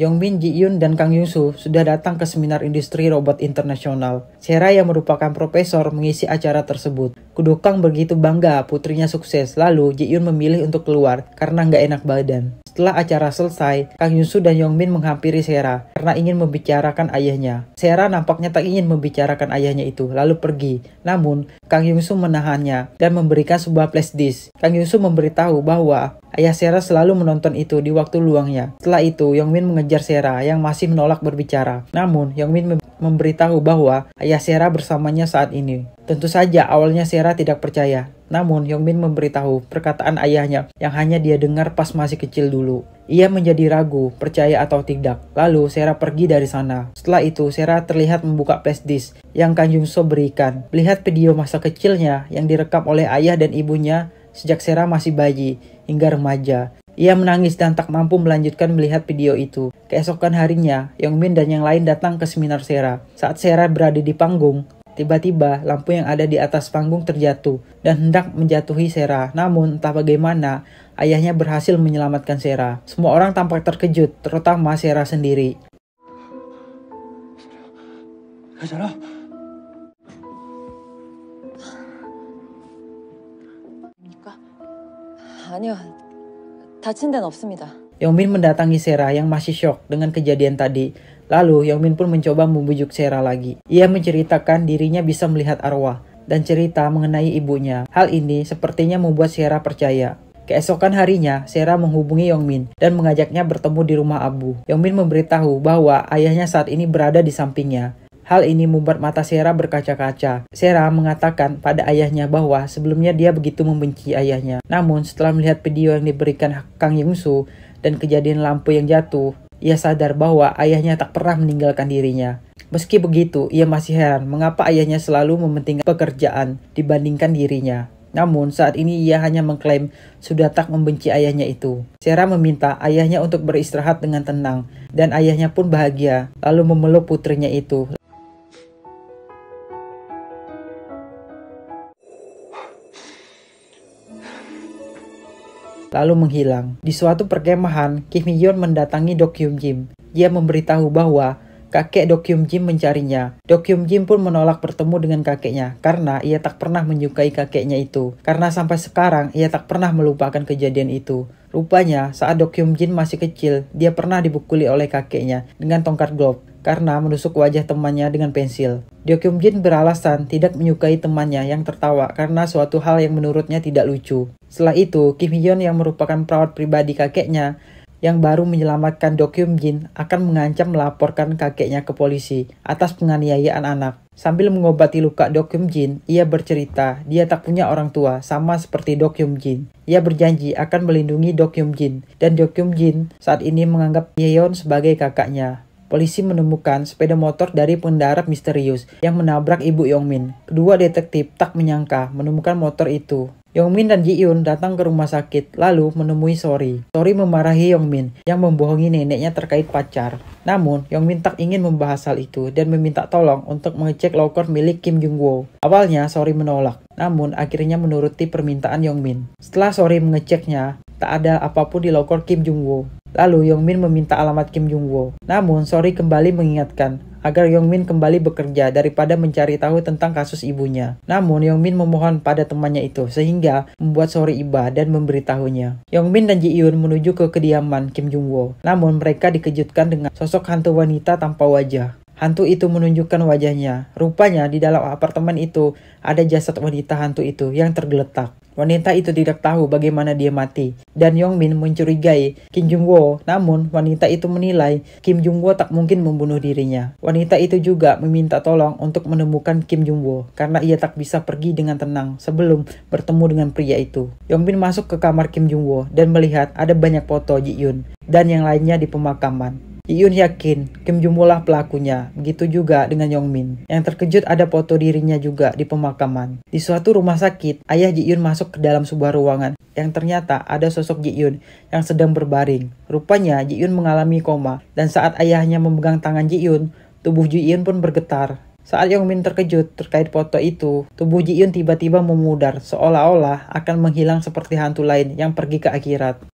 Yongbin Ji Yun dan Kang Yunsu sudah datang ke seminar industri robot internasional. Sera yang merupakan profesor mengisi acara tersebut. Kang begitu bangga putrinya sukses, lalu Ji Yun memilih untuk keluar karena nggak enak badan. Setelah acara selesai, Kang Yunsu dan Yongbin menghampiri Sera karena ingin membicarakan ayahnya. Sera nampaknya tak ingin membicarakan ayahnya itu, lalu pergi. Namun, Kang Yunsu menahannya dan memberikan sebuah flash disk. Kang Yunsu memberitahu bahwa Ayah Sera selalu menonton itu di waktu luangnya. Setelah itu, Yong Min mengejar Sera yang masih menolak berbicara. Namun, Yong Min memberitahu bahwa ayah Sera bersamanya saat ini. Tentu saja awalnya Sera tidak percaya. Namun, Yong Min memberitahu perkataan ayahnya yang hanya dia dengar pas masih kecil dulu. Ia menjadi ragu, percaya atau tidak. Lalu, Sera pergi dari sana. Setelah itu, Sera terlihat membuka flash disk yang Kanjung So berikan. Lihat video masa kecilnya yang direkam oleh ayah dan ibunya sejak Sarah masih bayi hingga remaja. Ia menangis dan tak mampu melanjutkan melihat video itu. Keesokan harinya, Yong Min dan yang lain datang ke seminar Sera. Saat Sera berada di panggung, tiba-tiba lampu yang ada di atas panggung terjatuh dan hendak menjatuhi Sera. Namun entah bagaimana, ayahnya berhasil menyelamatkan Sera. Semua orang tampak terkejut, terutama Sera sendiri. Gak 아니요. 다친 데는 없습니다. Yongmin mendatangi Sera yang masih shock dengan kejadian tadi. Lalu Yongmin pun mencoba membujuk Sera lagi. Ia menceritakan dirinya bisa melihat arwah dan cerita mengenai ibunya. Hal ini sepertinya membuat Sera percaya. Keesokan harinya, Sera menghubungi Yongmin dan mengajaknya bertemu di rumah Abu. Yongmin memberitahu bahwa ayahnya saat ini berada di sampingnya Hal ini membuat mata Sera berkaca-kaca. Sera mengatakan pada ayahnya bahwa sebelumnya dia begitu membenci ayahnya. Namun setelah melihat video yang diberikan Kang Yungsu dan kejadian lampu yang jatuh, ia sadar bahwa ayahnya tak pernah meninggalkan dirinya. Meski begitu, ia masih heran mengapa ayahnya selalu mementingkan pekerjaan dibandingkan dirinya. Namun saat ini ia hanya mengklaim sudah tak membenci ayahnya itu. Sera meminta ayahnya untuk beristirahat dengan tenang dan ayahnya pun bahagia lalu memeluk putrinya itu. lalu menghilang. Di suatu perkemahan, Kim Hyun mendatangi Do Kyung Jim. Dia memberitahu bahwa kakek Do Kyung Jim mencarinya. Do Kyung Jim pun menolak bertemu dengan kakeknya karena ia tak pernah menyukai kakeknya itu. Karena sampai sekarang ia tak pernah melupakan kejadian itu. Rupanya saat Do Kyung Jin masih kecil, dia pernah dibukuli oleh kakeknya dengan tongkat glove karena menusuk wajah temannya dengan pensil. Jin beralasan tidak menyukai temannya yang tertawa karena suatu hal yang menurutnya tidak lucu. Setelah itu, Kim Hyun yang merupakan perawat pribadi kakeknya yang baru menyelamatkan Dokyum Jin akan mengancam melaporkan kakeknya ke polisi atas penganiayaan anak. Sambil mengobati luka Dokyum Jin, ia bercerita dia tak punya orang tua sama seperti Dokyum Jin. Ia berjanji akan melindungi Dokyum Jin dan Dokyum Jin saat ini menganggap Yeon sebagai kakaknya polisi menemukan sepeda motor dari pengendara misterius yang menabrak ibu Yongmin. Kedua detektif tak menyangka menemukan motor itu. Yongmin dan Ji-Yun datang ke rumah sakit lalu menemui Sori. Sori memarahi Yongmin yang membohongi neneknya terkait pacar. Namun, Yongmin tak ingin membahas hal itu dan meminta tolong untuk mengecek loker milik Kim jung Awalnya, Sori menolak, namun akhirnya menuruti permintaan Yongmin. Setelah Sori mengeceknya, tak ada apapun di loker Kim jung Lalu Yongmin meminta alamat Kim Jung Woo. Namun, Sori kembali mengingatkan agar Yongmin kembali bekerja daripada mencari tahu tentang kasus ibunya. Namun, Yongmin memohon pada temannya itu sehingga membuat Sori iba dan memberitahunya. Yongmin dan Ji Eun menuju ke kediaman Kim Jung Woo. Namun, mereka dikejutkan dengan sosok hantu wanita tanpa wajah. Hantu itu menunjukkan wajahnya. Rupanya di dalam apartemen itu ada jasad wanita hantu itu yang tergeletak. Wanita itu tidak tahu bagaimana dia mati dan Yong Min mencurigai Kim Jung Wo. Namun wanita itu menilai Kim Jung Wo tak mungkin membunuh dirinya. Wanita itu juga meminta tolong untuk menemukan Kim Jung Wo karena ia tak bisa pergi dengan tenang sebelum bertemu dengan pria itu. Yong Min masuk ke kamar Kim Jung Wo dan melihat ada banyak foto Ji Yun dan yang lainnya di pemakaman. Yiyun yakin Kim Jumulah pelakunya, begitu juga dengan Yongmin. Yang terkejut ada foto dirinya juga di pemakaman. Di suatu rumah sakit, ayah Jiyun masuk ke dalam sebuah ruangan yang ternyata ada sosok Jiyun yang sedang berbaring. Rupanya Jiyun mengalami koma dan saat ayahnya memegang tangan Jiyun, tubuh Jiyun pun bergetar. Saat Yongmin terkejut terkait foto itu, tubuh Jiyun tiba-tiba memudar seolah-olah akan menghilang seperti hantu lain yang pergi ke akhirat.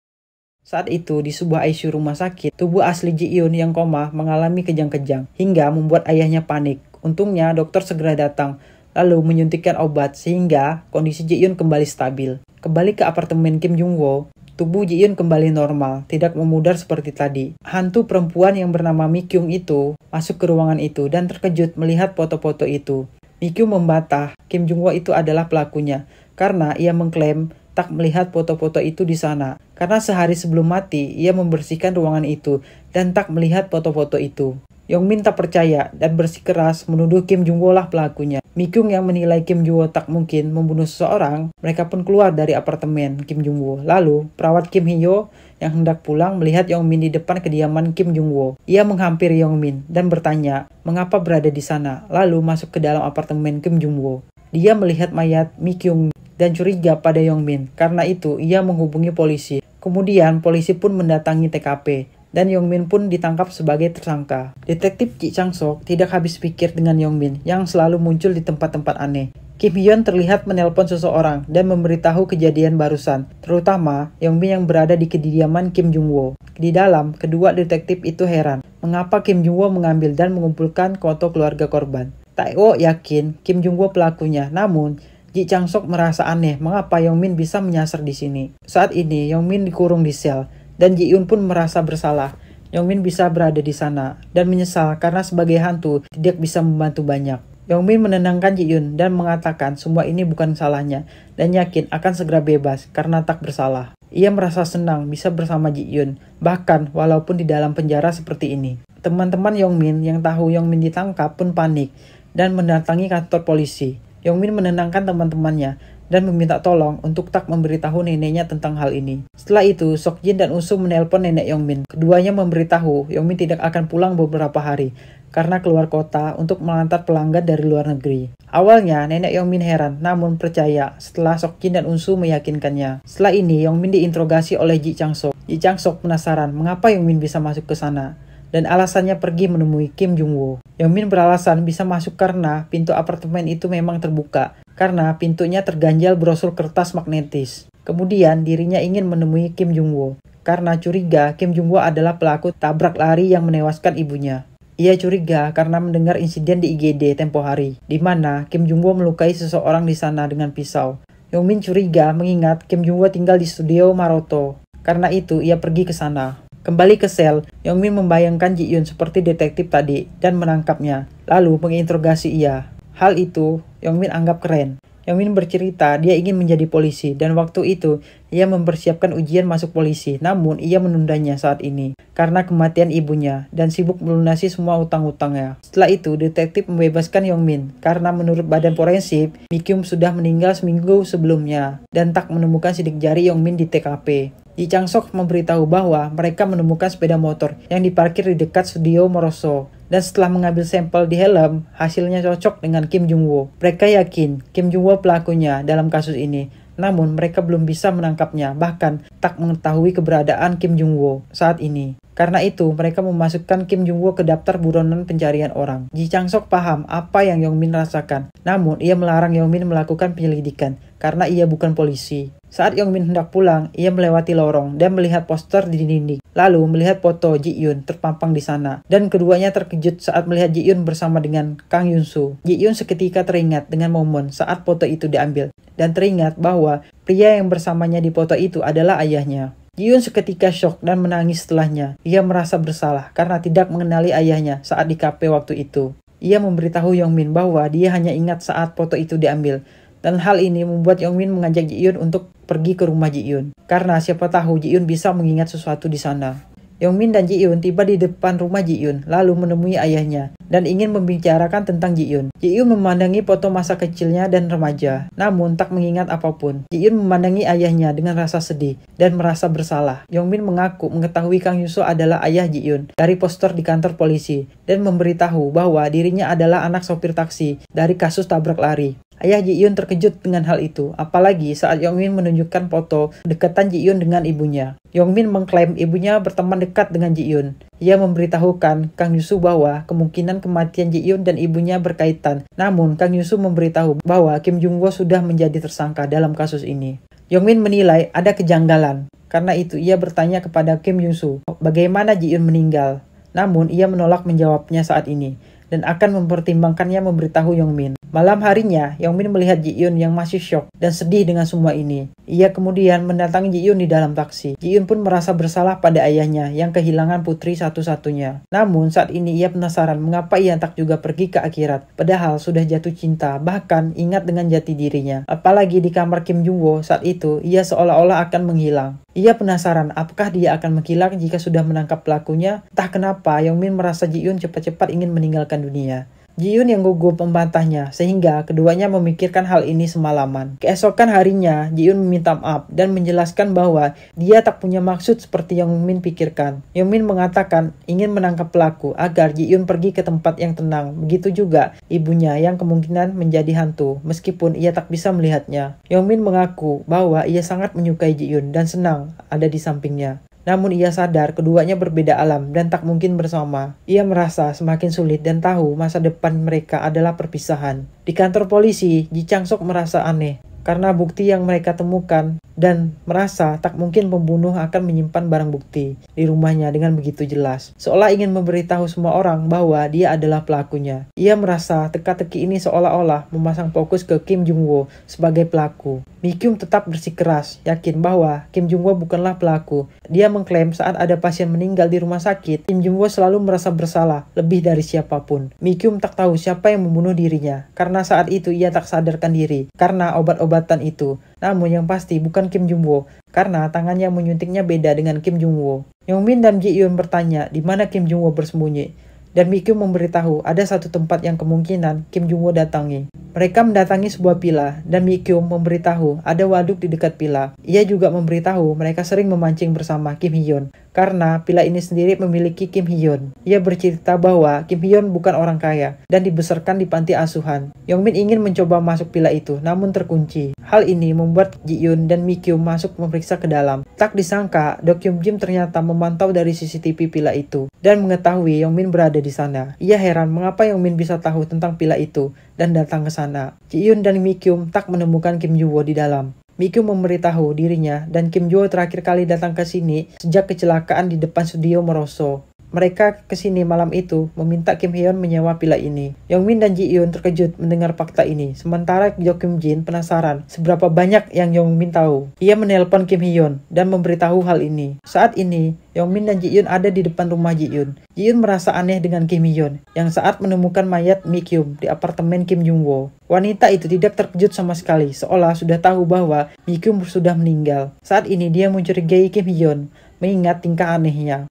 Saat itu, di sebuah ICU rumah sakit, tubuh asli Ji Yun yang koma mengalami kejang-kejang, hingga membuat ayahnya panik. Untungnya, dokter segera datang, lalu menyuntikkan obat sehingga kondisi Ji Yun kembali stabil. Kembali ke apartemen Kim Jung Wo, tubuh Ji Yun kembali normal, tidak memudar seperti tadi. Hantu perempuan yang bernama Mi Kyung itu masuk ke ruangan itu dan terkejut melihat foto-foto itu. Mi Kyung membantah Kim Jung Wo itu adalah pelakunya, karena ia mengklaim tak melihat foto-foto itu di sana, karena sehari sebelum mati ia membersihkan ruangan itu dan tak melihat foto-foto itu. Yong Min tak percaya dan bersikeras menuduh Kim Jungwo lah pelakunya. Mikyung yang menilai Kim Jungwo tak mungkin membunuh seseorang, mereka pun keluar dari apartemen Kim Jungwo. Lalu, perawat Kim Hyo yang hendak pulang melihat Yong Min di depan kediaman Kim Jungwo. Ia menghampiri Yong Min dan bertanya, "Mengapa berada di sana?" Lalu masuk ke dalam apartemen Kim Jungwo. Dia melihat mayat Mikyung dan curiga pada Yongmin. Karena itu, ia menghubungi polisi. Kemudian, polisi pun mendatangi TKP dan Yongmin pun ditangkap sebagai tersangka. Detektif Ji Chang Sok tidak habis pikir dengan Yongmin yang selalu muncul di tempat-tempat aneh. Kim Hyun terlihat menelpon seseorang dan memberitahu kejadian barusan, terutama Yongmin yang berada di kediaman Kim Jung Wo. Di dalam, kedua detektif itu heran mengapa Kim Jung Wo mengambil dan mengumpulkan foto keluarga korban. Taewo yakin Kim Jung Wo pelakunya, namun Ji Chang Sok merasa aneh mengapa Yong Min bisa menyasar di sini. Saat ini Yong Min dikurung di sel dan Ji Yun pun merasa bersalah. Yong Min bisa berada di sana dan menyesal karena sebagai hantu tidak bisa membantu banyak. Yong Min menenangkan Ji Yun dan mengatakan semua ini bukan salahnya dan yakin akan segera bebas karena tak bersalah. Ia merasa senang bisa bersama Ji Yun, bahkan walaupun di dalam penjara seperti ini. Teman-teman Yong Min yang tahu Yong Min ditangkap pun panik dan mendatangi kantor polisi. Yongmin menenangkan teman-temannya dan meminta tolong untuk tak memberitahu neneknya tentang hal ini. Setelah itu, Sok Jin dan Usu menelpon nenek Yongmin. Keduanya memberitahu Yongmin tidak akan pulang beberapa hari karena keluar kota untuk melantar pelanggan dari luar negeri. Awalnya, nenek Yongmin heran namun percaya setelah Sok Jin dan Unsu meyakinkannya. Setelah ini, Yongmin diinterogasi oleh Ji Chang Changsok. Ji Chang Changsok penasaran mengapa Yongmin bisa masuk ke sana dan alasannya pergi menemui Kim Jung-woo. Yang Min beralasan bisa masuk karena pintu apartemen itu memang terbuka, karena pintunya terganjal brosur kertas magnetis. Kemudian dirinya ingin menemui Kim Jung-woo, karena curiga Kim Jung-woo adalah pelaku tabrak lari yang menewaskan ibunya. Ia curiga karena mendengar insiden di IGD tempo hari, di mana Kim Jung-woo melukai seseorang di sana dengan pisau. Min curiga mengingat Kim Jung-woo tinggal di studio Maroto. Karena itu, ia pergi ke sana. Kembali ke sel, Yong Min membayangkan Ji Yun seperti detektif tadi dan menangkapnya, lalu menginterogasi ia. Hal itu, Yong Min anggap keren. Yong Min bercerita dia ingin menjadi polisi dan waktu itu ia mempersiapkan ujian masuk polisi namun ia menundanya saat ini karena kematian ibunya dan sibuk melunasi semua utang-utangnya. Setelah itu detektif membebaskan Yong Min karena menurut badan forensik Mikyum sudah meninggal seminggu sebelumnya dan tak menemukan sidik jari Yong Min di TKP. Yi Chang Sok memberitahu bahwa mereka menemukan sepeda motor yang diparkir di dekat studio Moroso. Dan setelah mengambil sampel di helm, hasilnya cocok dengan Kim Jung Woo. Mereka yakin Kim Jung Woo pelakunya dalam kasus ini, namun mereka belum bisa menangkapnya, bahkan tak mengetahui keberadaan Kim Jung Woo saat ini. Karena itu, mereka memasukkan Kim Jung Woo ke daftar buronan pencarian orang. Ji Chang Sok paham apa yang Yong Min rasakan, namun ia melarang Yong Min melakukan penyelidikan karena ia bukan polisi. Saat Yongmin hendak pulang, ia melewati lorong dan melihat poster di dinding. Lalu melihat foto Ji Yun terpampang di sana. Dan keduanya terkejut saat melihat Ji Yun bersama dengan Kang Yun Soo. Ji Yun seketika teringat dengan momen saat foto itu diambil. Dan teringat bahwa pria yang bersamanya di foto itu adalah ayahnya. Ji Yun seketika shock dan menangis setelahnya. Ia merasa bersalah karena tidak mengenali ayahnya saat di KP waktu itu. Ia memberitahu Yongmin bahwa dia hanya ingat saat foto itu diambil. Dan hal ini membuat Yongmin mengajak Ji Yun untuk pergi ke rumah Ji Yun. Karena siapa tahu Ji Yun bisa mengingat sesuatu di sana. Yong Min dan Ji Yun tiba di depan rumah Ji Yun, lalu menemui ayahnya dan ingin membicarakan tentang Ji Yun. Ji Yun memandangi foto masa kecilnya dan remaja, namun tak mengingat apapun. Ji Yun memandangi ayahnya dengan rasa sedih dan merasa bersalah. Yong Min mengaku mengetahui Kang Yusuf adalah ayah Ji Yun dari poster di kantor polisi dan memberitahu bahwa dirinya adalah anak sopir taksi dari kasus tabrak lari. Ayah Ji Yun terkejut dengan hal itu, apalagi saat Yong Min menunjukkan foto dekatan Ji Yun dengan ibunya. Yong Min mengklaim ibunya berteman dekat dengan Ji Yun. Ia memberitahukan Kang Yusu bahwa kemungkinan kematian Ji Yun dan ibunya berkaitan. Namun, Kang Yusu memberitahu bahwa Kim Jung Wo sudah menjadi tersangka dalam kasus ini. Yong Min menilai ada kejanggalan. Karena itu ia bertanya kepada Kim Yusu, bagaimana Ji Yun meninggal? Namun ia menolak menjawabnya saat ini dan akan mempertimbangkannya memberitahu Yongmin. Malam harinya, Yongmin melihat Ji Yun yang masih syok dan sedih dengan semua ini. Ia kemudian mendatangi Ji Yun di dalam taksi. Ji Yun pun merasa bersalah pada ayahnya yang kehilangan putri satu-satunya. Namun saat ini ia penasaran mengapa ia tak juga pergi ke akhirat, padahal sudah jatuh cinta, bahkan ingat dengan jati dirinya. Apalagi di kamar Kim Jungwo saat itu, ia seolah-olah akan menghilang. Ia penasaran apakah dia akan menghilang jika sudah menangkap pelakunya. Entah kenapa, Yongmin merasa Ji Yun cepat-cepat ingin meninggalkan kehabisan dunia. Jiyun yang gugup membantahnya, sehingga keduanya memikirkan hal ini semalaman. Keesokan harinya, Ji Yun meminta maaf dan menjelaskan bahwa dia tak punya maksud seperti yang Min pikirkan. Min mengatakan ingin menangkap pelaku agar Ji Yun pergi ke tempat yang tenang. Begitu juga ibunya yang kemungkinan menjadi hantu, meskipun ia tak bisa melihatnya. Min mengaku bahwa ia sangat menyukai Ji Yun dan senang ada di sampingnya. Namun ia sadar keduanya berbeda alam dan tak mungkin bersama. Ia merasa semakin sulit dan tahu masa depan mereka adalah perpisahan. Di kantor polisi, Ji Chang Sok merasa aneh karena bukti yang mereka temukan dan merasa tak mungkin pembunuh akan menyimpan barang bukti di rumahnya dengan begitu jelas, seolah ingin memberitahu semua orang bahwa dia adalah pelakunya. Ia merasa teka-teki ini seolah-olah memasang fokus ke Kim Jung Woo sebagai pelaku. Mikyum tetap bersikeras, yakin bahwa Kim Jung Woo bukanlah pelaku. Dia mengklaim saat ada pasien meninggal di rumah sakit, Kim Jung Woo selalu merasa bersalah lebih dari siapapun. Mikyum tak tahu siapa yang membunuh dirinya, karena saat itu ia tak sadarkan diri karena obat-obatan itu. Namun yang pasti bukan Kim Jung Woo, karena tangannya menyuntiknya beda dengan Kim Jung Woo. Yong Min dan Ji Yoon bertanya di mana Kim Jung Woo bersembunyi, dan Mi Kyung memberitahu ada satu tempat yang kemungkinan Kim Jung Woo datangi. Mereka mendatangi sebuah pila, dan Mi Kyung memberitahu ada waduk di dekat pila. Ia juga memberitahu mereka sering memancing bersama Kim Hyun. Karena pila ini sendiri memiliki Kim Hyun. Ia bercerita bahwa Kim Hyun bukan orang kaya dan dibesarkan di panti asuhan. Yongmin ingin mencoba masuk pila itu, namun terkunci. Hal ini membuat Ji Hyun dan Mi Kyu masuk memeriksa ke dalam. Tak disangka, Do Kyung Jim ternyata memantau dari CCTV pila itu dan mengetahui Yongmin berada di sana. Ia heran mengapa Yongmin bisa tahu tentang pila itu dan datang ke sana. Ji Hyun dan Mi Kyu tak menemukan Kim Yuwo di dalam. Miku memberitahu dirinya dan Kim Jo terakhir kali datang ke sini sejak kecelakaan di depan studio Moroso mereka ke sini malam itu meminta Kim Hyun menyewa pila ini. Yong Min dan Ji Yoon terkejut mendengar fakta ini. Sementara Jo Kim Jin penasaran seberapa banyak yang Yong Min tahu. Ia menelpon Kim Hyun dan memberitahu hal ini. Saat ini, Yong Min dan Ji Yoon ada di depan rumah Ji Yoon. Ji Yoon merasa aneh dengan Kim Hyun yang saat menemukan mayat Mi Kyum di apartemen Kim Jung Wo. Wanita itu tidak terkejut sama sekali, seolah sudah tahu bahwa Mi Kyum sudah meninggal. Saat ini dia mencurigai Kim Hyun mengingat tingkah anehnya.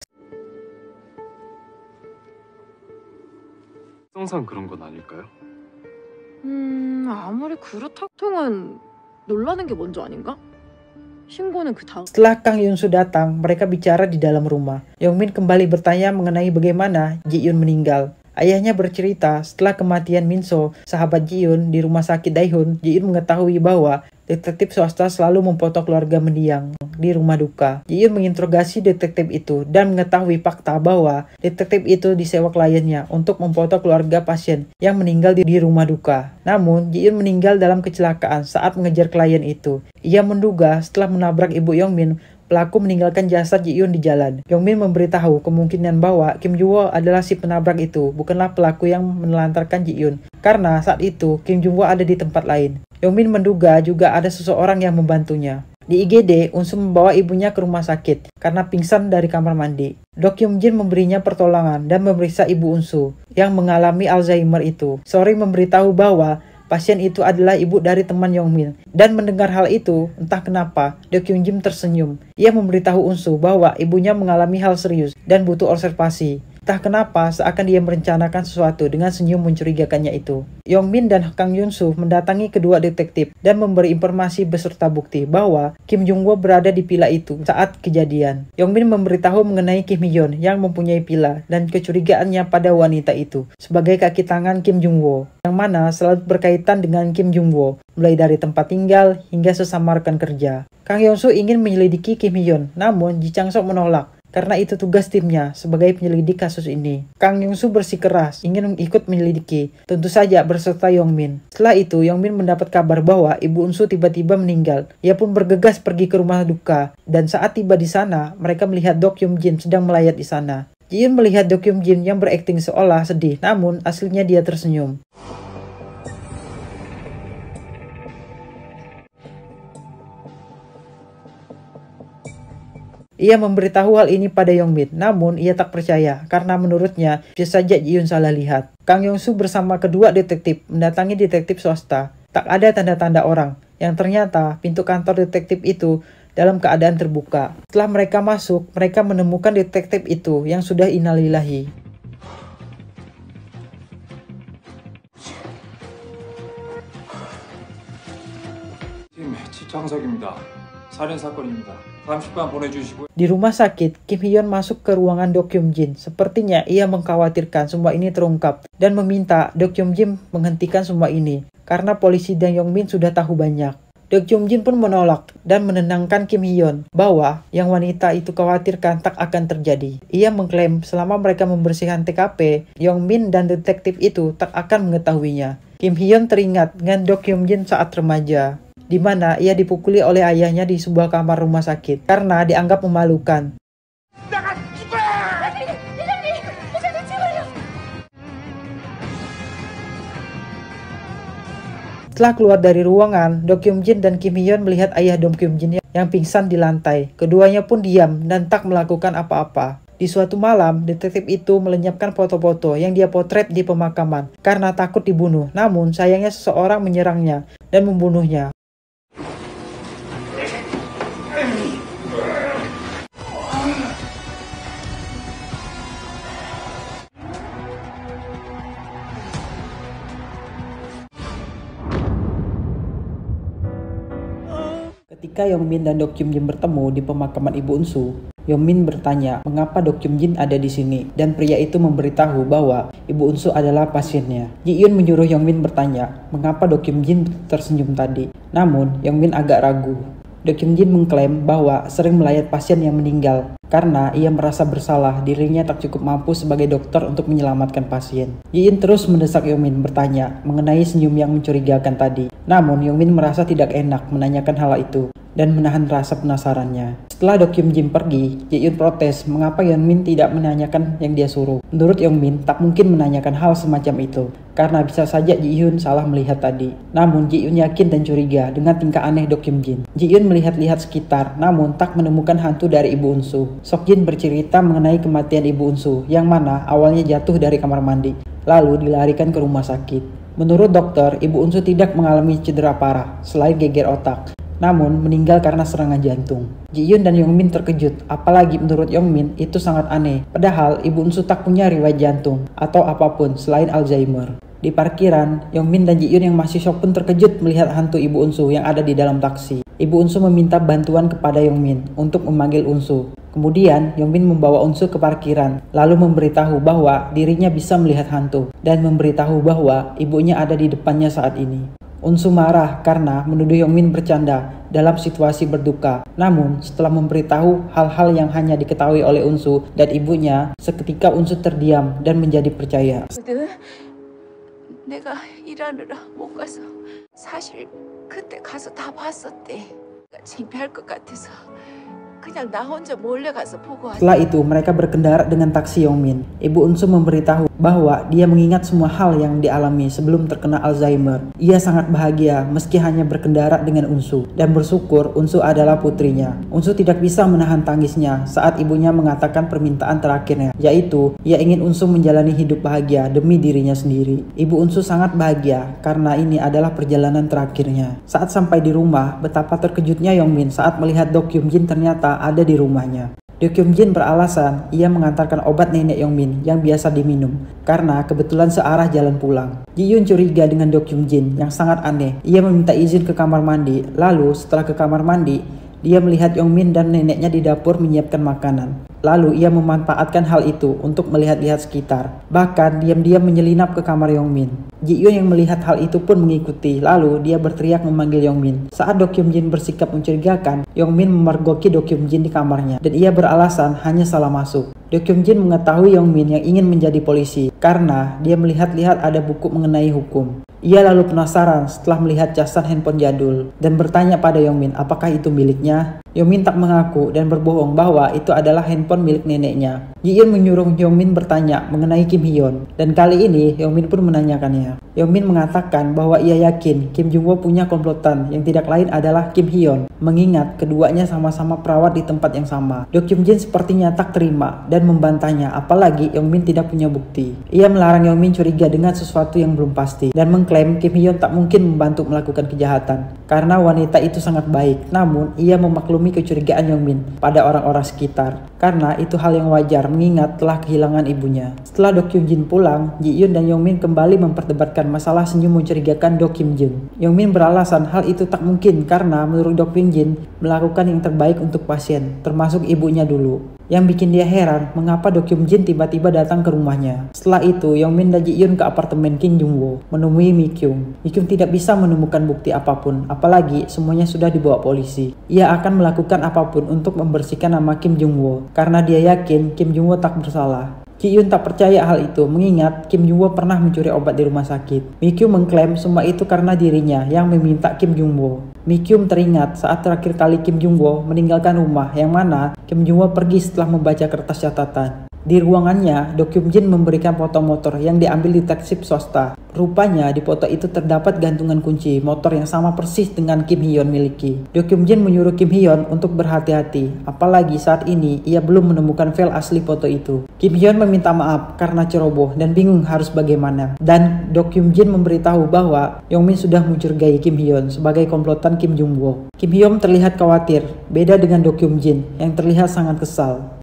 특성상 그런 건 아닐까요? 음 아무리 놀라는 게 먼저 아닌가? Setelah Kang Yunsu datang, mereka bicara di dalam rumah. Yongmin kembali bertanya mengenai bagaimana Ji Yun meninggal. Ayahnya bercerita, setelah kematian Minso, sahabat Jiun di rumah sakit Daihun, Jiun mengetahui bahwa detektif swasta selalu memfoto keluarga mendiang di rumah duka. Jiun menginterogasi detektif itu dan mengetahui fakta bahwa detektif itu disewa kliennya untuk memfoto keluarga pasien yang meninggal di, rumah duka. Namun, Jiun meninggal dalam kecelakaan saat mengejar klien itu. Ia menduga setelah menabrak ibu Yongmin, Pelaku meninggalkan jasad Ji Yun di jalan. Yong Min memberitahu kemungkinan bahwa Kim Joo adalah si penabrak itu, bukanlah pelaku yang menelantarkan Ji Yun. Karena saat itu Kim Joo ada di tempat lain. Yong Min menduga juga ada seseorang yang membantunya. Di IGD, Unsu membawa ibunya ke rumah sakit karena pingsan dari kamar mandi. Dok Yong Jin memberinya pertolongan dan memeriksa ibu Unsu yang mengalami Alzheimer itu. Sorry memberitahu bahwa Pasien itu adalah ibu dari teman Yong Min. Dan mendengar hal itu, entah kenapa, Do Kyung Jim tersenyum. Ia memberitahu Unsu bahwa ibunya mengalami hal serius dan butuh observasi. Entah kenapa, seakan dia merencanakan sesuatu dengan senyum mencurigakannya itu. Yong Min dan Kang Yun Soo mendatangi kedua detektif dan memberi informasi beserta bukti bahwa Kim Jong Wo berada di pila itu saat kejadian. Yong Min memberitahu mengenai Kim Hee yang mempunyai pila dan kecurigaannya pada wanita itu sebagai kaki tangan Kim Jong Wo, yang mana selalu berkaitan dengan Kim Jong Wo, mulai dari tempat tinggal hingga sesama rekan kerja. Kang Yong Soo ingin menyelidiki Kim Hee namun Ji Chang Sok menolak karena itu tugas timnya sebagai penyelidik kasus ini. Kang yong Su bersikeras ingin ikut menyelidiki, tentu saja berserta Yongmin. Setelah itu, Yongmin mendapat kabar bahwa ibu Unsu tiba-tiba meninggal. Ia pun bergegas pergi ke rumah duka, dan saat tiba di sana, mereka melihat Dok Yum Jin sedang melayat di sana. Jin melihat Dok Yum Jin yang berakting seolah sedih, namun aslinya dia tersenyum. Ia memberitahu hal ini pada Yongmin, namun ia tak percaya karena menurutnya bisa saja Ji Yun salah lihat. Kang Yongsu bersama kedua detektif mendatangi detektif swasta. Tak ada tanda-tanda orang yang ternyata pintu kantor detektif itu dalam keadaan terbuka. Setelah mereka masuk, mereka menemukan detektif itu yang sudah inalilahi. Tim, 사건입니다. Di rumah sakit, Kim Hyun masuk ke ruangan Do Kyung Jin. Sepertinya ia mengkhawatirkan semua ini terungkap dan meminta Do Kyung Jin menghentikan semua ini karena polisi dan Yong Min sudah tahu banyak. Do Kyung Jin pun menolak dan menenangkan Kim Hyun bahwa yang wanita itu khawatirkan tak akan terjadi. Ia mengklaim selama mereka membersihkan TKP, Yong Min dan detektif itu tak akan mengetahuinya. Kim Hyun teringat dengan Do Kyung Jin saat remaja di mana ia dipukuli oleh ayahnya di sebuah kamar rumah sakit karena dianggap memalukan. Setelah keluar dari ruangan, Do Kyung Jin dan Kim Hyun melihat ayah Do Kyung Jin yang pingsan di lantai. Keduanya pun diam dan tak melakukan apa-apa. Di suatu malam, detektif itu melenyapkan foto-foto yang dia potret di pemakaman karena takut dibunuh. Namun, sayangnya seseorang menyerangnya dan membunuhnya. Ketika Yong Min dan Dok Kim Jin bertemu di pemakaman Ibu Unsu, Yong Min bertanya mengapa Dok Kim Jin ada di sini dan pria itu memberitahu bahwa Ibu Unsu adalah pasiennya. Ji Yun menyuruh Yong Min bertanya mengapa Dok Kim Jin tersenyum tadi. Namun Yong Min agak ragu Kim Jin mengklaim bahwa sering melayat pasien yang meninggal karena ia merasa bersalah dirinya tak cukup mampu sebagai dokter untuk menyelamatkan pasien. Yiin terus mendesak Yomin bertanya mengenai senyum yang mencurigakan tadi. Namun Yomin merasa tidak enak menanyakan hal itu dan menahan rasa penasarannya. Setelah Do Kim Jin pergi, Yun protes mengapa Yomin tidak menanyakan yang dia suruh. Menurut Yomin tak mungkin menanyakan hal semacam itu karena bisa saja Ji Hyun salah melihat tadi. Namun Ji Hyun yakin dan curiga dengan tingkah aneh Do Kim Jin. Ji Hyun melihat-lihat sekitar namun tak menemukan hantu dari Ibu Unsu. Sok Jin bercerita mengenai kematian Ibu Unsu yang mana awalnya jatuh dari kamar mandi lalu dilarikan ke rumah sakit. Menurut dokter, Ibu Unsu tidak mengalami cedera parah selain geger otak, namun meninggal karena serangan jantung. Ji Yun dan Yong Min terkejut, apalagi menurut Yong Min itu sangat aneh. Padahal Ibu Unsu tak punya riwayat jantung atau apapun selain Alzheimer. Di parkiran, Yongmin dan Jiyun yang masih shock pun terkejut melihat hantu Ibu Unsu yang ada di dalam taksi. Ibu Unsu meminta bantuan kepada Yongmin untuk memanggil Unsu. Kemudian, Yongmin membawa Unsu ke parkiran, lalu memberitahu bahwa dirinya bisa melihat hantu dan memberitahu bahwa ibunya ada di depannya saat ini. Unsu marah karena menuduh Yongmin bercanda dalam situasi berduka. Namun, setelah memberitahu hal-hal yang hanya diketahui oleh Unsu dan ibunya, seketika Unsu terdiam dan menjadi percaya. 내가 일하느라 못 가서 사실 그때 가서 다 봤었대. 창피할 것 같아서 Setelah itu, mereka berkendara dengan taksi Yongmin. Ibu Unsu memberitahu bahwa dia mengingat semua hal yang dialami sebelum terkena Alzheimer. Ia sangat bahagia meski hanya berkendara dengan Unsu dan bersyukur Unsu adalah putrinya. Unsu tidak bisa menahan tangisnya saat ibunya mengatakan permintaan terakhirnya, yaitu ia ingin Unsu menjalani hidup bahagia demi dirinya sendiri. Ibu Unsu sangat bahagia karena ini adalah perjalanan terakhirnya. Saat sampai di rumah, betapa terkejutnya Yongmin saat melihat dokumen Jin ternyata ternyata ada di rumahnya. Kyung Jin beralasan ia mengantarkan obat nenek Yong Min yang biasa diminum karena kebetulan searah jalan pulang. Ji Yun curiga dengan Kyung Jin yang sangat aneh. Ia meminta izin ke kamar mandi, lalu setelah ke kamar mandi, dia melihat Yong Min dan neneknya di dapur menyiapkan makanan. Lalu ia memanfaatkan hal itu untuk melihat-lihat sekitar. Bahkan diam-diam menyelinap ke kamar Yong Min. Ji Yun yang melihat hal itu pun mengikuti. Lalu dia berteriak memanggil Yong Min. Saat Do Kyung Jin bersikap mencurigakan, Yong Min memergoki Do Kyung Jin di kamarnya dan ia beralasan hanya salah masuk. Do Kyung Jin mengetahui Yong Min yang ingin menjadi polisi karena dia melihat-lihat ada buku mengenai hukum. Ia lalu penasaran setelah melihat jasad handphone jadul dan bertanya pada Yong Min apakah itu miliknya. Yomin tak mengaku dan berbohong bahwa itu adalah handphone milik neneknya. Jiin menyuruh Yomin bertanya mengenai Kim Hyun dan kali ini Yomin pun menanyakannya. Yomin mengatakan bahwa ia yakin Kim Jungwo punya komplotan yang tidak lain adalah Kim Hyun mengingat keduanya sama-sama perawat di tempat yang sama. Dok Kim Jin sepertinya tak terima dan membantahnya apalagi Yomin tidak punya bukti. Ia melarang Yomin curiga dengan sesuatu yang belum pasti dan mengklaim Kim Hyun tak mungkin membantu melakukan kejahatan karena wanita itu sangat baik namun ia memaklumi memaklumi kecurigaan Yongmin pada orang-orang sekitar. Karena itu hal yang wajar mengingat telah kehilangan ibunya. Setelah Do Kyung Jin pulang, Ji Yun dan Yong Min kembali memperdebatkan masalah senyum mencurigakan Do Kim Jin. Yong Min beralasan hal itu tak mungkin karena menurut Do Kim Jin melakukan yang terbaik untuk pasien, termasuk ibunya dulu yang bikin dia heran mengapa Kyung Jin tiba-tiba datang ke rumahnya. Setelah itu, Yong Min dan Ji Yun ke apartemen Kim Jung Woo menemui Mi Kyung. Mi Kyung tidak bisa menemukan bukti apapun, apalagi semuanya sudah dibawa polisi. Ia akan melakukan apapun untuk membersihkan nama Kim Jung Woo karena dia yakin Kim Jung Woo tak bersalah. Ki Yun tak percaya hal itu, mengingat Kim Jung-wo pernah mencuri obat di rumah sakit. Mi Kyung mengklaim semua itu karena dirinya yang meminta Kim Jung-wo. Mi Kyung teringat saat terakhir kali Kim Jung-wo meninggalkan rumah, yang mana Kim Jung-wo pergi setelah membaca kertas catatan. Di ruangannya, Jin memberikan foto motor yang diambil di taksip swasta. Rupanya di foto itu terdapat gantungan kunci motor yang sama persis dengan Kim Hyun miliki. Jin menyuruh Kim Hyun untuk berhati-hati, apalagi saat ini ia belum menemukan file asli foto itu. Kim Hyun meminta maaf karena ceroboh dan bingung harus bagaimana. Dan Jin memberitahu bahwa Yong Min sudah mencurigai Kim Hyun sebagai komplotan Kim Jung Kim Hyun terlihat khawatir, beda dengan Jin yang terlihat sangat kesal.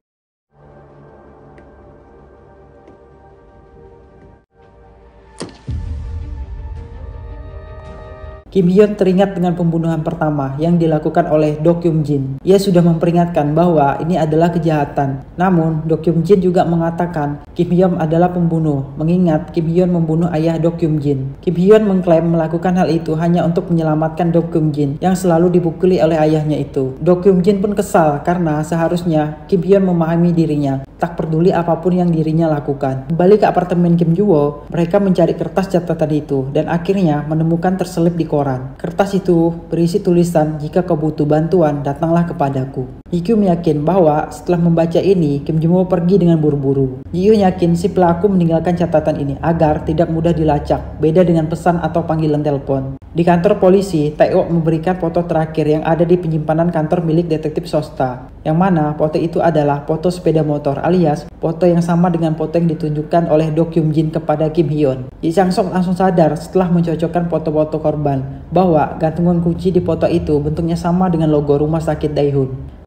Kim Hyun teringat dengan pembunuhan pertama yang dilakukan oleh Do Kyung Jin. Ia sudah memperingatkan bahwa ini adalah kejahatan. Namun, Do Kyung Jin juga mengatakan Kim Hyun adalah pembunuh, mengingat Kim Hyun membunuh ayah Do Kyung Jin. Kim Hyun mengklaim melakukan hal itu hanya untuk menyelamatkan Do Kyung Jin yang selalu dibukuli oleh ayahnya itu. Do Kyung Jin pun kesal karena seharusnya Kim Hyun memahami dirinya, tak peduli apapun yang dirinya lakukan. Kembali ke apartemen Kim Juwo, mereka mencari kertas catatan itu dan akhirnya menemukan terselip di kolam koran. Kertas itu berisi tulisan, jika kau butuh bantuan, datanglah kepadaku. Yikyum yakin bahwa setelah membaca ini, Kim Jimo pergi dengan buru-buru. Jihyun yakin si pelaku meninggalkan catatan ini agar tidak mudah dilacak, beda dengan pesan atau panggilan telepon. Di kantor polisi, Taewo memberikan foto terakhir yang ada di penyimpanan kantor milik detektif Sosta, yang mana foto itu adalah foto sepeda motor alias foto yang sama dengan foto yang ditunjukkan oleh Do Kyum Jin kepada Kim Hyun. Yi Sang Sok langsung sadar setelah mencocokkan foto-foto korban bahwa gantungan kunci di foto itu bentuknya sama dengan logo rumah sakit Daehun.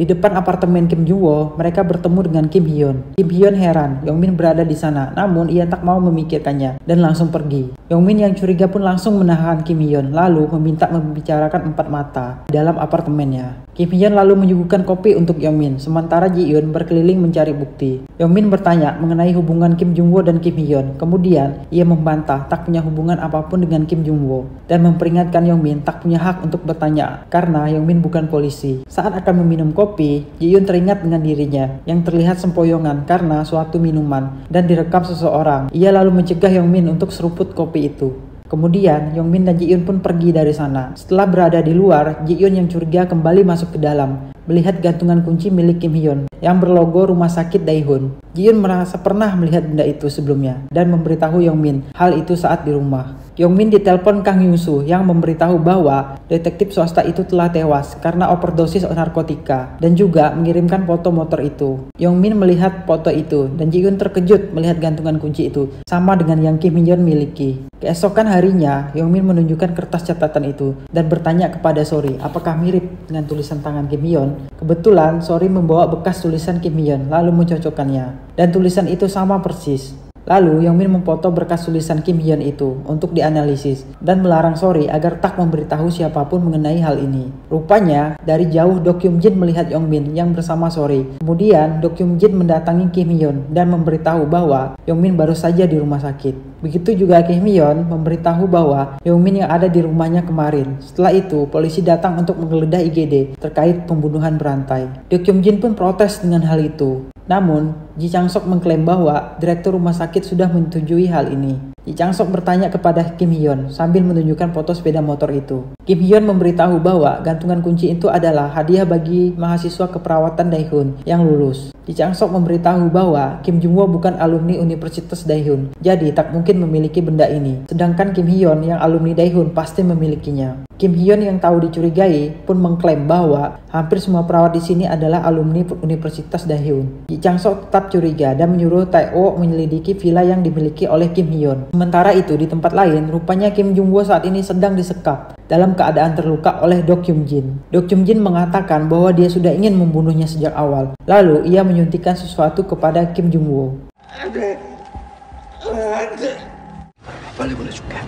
Di depan apartemen Kim Joo, mereka bertemu dengan Kim Hyun. Kim Hyun heran, Yong Min berada di sana, namun ia tak mau memikirkannya dan langsung pergi. Yong Min yang curiga pun langsung menahan Kim Hyun, lalu meminta membicarakan empat mata dalam apartemennya. Kim Hyun lalu menyuguhkan kopi untuk Yeomin, sementara Ji Yoon berkeliling mencari bukti. Yeomin bertanya mengenai hubungan Kim Jung Wo dan Kim Hyun, Kemudian, ia membantah tak punya hubungan apapun dengan Kim Jung Wo dan memperingatkan Yeomin tak punya hak untuk bertanya karena Yeomin bukan polisi. Saat akan meminum kopi, Ji Yoon teringat dengan dirinya yang terlihat sempoyongan karena suatu minuman dan direkam seseorang. Ia lalu mencegah Yeomin untuk seruput kopi itu. Kemudian, Yongmin dan Ji Yun pun pergi dari sana. Setelah berada di luar, Ji Yun yang curiga kembali masuk ke dalam melihat gantungan kunci milik Kim Hyun yang berlogo rumah sakit Daehun, Ji Hyun merasa pernah melihat benda itu sebelumnya dan memberitahu Yong Min hal itu saat di rumah. Yong Min ditelepon Kang Yung Soo yang memberitahu bahwa detektif swasta itu telah tewas karena overdosis narkotika dan juga mengirimkan foto motor itu. Yong Min melihat foto itu dan Ji Hyun terkejut melihat gantungan kunci itu sama dengan yang Kim Hyun miliki. Keesokan harinya, Yong Min menunjukkan kertas catatan itu dan bertanya kepada Sori apakah mirip dengan tulisan tangan Kim Hyun Kebetulan Sori membawa bekas tulisan Kim Kimion lalu mencocokkannya. Dan tulisan itu sama persis. Lalu Yong Min memfoto berkas tulisan Kim Hyun itu untuk dianalisis dan melarang Sori agar tak memberitahu siapapun mengenai hal ini. Rupanya dari jauh Do Kyung Jin melihat Yong Min yang bersama Sori. Kemudian Do Kyung Jin mendatangi Kim Hyun dan memberitahu bahwa Yong Min baru saja di rumah sakit. Begitu juga Kim Hyun memberitahu bahwa Yong Min yang ada di rumahnya kemarin. Setelah itu polisi datang untuk menggeledah IGD terkait pembunuhan berantai. Do Kyung Jin pun protes dengan hal itu. Namun, Ji Chang Sok mengklaim bahwa direktur rumah sakit sakit sudah menyetujui hal ini. Ji Chang Sok bertanya kepada Kim Hyun sambil menunjukkan foto sepeda motor itu. Kim Hyun memberitahu bahwa gantungan kunci itu adalah hadiah bagi mahasiswa keperawatan Daehyun yang lulus. Ji Chang Sok memberitahu bahwa Kim Jung Woo bukan alumni Universitas Daehyun, jadi tak mungkin memiliki benda ini. Sedangkan Kim Hyun yang alumni Daehyun pasti memilikinya. Kim Hyun yang tahu dicurigai pun mengklaim bahwa hampir semua perawat di sini adalah alumni Universitas Daehyun. Ji Chang Seok tetap curiga dan menyuruh Tae-oh menyelidiki villa yang dimiliki oleh Kim Hyun. Sementara itu di tempat lain, rupanya Kim Jung Woo saat ini sedang disekap dalam keadaan terluka oleh Dok Kyung Jin. Dok Kyung Jin mengatakan bahwa dia sudah ingin membunuhnya sejak awal. Lalu ia menyuntikkan sesuatu kepada Kim Jung Woo. Ada, ada. Boleh boleh juga.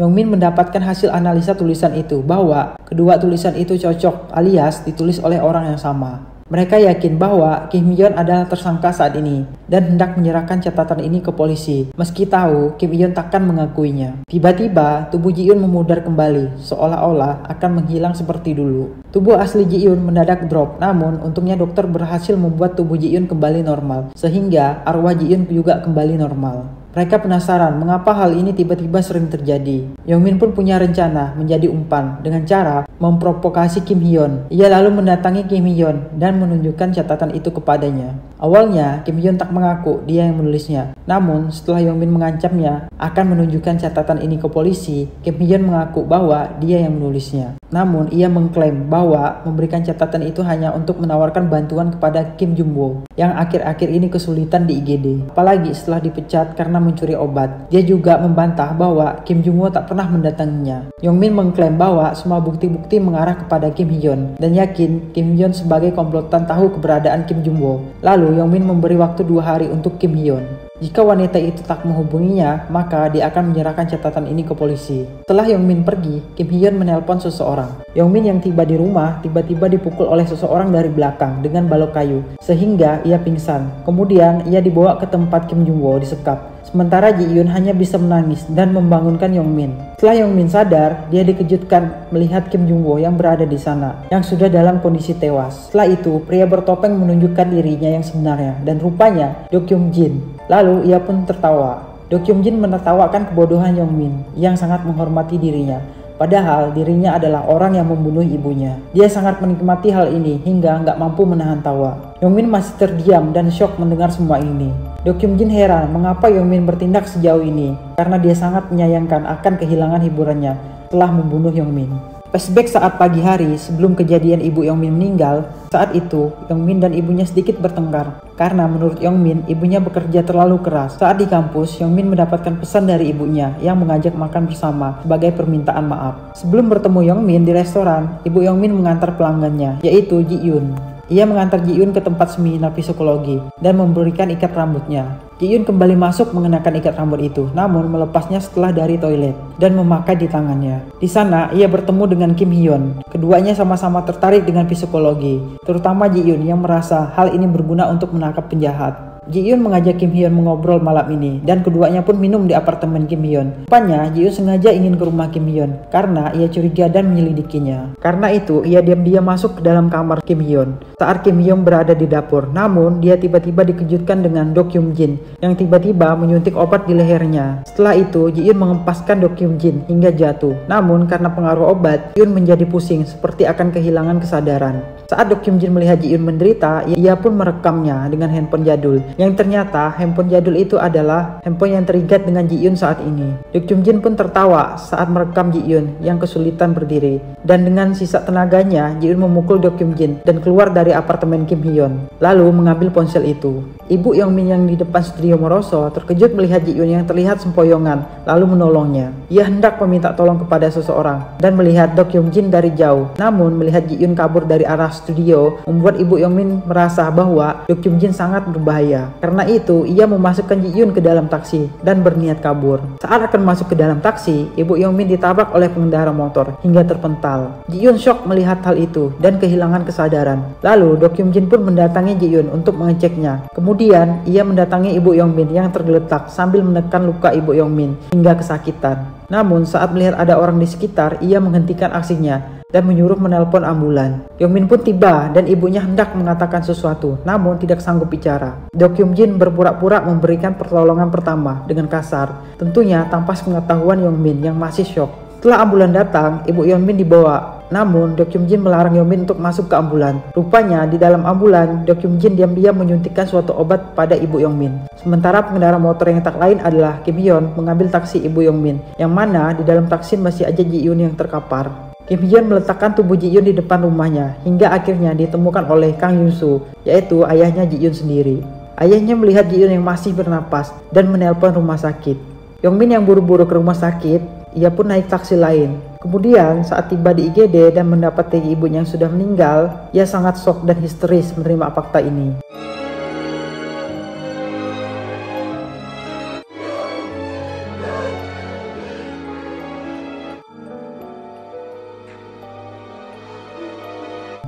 Yongmin mendapatkan hasil analisa tulisan itu bahwa kedua tulisan itu cocok alias ditulis oleh orang yang sama. Mereka yakin bahwa Kim Hyun adalah tersangka saat ini dan hendak menyerahkan catatan ini ke polisi. Meski tahu Kim Yeon takkan mengakuinya. Tiba-tiba tubuh Ji Eun memudar kembali seolah-olah akan menghilang seperti dulu. Tubuh asli Ji Eun mendadak drop namun untungnya dokter berhasil membuat tubuh Ji Eun kembali normal sehingga arwah Ji Eun juga kembali normal. Mereka penasaran mengapa hal ini tiba-tiba sering terjadi. Yongmin pun punya rencana menjadi umpan dengan cara memprovokasi Kim Hyun. Ia lalu mendatangi Kim Hyun dan menunjukkan catatan itu kepadanya. Awalnya Kim Hyun tak mengaku dia yang menulisnya. Namun setelah Yongmin mengancamnya akan menunjukkan catatan ini ke polisi, Kim Hyun mengaku bahwa dia yang menulisnya. Namun ia mengklaim bahwa memberikan catatan itu hanya untuk menawarkan bantuan kepada Kim Jumbo yang akhir-akhir ini kesulitan di IGD. Apalagi setelah dipecat karena mencuri obat. Dia juga membantah bahwa Kim Jung Woo tak pernah mendatanginya. Yong Min mengklaim bahwa semua bukti-bukti mengarah kepada Kim Hyun dan yakin Kim Hyun sebagai komplotan tahu keberadaan Kim Jung Woo. Lalu Yong Min memberi waktu dua hari untuk Kim Hyun. Jika wanita itu tak menghubunginya, maka dia akan menyerahkan catatan ini ke polisi. Setelah Yong Min pergi, Kim Hyun menelpon seseorang. Yong Min yang tiba di rumah tiba-tiba dipukul oleh seseorang dari belakang dengan balok kayu, sehingga ia pingsan. Kemudian ia dibawa ke tempat Kim Jung Woo disekap. Sementara Ji Yun hanya bisa menangis dan membangunkan Yong Min. Setelah Yong Min sadar, dia dikejutkan melihat Kim Jung Wo yang berada di sana, yang sudah dalam kondisi tewas. Setelah itu, pria bertopeng menunjukkan dirinya yang sebenarnya, dan rupanya Dok Kyung Jin. Lalu ia pun tertawa. Dok Kyung Jin menertawakan kebodohan Yong Min yang sangat menghormati dirinya. Padahal dirinya adalah orang yang membunuh ibunya. Dia sangat menikmati hal ini hingga nggak mampu menahan tawa. Yong Min masih terdiam dan shock mendengar semua ini. Dokyum Jin heran mengapa Yongmin bertindak sejauh ini, karena dia sangat menyayangkan akan kehilangan hiburannya telah membunuh Yongmin. Flashback saat pagi hari sebelum kejadian ibu Yongmin meninggal, saat itu Yongmin dan ibunya sedikit bertengkar. Karena menurut Yongmin, ibunya bekerja terlalu keras. Saat di kampus, Yongmin mendapatkan pesan dari ibunya yang mengajak makan bersama sebagai permintaan maaf. Sebelum bertemu Yongmin di restoran, ibu Yongmin mengantar pelanggannya, yaitu Ji Yun. Ia mengantar Ji Yun ke tempat seminar psikologi dan memberikan ikat rambutnya. Ji Yun kembali masuk mengenakan ikat rambut itu, namun melepasnya setelah dari toilet dan memakai di tangannya. Di sana, ia bertemu dengan Kim Hyun. Keduanya sama-sama tertarik dengan psikologi, terutama Ji Yun yang merasa hal ini berguna untuk menangkap penjahat. Ji Yoon mengajak Kim Hyun mengobrol malam ini dan keduanya pun minum di apartemen Kim Hyun. Rupanya Ji Yoon sengaja ingin ke rumah Kim Hyun karena ia curiga dan menyelidikinya. Karena itu ia diam-diam masuk ke dalam kamar Kim Hyun saat Kim Hyun berada di dapur. Namun dia tiba-tiba dikejutkan dengan Do Kyung Jin yang tiba-tiba menyuntik obat di lehernya. Setelah itu Ji Yoon mengempaskan Do Kyung Jin hingga jatuh. Namun karena pengaruh obat, Ji Yoon menjadi pusing seperti akan kehilangan kesadaran. Saat Dok Kim Jin melihat Ji Yun menderita, ia pun merekamnya dengan handphone jadul. Yang ternyata handphone jadul itu adalah handphone yang terikat dengan Ji Yun saat ini. Dok Kim Jin pun tertawa saat merekam Ji Yun yang kesulitan berdiri. Dan dengan sisa tenaganya, Ji Yun memukul Dok Kim Jin dan keluar dari apartemen Kim Hyun. Lalu mengambil ponsel itu. Ibu Yong Min yang di depan studio Moroso terkejut melihat Ji Yun yang terlihat sempoyongan, lalu menolongnya. Ia hendak meminta tolong kepada seseorang dan melihat Dok Kim Jin dari jauh. Namun melihat Ji Yun kabur dari arah studio membuat Ibu Yomin merasa bahwa Kyung Jin sangat berbahaya. Karena itu, ia memasukkan Ji Yun ke dalam taksi dan berniat kabur. Saat akan masuk ke dalam taksi, Ibu Yomin ditabrak oleh pengendara motor hingga terpental. Ji Yun shock melihat hal itu dan kehilangan kesadaran. Lalu, Kyung Jin pun mendatangi Ji Yun untuk mengeceknya. Kemudian, ia mendatangi Ibu Yongmin yang tergeletak sambil menekan luka Ibu Yongmin hingga kesakitan. Namun, saat melihat ada orang di sekitar, ia menghentikan aksinya dan menyuruh menelpon ambulan. Yongmin pun tiba dan ibunya hendak mengatakan sesuatu, namun tidak sanggup bicara. Dok Yumjin Jin berpura-pura memberikan pertolongan pertama dengan kasar, tentunya tanpa pengetahuan Yongmin yang masih shock. Setelah ambulan datang, ibu Yongmin dibawa. Namun, Dok Yumjin Jin melarang Yongmin untuk masuk ke ambulan. Rupanya, di dalam ambulan, Dok Yumjin Jin diam-diam menyuntikkan suatu obat pada ibu Yongmin. Sementara pengendara motor yang tak lain adalah Kim Hyun mengambil taksi ibu Yongmin, yang mana di dalam taksi masih aja Ji Yun yang terkapar. Kim Hyun meletakkan tubuh Ji Yun di depan rumahnya hingga akhirnya ditemukan oleh Kang Soo, yaitu ayahnya Ji Yun sendiri. Ayahnya melihat Ji Yun yang masih bernapas dan menelpon rumah sakit. Yong Min yang buru-buru ke rumah sakit, ia pun naik taksi lain. Kemudian saat tiba di IGD dan mendapati ibunya yang sudah meninggal, ia sangat shock dan histeris menerima fakta ini.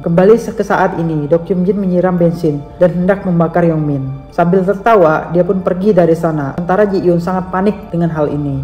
Kembali ke saat ini, Jin menyiram bensin dan hendak membakar Yong Min. Sambil tertawa, dia pun pergi dari sana. Sementara Ji Yun sangat panik dengan hal ini.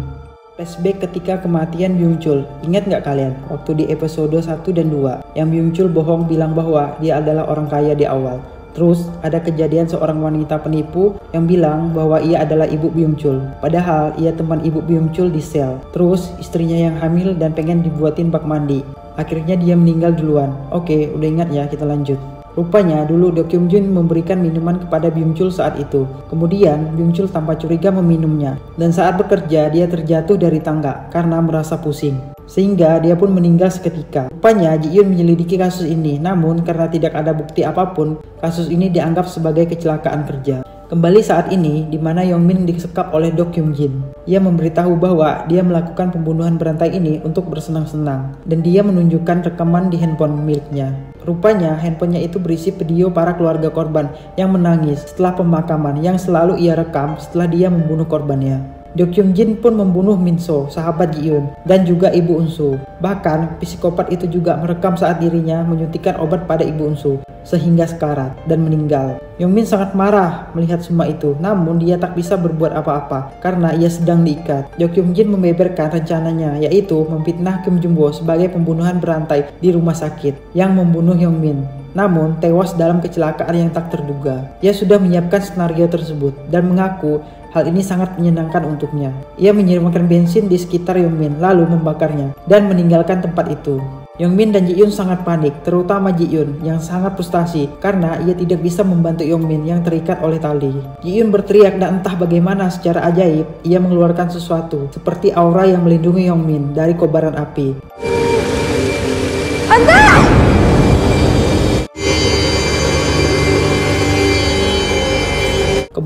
Flashback ketika kematian Byung Chul. Ingat nggak kalian? Waktu di episode 1 dan 2 yang Byung Chul bohong bilang bahwa dia adalah orang kaya di awal. Terus ada kejadian seorang wanita penipu yang bilang bahwa ia adalah ibu Byung Chul. Padahal ia teman ibu Byung Chul di sel. Terus istrinya yang hamil dan pengen dibuatin bak mandi. Akhirnya dia meninggal duluan. Oke, udah ingat ya, kita lanjut. Rupanya dulu Do Kyung Jun memberikan minuman kepada Byung Chul saat itu. Kemudian Byung Chul tanpa curiga meminumnya. Dan saat bekerja dia terjatuh dari tangga karena merasa pusing. Sehingga dia pun meninggal seketika. Rupanya Ji Yun menyelidiki kasus ini. Namun karena tidak ada bukti apapun, kasus ini dianggap sebagai kecelakaan kerja. Kembali saat ini, di mana Yong Min disekap oleh Dok Jin. Ia memberitahu bahwa dia melakukan pembunuhan berantai ini untuk bersenang-senang, dan dia menunjukkan rekaman di handphone miliknya. Rupanya, handphonenya itu berisi video para keluarga korban yang menangis setelah pemakaman yang selalu ia rekam setelah dia membunuh korbannya. Kyung Jin pun membunuh Min So, sahabat Ji Eun, dan juga ibu Unsu. Bahkan, psikopat itu juga merekam saat dirinya menyuntikkan obat pada ibu Unsu, sehingga sekarat dan meninggal. Yongmin sangat marah melihat semua itu, namun dia tak bisa berbuat apa-apa karena ia sedang diikat. Kyung Jin membeberkan rencananya, yaitu memfitnah Kim Jumbo sebagai pembunuhan berantai di rumah sakit yang membunuh Yongmin namun tewas dalam kecelakaan yang tak terduga. Ia sudah menyiapkan skenario tersebut dan mengaku Hal ini sangat menyenangkan untuknya. Ia menyiramkan bensin di sekitar Yongmin lalu membakarnya dan meninggalkan tempat itu. Yongmin dan Ji Yun sangat panik, terutama Ji Yun yang sangat frustasi karena ia tidak bisa membantu Yongmin yang terikat oleh tali. Ji Yun berteriak dan entah bagaimana secara ajaib ia mengeluarkan sesuatu seperti aura yang melindungi Yongmin dari kobaran api.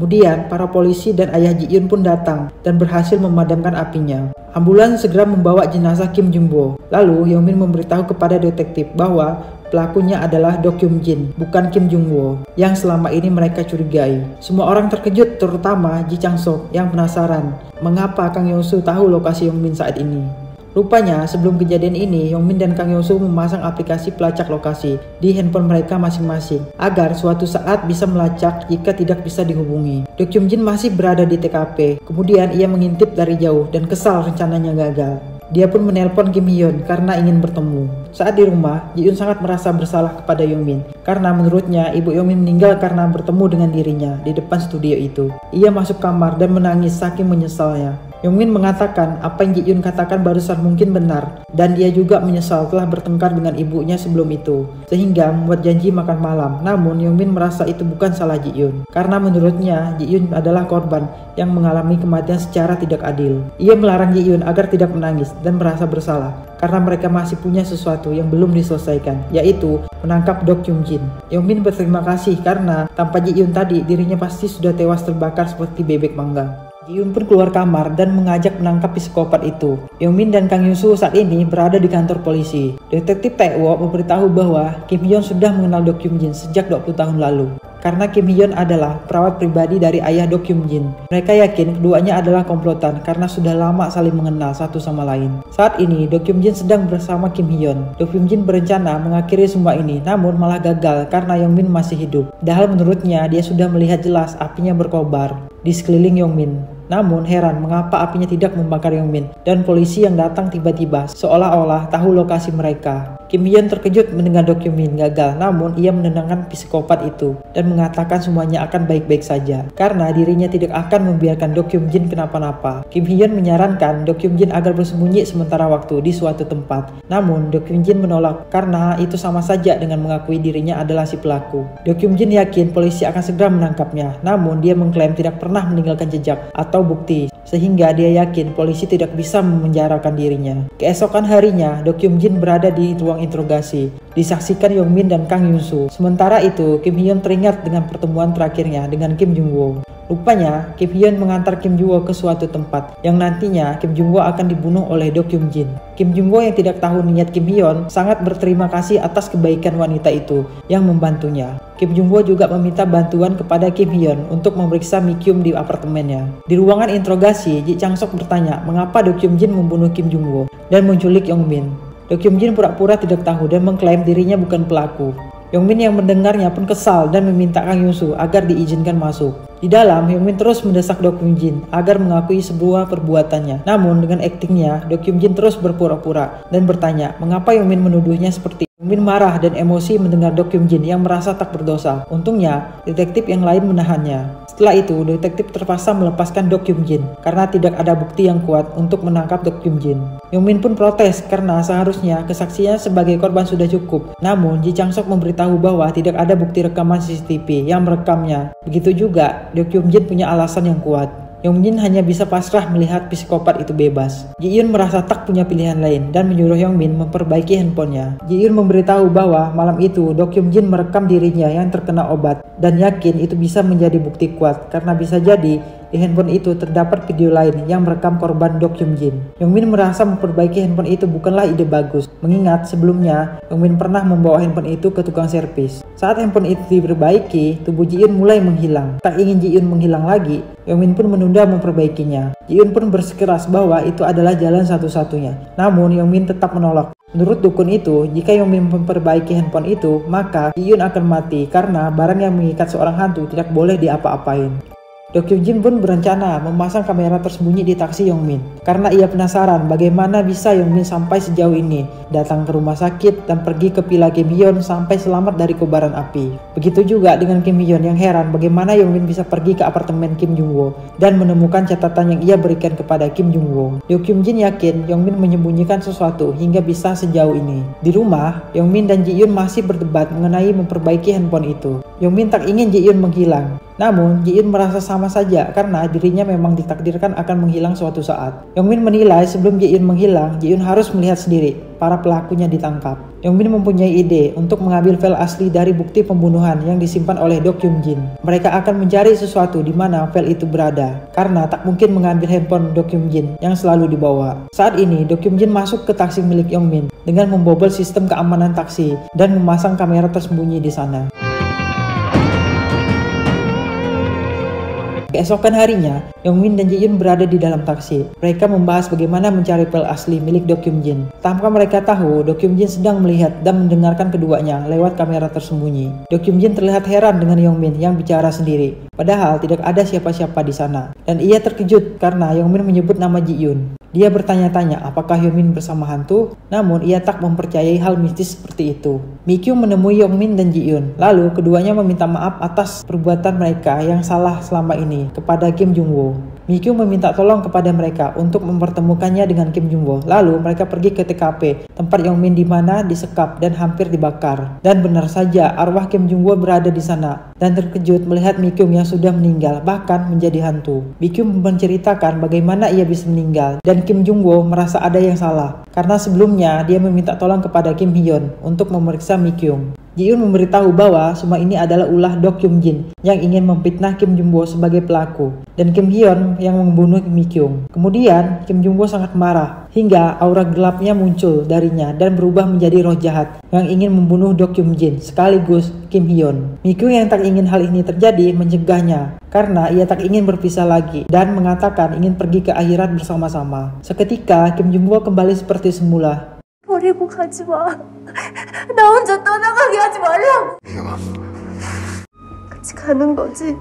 Kemudian, para polisi dan ayah Ji Yun pun datang dan berhasil memadamkan apinya. Ambulans segera membawa jenazah Kim Jumbo. Lalu, Yongmin memberitahu kepada detektif bahwa pelakunya adalah Do Kyung Jin, bukan Kim Jung Wo, yang selama ini mereka curigai. Semua orang terkejut, terutama Ji Chang Sok yang penasaran mengapa Kang Yong Soo tahu lokasi Yong Min saat ini. Rupanya, sebelum kejadian ini, Yongmin dan Kang Yosu memasang aplikasi pelacak lokasi di handphone mereka masing-masing agar suatu saat bisa melacak jika tidak bisa dihubungi. Dok Jum Jin masih berada di TKP. Kemudian ia mengintip dari jauh dan kesal rencananya gagal. Dia pun menelpon Kim Hyun karena ingin bertemu. Saat di rumah, Ji Yun sangat merasa bersalah kepada Min karena menurutnya ibu Min meninggal karena bertemu dengan dirinya di depan studio itu. Ia masuk kamar dan menangis saking menyesalnya. Min mengatakan apa yang Ji Yun katakan barusan mungkin benar dan dia juga menyesal telah bertengkar dengan ibunya sebelum itu sehingga membuat janji makan malam. Namun Min merasa itu bukan salah Ji Yun karena menurutnya Ji Yun adalah korban yang mengalami kematian secara tidak adil. Ia melarang Ji Yun agar tidak menangis dan merasa bersalah karena mereka masih punya sesuatu yang belum diselesaikan, yaitu menangkap Dok Yung Jin. Yong Min berterima kasih karena tanpa Ji Yun tadi, dirinya pasti sudah tewas terbakar seperti bebek mangga. Ji Yun pun keluar kamar dan mengajak menangkap psikopat itu. Yong Min dan Kang su saat ini berada di kantor polisi. Detektif Tae Wo memberitahu bahwa Kim Yong sudah mengenal Dok Yung Jin sejak 20 tahun lalu karena Kim Hyun adalah perawat pribadi dari ayah Do Kyung Jin. Mereka yakin keduanya adalah komplotan karena sudah lama saling mengenal satu sama lain. Saat ini, Do Kyung Jin sedang bersama Kim Hyun. Do Kyung Jin berencana mengakhiri semua ini, namun malah gagal karena Yong Min masih hidup. Padahal menurutnya, dia sudah melihat jelas apinya berkobar di sekeliling Yong Min. Namun heran mengapa apinya tidak membakar Min dan polisi yang datang tiba-tiba seolah-olah tahu lokasi mereka. Kim Hyun terkejut mendengar Dok Min gagal, namun ia menenangkan psikopat itu dan mengatakan semuanya akan baik-baik saja karena dirinya tidak akan membiarkan Dok Yum Jin kenapa-napa. Kim Hyun menyarankan Dok Jin agar bersembunyi sementara waktu di suatu tempat. Namun Dok Jin menolak karena itu sama saja dengan mengakui dirinya adalah si pelaku. Dok Jin yakin polisi akan segera menangkapnya, namun dia mengklaim tidak pernah meninggalkan jejak atau atau bukti, sehingga dia yakin polisi tidak bisa memenjarakan dirinya. Keesokan harinya, Do Kyung Jin berada di ruang interogasi, disaksikan Yong Min dan Kang Yun Soo. Sementara itu, Kim Hyun teringat dengan pertemuan terakhirnya dengan Kim Jung Woo. Rupanya, Kim Hyun mengantar Kim Wo ke suatu tempat yang nantinya Kim Jung Wo akan dibunuh oleh Do Kyung Jin. Kim Jung Wo yang tidak tahu niat Kim Hyun sangat berterima kasih atas kebaikan wanita itu yang membantunya. Kim Jung Wo juga meminta bantuan kepada Kim Hyun untuk memeriksa Mikyung di apartemennya. Di ruangan interogasi, Ji Chang Sok bertanya mengapa Do Kyung Jin membunuh Kim Jung Wo dan menculik Yong Min. Do Kyung Jin pura-pura tidak tahu dan mengklaim dirinya bukan pelaku. Yongmin yang mendengarnya pun kesal dan meminta Kang Yusu agar diizinkan masuk. Di dalam, Min terus mendesak Do Kyung Jin agar mengakui sebuah perbuatannya. Namun dengan aktingnya, Do Kyung Jin terus berpura-pura dan bertanya mengapa Min menuduhnya seperti Min marah dan emosi mendengar Do Kyung Jin yang merasa tak berdosa. Untungnya, detektif yang lain menahannya. Setelah itu, detektif terpaksa melepaskan Dok Yum Jin karena tidak ada bukti yang kuat untuk menangkap Dok Yum Jin. Yung Min pun protes karena seharusnya kesaksiannya sebagai korban sudah cukup. Namun, Ji Chang Sok memberitahu bahwa tidak ada bukti rekaman CCTV yang merekamnya. Begitu juga, Dok Yum Jin punya alasan yang kuat. Yong Jin hanya bisa pasrah melihat psikopat itu bebas. Ji merasa tak punya pilihan lain dan menyuruh Yong Min memperbaiki handphonenya. Ji memberitahu bahwa malam itu Dok Yong Jin merekam dirinya yang terkena obat dan yakin itu bisa menjadi bukti kuat karena bisa jadi di handphone itu terdapat video lain yang merekam korban Dok Hyun Jin. Yong Min merasa memperbaiki handphone itu bukanlah ide bagus, mengingat sebelumnya Yong Min pernah membawa handphone itu ke tukang servis. Saat handphone itu diperbaiki, tubuh Ji Eun mulai menghilang. Tak ingin Ji Eun menghilang lagi, Yong Min pun menunda memperbaikinya. Ji Eun pun bersikeras bahwa itu adalah jalan satu-satunya. Namun Yong Min tetap menolak. Menurut dukun itu, jika Yong Min memperbaiki handphone itu, maka Ji Yun akan mati karena barang yang mengikat seorang hantu tidak boleh diapa-apain. Dokyo Jin pun berencana memasang kamera tersembunyi di taksi Yongmin karena ia penasaran bagaimana bisa Yongmin sampai sejauh ini datang ke rumah sakit dan pergi ke Pila Kim Hyun sampai selamat dari kobaran api. Begitu juga dengan Kim Hyun yang heran bagaimana Yongmin bisa pergi ke apartemen Kim Jung Wo dan menemukan catatan yang ia berikan kepada Kim Jung Wo. Dokyo Jin yakin Yongmin menyembunyikan sesuatu hingga bisa sejauh ini. Di rumah, Yongmin dan Ji Yun masih berdebat mengenai memperbaiki handphone itu. Yongmin tak ingin Ji Yun menghilang namun, Jiin merasa sama saja karena dirinya memang ditakdirkan akan menghilang suatu saat. Yongmin menilai sebelum Jiin menghilang, Jiun harus melihat sendiri para pelakunya ditangkap. Yongmin mempunyai ide untuk mengambil file asli dari bukti pembunuhan yang disimpan oleh Dok Yum Jin. Mereka akan mencari sesuatu di mana file itu berada, karena tak mungkin mengambil handphone Dok Yum Jin yang selalu dibawa. Saat ini, Dok Yum Jin masuk ke taksi milik Yongmin dengan membobol sistem keamanan taksi dan memasang kamera tersembunyi di sana. Keesokan harinya, Yong Min dan Ji Yun berada di dalam taksi. Mereka membahas bagaimana mencari pel asli milik Kyung Jin. Tanpa mereka tahu, Kyung Jin sedang melihat dan mendengarkan keduanya lewat kamera tersembunyi. Kyung Jin terlihat heran dengan Yong Min yang bicara sendiri. Padahal tidak ada siapa-siapa di sana. Dan ia terkejut karena Yong Min menyebut nama Ji Yun. Dia bertanya-tanya apakah Yongmin bersama hantu, namun ia tak mempercayai hal mistis seperti itu. Mikyu menemui Min dan Jiyun, lalu keduanya meminta maaf atas perbuatan mereka yang salah selama ini kepada Kim Jungwoo. Mikyu meminta tolong kepada mereka untuk mempertemukannya dengan Kim Jumbo. Lalu mereka pergi ke TKP, tempat Yong Min di mana disekap dan hampir dibakar. Dan benar saja, arwah Kim Jumbo berada di sana dan terkejut melihat Mikyu yang sudah meninggal, bahkan menjadi hantu. Mikyu menceritakan bagaimana ia bisa meninggal dan Kim Jungwo merasa ada yang salah karena sebelumnya dia meminta tolong kepada Kim Hyun untuk memeriksa Mikyu. Ji memberitahu bahwa semua ini adalah ulah Dok Kyung Jin yang ingin memfitnah Kim Jung Bo sebagai pelaku dan Kim Hyun yang membunuh Kim Mi Kyung. Kemudian Kim Jung Bo sangat marah hingga aura gelapnya muncul darinya dan berubah menjadi roh jahat yang ingin membunuh Dok Kyung Jin sekaligus Kim Hyun. Mi Kyung yang tak ingin hal ini terjadi mencegahnya karena ia tak ingin berpisah lagi dan mengatakan ingin pergi ke akhirat bersama-sama. Seketika Kim Jung Bo kembali seperti semula 버리고 가지 마. 나 혼자 떠나가게 하지 말라고. 미영아. 같이 가는 거지.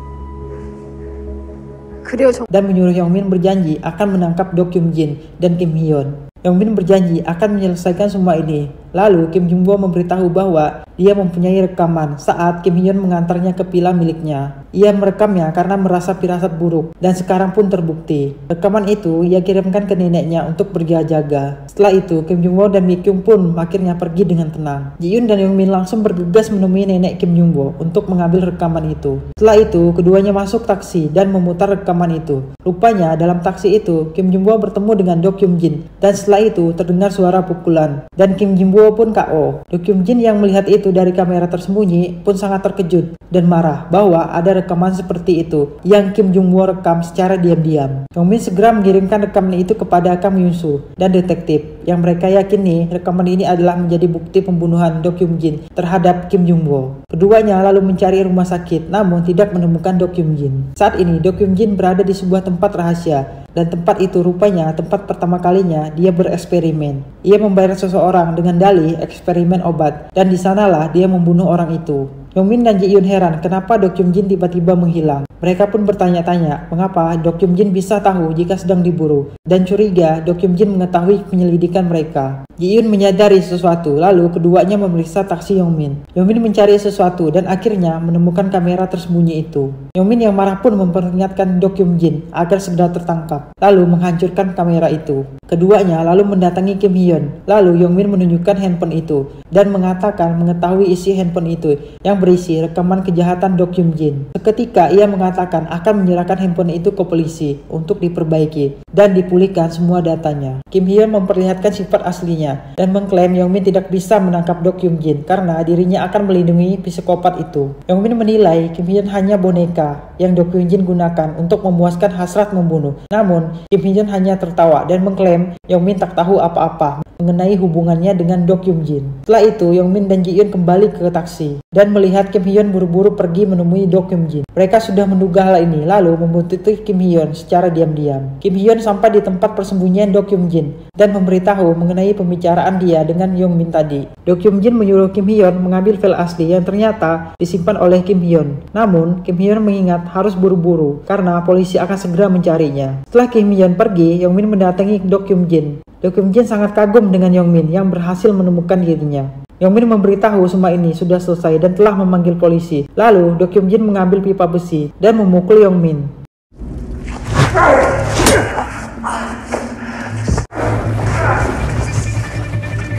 Dan menyuruh Yong Min berjanji akan menangkap Dok Jin dan Kim Hyun. Yong Min berjanji akan menyelesaikan semua ini Lalu Kim Jung Bo memberitahu bahwa dia mempunyai rekaman saat Kim Hyun mengantarnya ke pila miliknya. Ia merekamnya karena merasa pirasat buruk dan sekarang pun terbukti. Rekaman itu ia kirimkan ke neneknya untuk berjaga-jaga. Setelah itu Kim Jung Bo dan Mi Kyung pun akhirnya pergi dengan tenang. Ji Yun dan Yong Min langsung bergegas menemui nenek Kim Jung Bo untuk mengambil rekaman itu. Setelah itu keduanya masuk taksi dan memutar rekaman itu. Rupanya dalam taksi itu Kim Jung Bo bertemu dengan Do Kyung Jin dan setelah itu terdengar suara pukulan dan Kim Jung Bo Duo pun KO. Kyung Jin yang melihat itu dari kamera tersembunyi pun sangat terkejut dan marah bahwa ada rekaman seperti itu yang Kim Jung Woo rekam secara diam-diam. Kyung Min segera mengirimkan rekaman itu kepada Kang Yun Soo dan detektif yang mereka yakini rekaman ini adalah menjadi bukti pembunuhan Kyung Jin terhadap Kim Jung Woo. Keduanya lalu mencari rumah sakit namun tidak menemukan Kyung Jin. Saat ini Kyung Jin berada di sebuah tempat rahasia dan tempat itu rupanya tempat pertama kalinya dia bereksperimen. Ia membayar seseorang dengan dalih eksperimen obat, dan di sanalah dia membunuh orang itu. Yongmin dan Ji Yun heran kenapa Dok Yum Jin tiba-tiba menghilang. Mereka pun bertanya-tanya mengapa Dok Yum Jin bisa tahu jika sedang diburu dan curiga Dok Yum Jin mengetahui penyelidikan mereka. Ji Yun menyadari sesuatu lalu keduanya memeriksa taksi Yongmin. Yongmin mencari sesuatu dan akhirnya menemukan kamera tersembunyi itu. Yongmin yang marah pun memperingatkan Dok Yum Jin agar segera tertangkap lalu menghancurkan kamera itu. Keduanya lalu mendatangi Kim Hyun. Lalu Yongmin menunjukkan handphone itu dan mengatakan mengetahui isi handphone itu yang berisi rekaman kejahatan Dokyum Jin. Seketika ia mengatakan akan menyerahkan handphone itu ke polisi untuk diperbaiki dan dipulihkan semua datanya. Kim Hyun memperlihatkan sifat aslinya dan mengklaim Yong Min tidak bisa menangkap Dokyum Jin karena dirinya akan melindungi psikopat itu. Yong Min menilai Kim Hyun hanya boneka yang Dokyum Jin gunakan untuk memuaskan hasrat membunuh. Namun, Kim Hyun hanya tertawa dan mengklaim Yong Min tak tahu apa-apa mengenai hubungannya dengan Dokyum Jin. Setelah itu, Yong Min dan Ji Yun kembali ke taksi dan melihat melihat Kim Hyun buru-buru pergi menemui Do Kim Jin. Mereka sudah menduga hal ini, lalu membuntuti Kim Hyun secara diam-diam. Kim Hyun sampai di tempat persembunyian Do Kim Jin dan memberitahu mengenai pembicaraan dia dengan Yong Min tadi. Do Kim Jin menyuruh Kim Hyun mengambil file asli yang ternyata disimpan oleh Kim Hyun. Namun, Kim Hyun mengingat harus buru-buru karena polisi akan segera mencarinya. Setelah Kim Hyun pergi, Yong Min mendatangi Do Kim Jin. Do Kim Jin sangat kagum dengan Yong Min yang berhasil menemukan dirinya. Yongmin memberitahu semua ini sudah selesai dan telah memanggil polisi. Lalu, Do Kyung Jin mengambil pipa besi dan memukul Yongmin.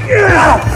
Yeah!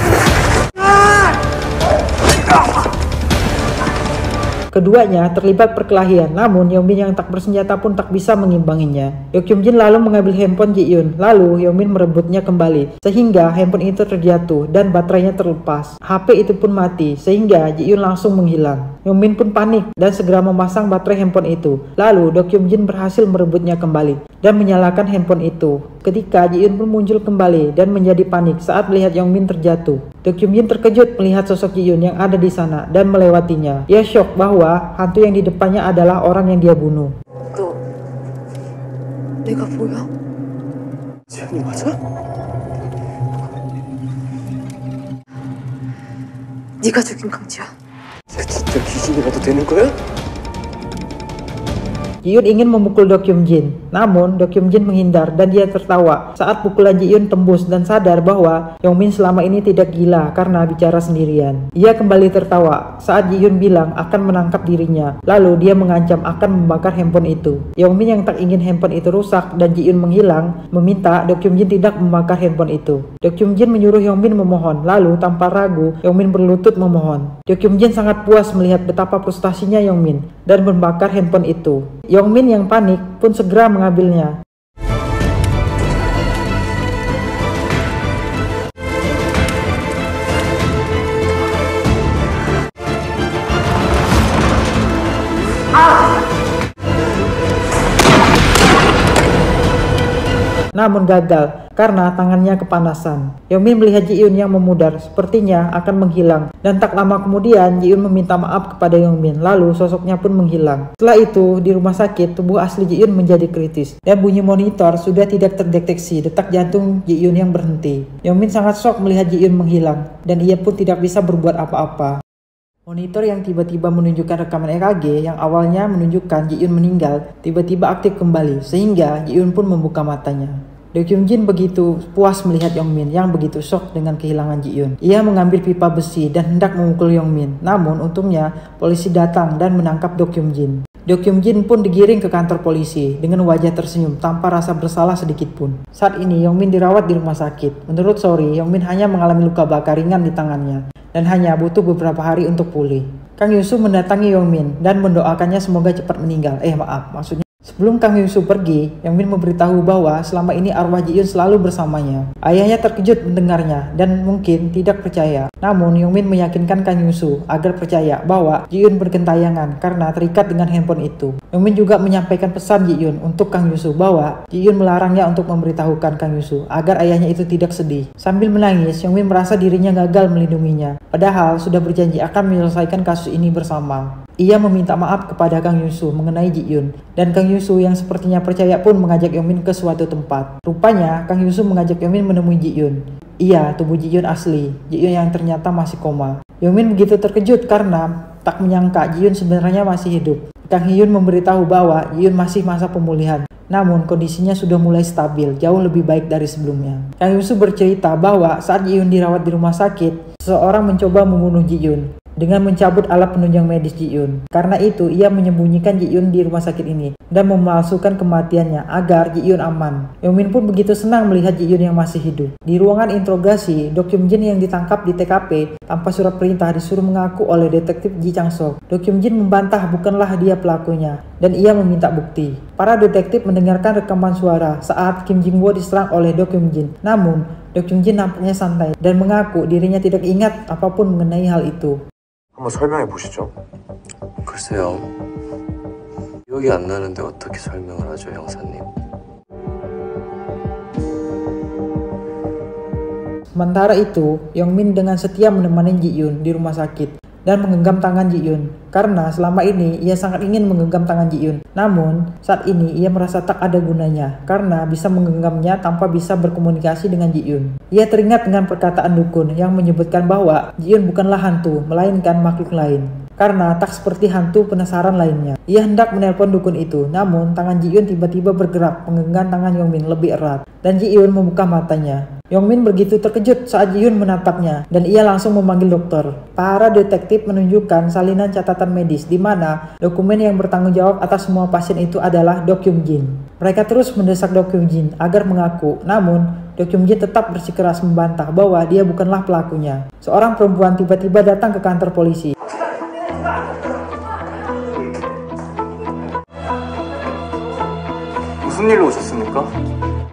Keduanya terlibat perkelahian, namun Yeomin yang tak bersenjata pun tak bisa mengimbanginya. Jin lalu mengambil handphone Ji Yun, lalu Yeomin merebutnya kembali, sehingga handphone itu terjatuh dan baterainya terlepas. HP itu pun mati, sehingga Ji Yun langsung menghilang. Yeomin pun panik dan segera memasang baterai handphone itu. Lalu Dok Jin berhasil merebutnya kembali dan menyalakan handphone itu. Ketika Ji Yun pun muncul kembali dan menjadi panik saat melihat Yong Min terjatuh. Do Kyung Jin terkejut melihat sosok Ji Yun yang ada di sana dan melewatinya. Ia shock bahwa hantu yang di depannya adalah orang yang dia bunuh. Jika 죽인 강지야. 진짜 귀신이라도 되는 거야? Ji Yun ingin memukul Dokyum Jin. Namun, Dokyum Jin menghindar dan dia tertawa saat pukulan Ji Yun tembus dan sadar bahwa Yongmin selama ini tidak gila karena bicara sendirian. Ia kembali tertawa saat Ji Yun bilang akan menangkap dirinya. Lalu dia mengancam akan membakar handphone itu. Yongmin yang tak ingin handphone itu rusak dan Ji Yun menghilang, meminta Dokyum Jin tidak membakar handphone itu. Dokyum Jin menyuruh Yongmin memohon. Lalu tanpa ragu, Yongmin berlutut memohon. Dokyum Jin sangat puas melihat betapa frustasinya Yongmin dan membakar handphone itu. Yong Yongmin yang panik pun segera mengambilnya. namun gagal karena tangannya kepanasan. Yomi melihat Ji Yun yang memudar, sepertinya akan menghilang. Dan tak lama kemudian, Ji Yun meminta maaf kepada Yongmin, lalu sosoknya pun menghilang. Setelah itu, di rumah sakit, tubuh asli Ji Yun menjadi kritis, dan bunyi monitor sudah tidak terdeteksi detak jantung Ji Yun yang berhenti. Yongmin sangat shock melihat Ji Yun menghilang, dan ia pun tidak bisa berbuat apa-apa. Monitor yang tiba-tiba menunjukkan rekaman EKG yang awalnya menunjukkan Ji Yun meninggal, tiba-tiba aktif kembali, sehingga Ji Yun pun membuka matanya. Do Kyung Jin begitu puas melihat Yong Min yang begitu shock dengan kehilangan Ji Yun. Ia mengambil pipa besi dan hendak memukul Yong Min. Namun untungnya polisi datang dan menangkap Do Kyung Jin. Do Kyung Jin pun digiring ke kantor polisi dengan wajah tersenyum tanpa rasa bersalah sedikit pun. Saat ini Yong Min dirawat di rumah sakit. Menurut Sori, Yong Min hanya mengalami luka bakar ringan di tangannya dan hanya butuh beberapa hari untuk pulih. Kang Yusuf mendatangi Yongmin dan mendoakannya semoga cepat meninggal. Eh maaf, maksudnya Sebelum Kang Yusuf pergi, Yang Min memberitahu bahwa selama ini arwah Ji Yun selalu bersamanya. Ayahnya terkejut mendengarnya dan mungkin tidak percaya. Namun Yang Min meyakinkan Kang Yusuf agar percaya bahwa Ji Yun bergentayangan karena terikat dengan handphone itu. Yang Min juga menyampaikan pesan Ji Yun untuk Kang Yusuf bahwa Ji Yun melarangnya untuk memberitahukan Kang Yusuf agar ayahnya itu tidak sedih. Sambil menangis, Yang Min merasa dirinya gagal melindunginya. Padahal sudah berjanji akan menyelesaikan kasus ini bersama. Ia meminta maaf kepada Kang Yusu mengenai Ji Yun, dan Kang Yusu yang sepertinya percaya pun mengajak Yomin ke suatu tempat. Rupanya, Kang Yusu mengajak Yomin menemui Ji Yun. Ia tubuh Ji Yun asli, Ji Yun yang ternyata masih koma. Yomin begitu terkejut karena tak menyangka Ji Yun sebenarnya masih hidup. Kang Hyun memberitahu bahwa Ji Yun masih masa pemulihan, namun kondisinya sudah mulai stabil, jauh lebih baik dari sebelumnya. Kang Yusu bercerita bahwa saat Ji Yun dirawat di rumah sakit, seseorang mencoba membunuh Ji Yun dengan mencabut alat penunjang medis Ji Yun. Karena itu, ia menyembunyikan Ji Yun di rumah sakit ini dan memalsukan kematiannya agar Ji Yun aman. Yomin pun begitu senang melihat Ji Yun yang masih hidup. Di ruangan interogasi, Dok Jin yang ditangkap di TKP tanpa surat perintah disuruh mengaku oleh detektif Ji Chang Sok. Dokyum Jin membantah bukanlah dia pelakunya dan ia meminta bukti. Para detektif mendengarkan rekaman suara saat Kim Jin Wo diserang oleh Dok Jin. Namun, Dok Jin nampaknya santai dan mengaku dirinya tidak ingat apapun mengenai hal itu. 한번 설명해 보시죠. 글쎄요. 기억이 안 나는데 어떻게 설명을 하죠, 형사님? Sementara itu, Yongmin dengan setia menemani Ji Yun di rumah sakit dan menggenggam tangan Ji Yun Karena selama ini ia sangat ingin menggenggam tangan Ji Yun. Namun, saat ini ia merasa tak ada gunanya karena bisa menggenggamnya tanpa bisa berkomunikasi dengan Ji Yun. Ia teringat dengan perkataan dukun yang menyebutkan bahwa Ji Yun bukanlah hantu, melainkan makhluk lain karena tak seperti hantu penasaran lainnya. Ia hendak menelpon dukun itu, namun tangan Ji Yun tiba-tiba bergerak menggenggam tangan Yong Min lebih erat, dan Ji Yun membuka matanya. Yong Min begitu terkejut saat Ji Yun menatapnya, dan ia langsung memanggil dokter. Para detektif menunjukkan salinan catatan peralatan Medis di mana dokumen yang bertanggung jawab atas semua pasien itu adalah Jin. Mereka terus mendesak Jin agar mengaku, namun Jin tetap bersikeras membantah bahwa dia bukanlah pelakunya. Seorang perempuan tiba-tiba datang ke kantor polisi.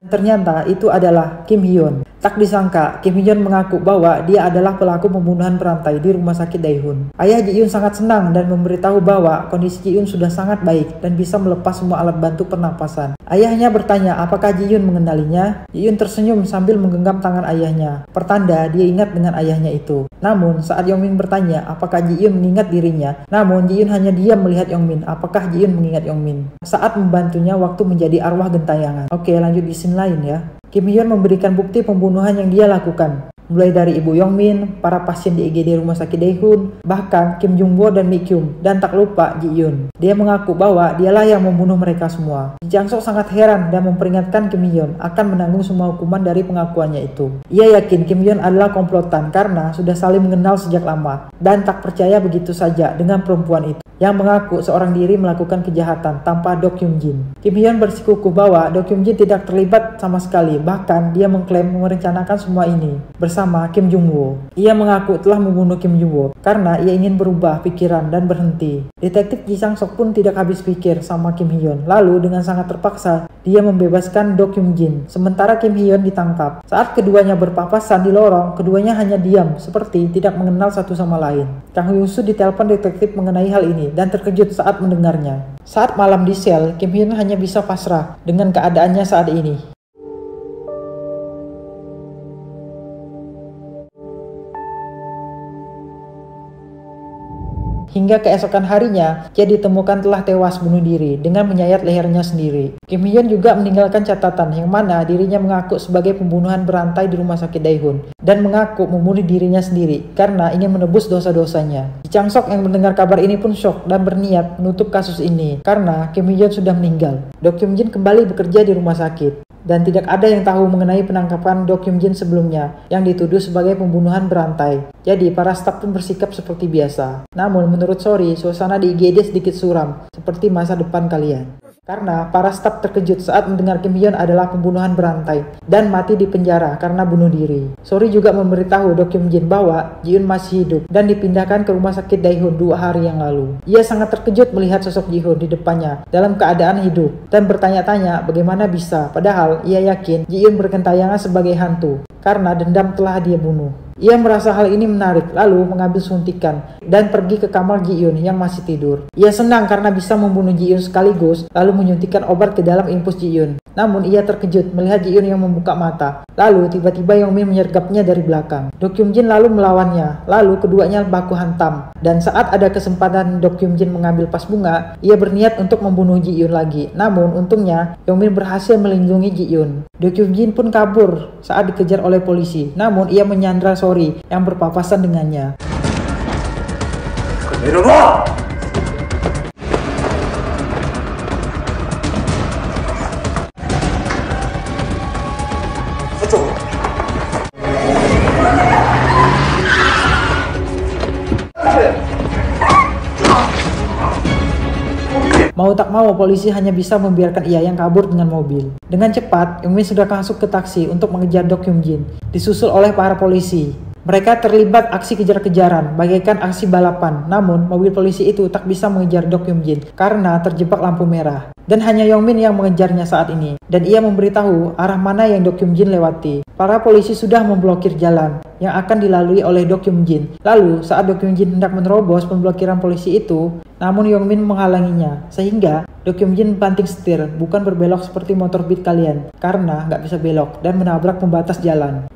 Ternyata itu adalah Kim Hyun. Tak disangka, Kim Hyun mengaku bahwa dia adalah pelaku pembunuhan perantai di rumah sakit Daehun. Ayah Ji Yun sangat senang dan memberitahu bahwa kondisi Ji Yun sudah sangat baik dan bisa melepas semua alat bantu pernapasan. Ayahnya bertanya apakah Ji Yun mengenalinya. Ji Yun tersenyum sambil menggenggam tangan ayahnya. Pertanda dia ingat dengan ayahnya itu. Namun saat Yong Min bertanya apakah Ji Yun mengingat dirinya, namun Ji Yun hanya diam melihat Yong Min. Apakah Ji Yun mengingat Yong Min? Saat membantunya waktu menjadi arwah gentayangan. Oke lanjut di scene lain ya. Kim Hyun memberikan bukti pembunuhan pembunuhan yang dia lakukan mulai dari Ibu Yongmin, para pasien di IGD Rumah Sakit Daehun, bahkan Kim Jungbo dan Mi Kyung, dan tak lupa Ji Yun. Dia mengaku bahwa dialah yang membunuh mereka semua. Jang Sok sangat heran dan memperingatkan Kim Yun akan menanggung semua hukuman dari pengakuannya itu. Ia yakin Kim Yun adalah komplotan karena sudah saling mengenal sejak lama dan tak percaya begitu saja dengan perempuan itu yang mengaku seorang diri melakukan kejahatan tanpa Dok Kyung Jin. Kim Hyun bersikukuh bahwa Dok Kyung Jin tidak terlibat sama sekali, bahkan dia mengklaim merencanakan semua ini. Bers bersama Kim Jong Woo. Ia mengaku telah membunuh Kim Jong Woo karena ia ingin berubah pikiran dan berhenti. Detektif Ji Sang Sok pun tidak habis pikir sama Kim Hyun. Lalu dengan sangat terpaksa, dia membebaskan Do Kyung Jin. Sementara Kim Hyun ditangkap. Saat keduanya berpapasan di lorong, keduanya hanya diam seperti tidak mengenal satu sama lain. Kang Soo ditelepon detektif mengenai hal ini dan terkejut saat mendengarnya. Saat malam di sel, Kim Hyun hanya bisa pasrah dengan keadaannya saat ini. Hingga keesokan harinya, dia ditemukan telah tewas bunuh diri dengan menyayat lehernya sendiri. Kim Hyun juga meninggalkan catatan yang mana dirinya mengaku sebagai pembunuhan berantai di rumah sakit Daehun dan mengaku membunuh dirinya sendiri karena ingin menebus dosa-dosanya. Chang Sok yang mendengar kabar ini pun shock dan berniat menutup kasus ini karena Kim Hyun sudah meninggal. Dok Kim Jin kembali bekerja di rumah sakit dan tidak ada yang tahu mengenai penangkapan Dokyum Jin sebelumnya yang dituduh sebagai pembunuhan berantai. Jadi para staf pun bersikap seperti biasa. Namun menurut Sori, suasana di IGD sedikit suram, seperti masa depan kalian. Karena para staf terkejut saat mendengar Kim Hyun adalah pembunuhan berantai dan mati di penjara karena bunuh diri. Sori juga memberitahu Do Kim Jin bahwa Ji Hyun masih hidup dan dipindahkan ke rumah sakit Daehyun dua hari yang lalu. Ia sangat terkejut melihat sosok Ji Hyun di depannya dalam keadaan hidup dan bertanya-tanya bagaimana bisa padahal ia yakin Ji Hyun berkentayangan sebagai hantu karena dendam telah dia bunuh. Ia merasa hal ini menarik, lalu mengambil suntikan dan pergi ke kamar Ji Yun yang masih tidur. Ia senang karena bisa membunuh Ji Yun sekaligus, lalu menyuntikkan obat ke dalam infus Ji Yun. Namun ia terkejut melihat Ji Yun yang membuka mata. Lalu tiba-tiba Yong Min menyergapnya dari belakang. Dok Yum Jin lalu melawannya, lalu keduanya baku hantam. Dan saat ada kesempatan Dok Yum Jin mengambil pas bunga, ia berniat untuk membunuh Ji Yun lagi. Namun untungnya Yong Min berhasil melindungi Ji Yun. Dok Yum Jin pun kabur saat dikejar oleh polisi. Namun ia menyandra Montessori yang berpapasan dengannya. Kedua. Mau tak mau, polisi hanya bisa membiarkan ia yang kabur dengan mobil. Dengan cepat, Yongmin sudah masuk ke taksi untuk mengejar Dok Hyun Jin, disusul oleh para polisi. Mereka terlibat aksi kejar-kejaran, bagaikan aksi balapan. Namun, mobil polisi itu tak bisa mengejar Dok Yum Jin karena terjebak lampu merah. Dan hanya Yongmin yang mengejarnya saat ini. Dan ia memberitahu arah mana yang Dok Yum Jin lewati. Para polisi sudah memblokir jalan yang akan dilalui oleh Dok Yum Jin. Lalu, saat Dok Yum Jin hendak menerobos pemblokiran polisi itu, namun Yongmin menghalanginya, sehingga Dok Yum Jin banting setir, bukan berbelok seperti motor beat kalian, karena nggak bisa belok dan menabrak pembatas jalan.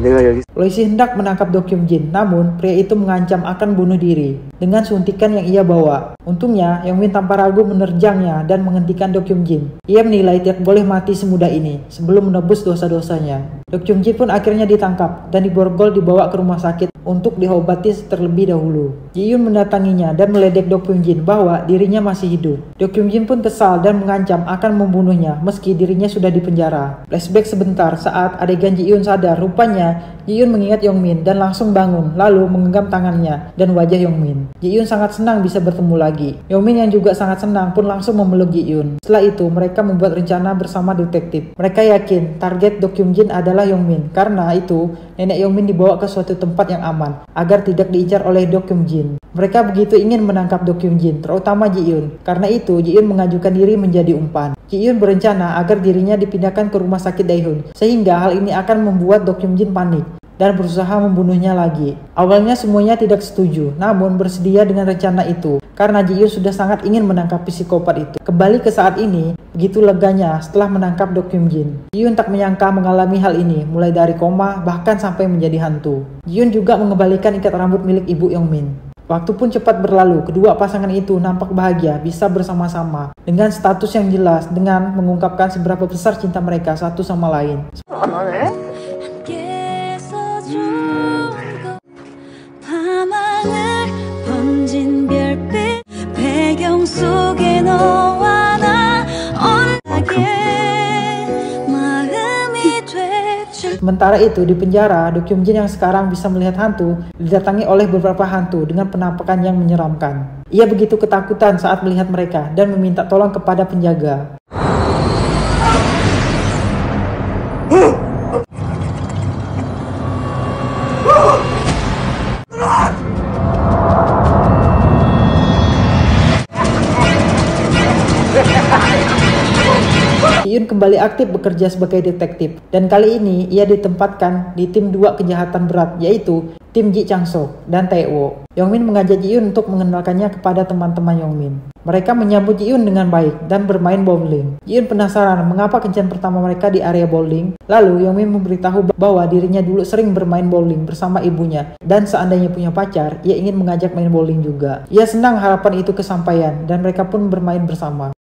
Ya, Polisi hendak menangkap Do Kyung Jin, namun pria itu mengancam akan bunuh diri dengan suntikan yang ia bawa. Untungnya, Yong Min tanpa ragu menerjangnya dan menghentikan Do Kyung Jin. Ia menilai tidak boleh mati semudah ini sebelum menebus dosa-dosanya. Do Kyung Jin pun akhirnya ditangkap dan diborgol dibawa ke rumah sakit untuk diobati terlebih dahulu. Ji Yun mendatanginya dan meledek Do Kyung Jin bahwa dirinya masih hidup. Do Kyung Jin pun kesal dan mengancam akan membunuhnya meski dirinya sudah dipenjara. Flashback sebentar saat adegan Ji Yun sadar rupanya Ji Yun mengingat Yong Min dan langsung bangun, lalu menggenggam tangannya dan wajah Yong Min. Ji Yun sangat senang bisa bertemu lagi. Yong Min yang juga sangat senang pun langsung memeluk Ji Yun. Setelah itu, mereka membuat rencana bersama detektif. Mereka yakin target Dok Jin adalah Yong Min, karena itu nenek Yongmin dibawa ke suatu tempat yang aman agar tidak diincar oleh Do Kyung Jin. Mereka begitu ingin menangkap Do Kyung Jin, terutama Ji Yun. Karena itu, Ji Yun mengajukan diri menjadi umpan. Ji Yun berencana agar dirinya dipindahkan ke rumah sakit Daehyun, sehingga hal ini akan membuat Do Kyung Jin panik dan berusaha membunuhnya lagi. Awalnya semuanya tidak setuju, namun bersedia dengan rencana itu karena Ji Yoo sudah sangat ingin menangkap psikopat itu. Kembali ke saat ini, begitu leganya setelah menangkap Dok Kim Jin. Ji Yoon tak menyangka mengalami hal ini, mulai dari koma bahkan sampai menjadi hantu. Ji Yoon juga mengembalikan ikat rambut milik ibu Yong Min. Waktu pun cepat berlalu, kedua pasangan itu nampak bahagia bisa bersama-sama dengan status yang jelas dengan mengungkapkan seberapa besar cinta mereka satu sama lain. Sementara itu, di penjara, Kyung Jin yang sekarang bisa melihat hantu didatangi oleh beberapa hantu dengan penampakan yang menyeramkan. Ia begitu ketakutan saat melihat mereka dan meminta tolong kepada penjaga. kembali aktif bekerja sebagai detektif dan kali ini ia ditempatkan di tim dua kejahatan berat yaitu tim Ji Chang So dan Tae Wo. Min mengajak Ji Yun untuk mengenalkannya kepada teman-teman Yong Min. Mereka menyambut Ji Yun dengan baik dan bermain bowling. Ji Yun penasaran mengapa kencan pertama mereka di area bowling. Lalu Yong Min memberitahu bahwa dirinya dulu sering bermain bowling bersama ibunya dan seandainya punya pacar, ia ingin mengajak main bowling juga. Ia senang harapan itu kesampaian dan mereka pun bermain bersama.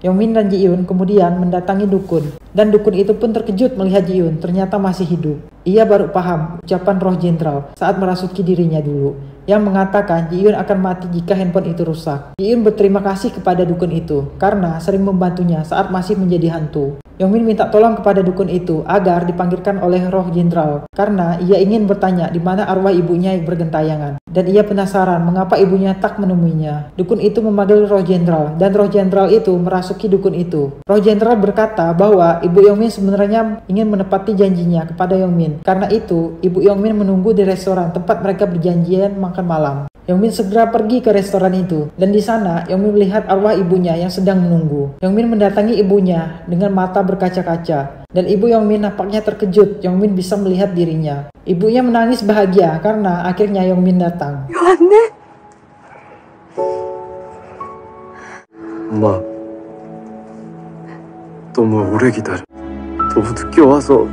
Yongmin dan Yun kemudian mendatangi dukun, dan dukun itu pun terkejut melihat Yun ternyata masih hidup. Ia baru paham ucapan roh jenderal saat merasuki dirinya dulu, yang mengatakan Yun akan mati jika handphone itu rusak. Yun berterima kasih kepada dukun itu karena sering membantunya saat masih menjadi hantu. Yongmin minta tolong kepada dukun itu agar dipanggilkan oleh roh jenderal karena ia ingin bertanya di mana arwah ibunya yang bergentayangan dan ia penasaran mengapa ibunya tak menemuinya. Dukun itu memanggil roh jenderal dan roh jenderal itu merasuki dukun itu. Roh jenderal berkata bahwa ibu Yongmin sebenarnya ingin menepati janjinya kepada Yongmin. Karena itu, ibu Yongmin menunggu di restoran tempat mereka berjanjian makan malam. Yongmin segera pergi ke restoran itu dan di sana Yongmin melihat arwah ibunya yang sedang menunggu. Yongmin mendatangi ibunya dengan mata berkaca-kaca. Dan ibu Yongmin nampaknya terkejut. Yongmin bisa melihat dirinya. Ibunya menangis bahagia karena akhirnya Yongmin datang. Yohane. Ma. Tomo ore gitar. Tomo tukyo waso.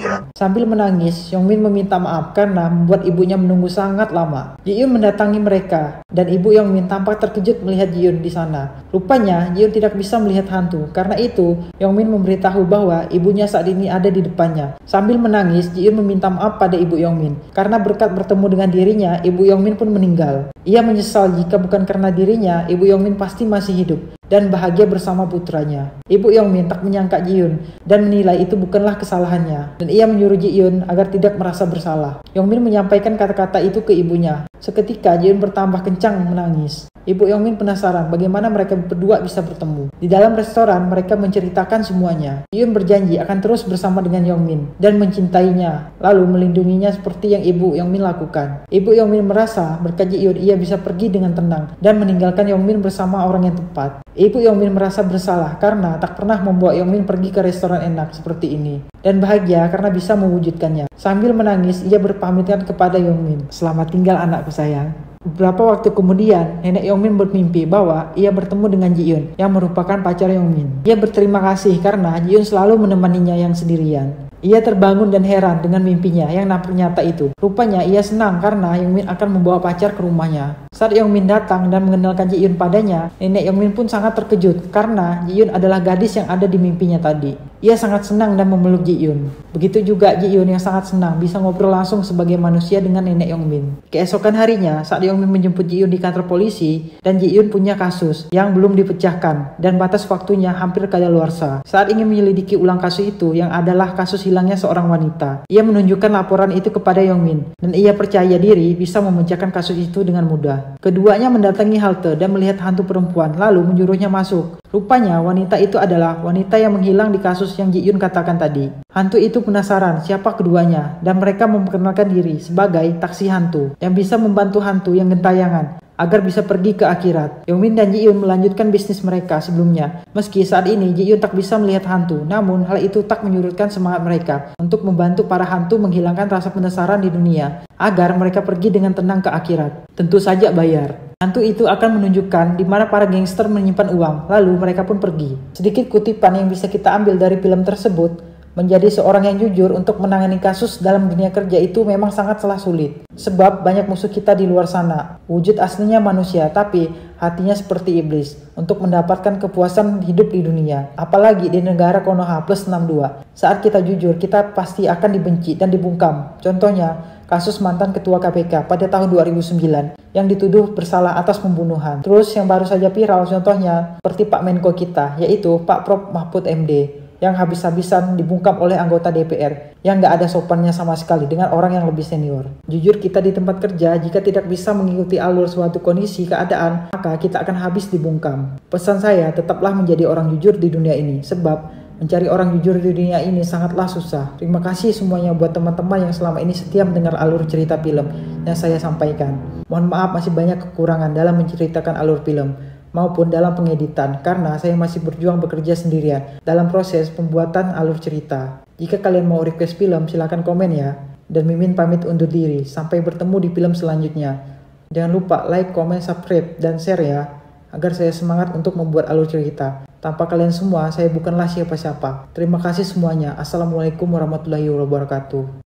Iya. Sambil menangis, Yongmin meminta maaf karena membuat ibunya menunggu sangat lama. Ji-Yun mendatangi mereka, dan ibu Yongmin tampak terkejut melihat Ji-Yun di sana. Rupanya, Ji-Yun tidak bisa melihat hantu. Karena itu, Yongmin memberitahu bahwa ibunya saat ini ada di depannya. Sambil menangis, Ji-Yun meminta maaf pada ibu Yongmin. Karena berkat bertemu dengan dirinya, ibu Yongmin pun meninggal. Ia menyesal jika bukan karena dirinya, Ibu Yongmin pasti masih hidup dan bahagia bersama putranya. Ibu Yongmin tak menyangka Jiyun dan menilai itu bukanlah kesalahannya. Dan ia menyuruh Jiyun agar tidak merasa bersalah. Yongmin menyampaikan kata-kata itu ke ibunya. Seketika Jiyun bertambah kencang menangis. Ibu Yongmin penasaran bagaimana mereka berdua bisa bertemu. Di dalam restoran, mereka menceritakan semuanya. Yun berjanji akan terus bersama dengan Yongmin dan mencintainya, lalu melindunginya seperti yang Ibu Yongmin lakukan. Ibu Yongmin merasa berkaji Yun ia bisa pergi dengan tenang dan meninggalkan Yongmin bersama orang yang tepat. Ibu Yongmin merasa bersalah karena tak pernah membawa Yongmin pergi ke restoran enak seperti ini dan bahagia karena bisa mewujudkannya. Sambil menangis, ia berpamitan kepada Yongmin, "Selamat tinggal anakku sayang." Beberapa waktu kemudian, nenek Yongmin bermimpi bahwa ia bertemu dengan Jiun yang merupakan pacar Yongmin. Ia berterima kasih karena Jiun selalu menemaninya yang sendirian. Ia terbangun dan heran dengan mimpinya yang nyata itu. Rupanya ia senang karena Min akan membawa pacar ke rumahnya. Saat Min datang dan mengenalkan Ji Yun padanya, nenek Min pun sangat terkejut karena Ji Yun adalah gadis yang ada di mimpinya tadi. Ia sangat senang dan memeluk Ji Yun. Begitu juga Ji Yun yang sangat senang bisa ngobrol langsung sebagai manusia dengan nenek Min. Keesokan harinya, saat Min menjemput Ji Yun di kantor polisi dan Ji Yun punya kasus yang belum dipecahkan dan batas waktunya hampir kadaluarsa. Saat ingin menyelidiki ulang kasus itu yang adalah kasus hilangnya seorang wanita. Ia menunjukkan laporan itu kepada Yongmin dan ia percaya diri bisa memecahkan kasus itu dengan mudah. Keduanya mendatangi halte dan melihat hantu perempuan lalu menyuruhnya masuk. Rupanya wanita itu adalah wanita yang menghilang di kasus yang Ji Yun katakan tadi. Hantu itu penasaran siapa keduanya dan mereka memperkenalkan diri sebagai taksi hantu yang bisa membantu hantu yang gentayangan agar bisa pergi ke akhirat. Yongmin dan Ji melanjutkan bisnis mereka sebelumnya. Meski saat ini Ji tak bisa melihat hantu, namun hal itu tak menyurutkan semangat mereka untuk membantu para hantu menghilangkan rasa penasaran di dunia agar mereka pergi dengan tenang ke akhirat. Tentu saja bayar. Hantu itu akan menunjukkan di mana para gangster menyimpan uang, lalu mereka pun pergi. Sedikit kutipan yang bisa kita ambil dari film tersebut, Menjadi seorang yang jujur untuk menangani kasus dalam dunia kerja itu memang sangat salah sulit. Sebab banyak musuh kita di luar sana. Wujud aslinya manusia, tapi hatinya seperti iblis untuk mendapatkan kepuasan hidup di dunia. Apalagi di negara Konoha plus 62. Saat kita jujur, kita pasti akan dibenci dan dibungkam. Contohnya, kasus mantan ketua KPK pada tahun 2009 yang dituduh bersalah atas pembunuhan. Terus yang baru saja viral contohnya seperti Pak Menko kita, yaitu Pak Prof Mahfud MD yang habis-habisan dibungkam oleh anggota DPR yang nggak ada sopannya sama sekali dengan orang yang lebih senior. Jujur kita di tempat kerja jika tidak bisa mengikuti alur suatu kondisi keadaan maka kita akan habis dibungkam. Pesan saya tetaplah menjadi orang jujur di dunia ini sebab Mencari orang jujur di dunia ini sangatlah susah. Terima kasih semuanya buat teman-teman yang selama ini setia mendengar alur cerita film yang saya sampaikan. Mohon maaf masih banyak kekurangan dalam menceritakan alur film maupun dalam pengeditan karena saya masih berjuang bekerja sendirian dalam proses pembuatan alur cerita. Jika kalian mau request film silahkan komen ya. Dan Mimin pamit undur diri. Sampai bertemu di film selanjutnya. Jangan lupa like, komen, subscribe, dan share ya. Agar saya semangat untuk membuat alur cerita. Tanpa kalian semua, saya bukanlah siapa-siapa. Terima kasih semuanya. Assalamualaikum warahmatullahi wabarakatuh.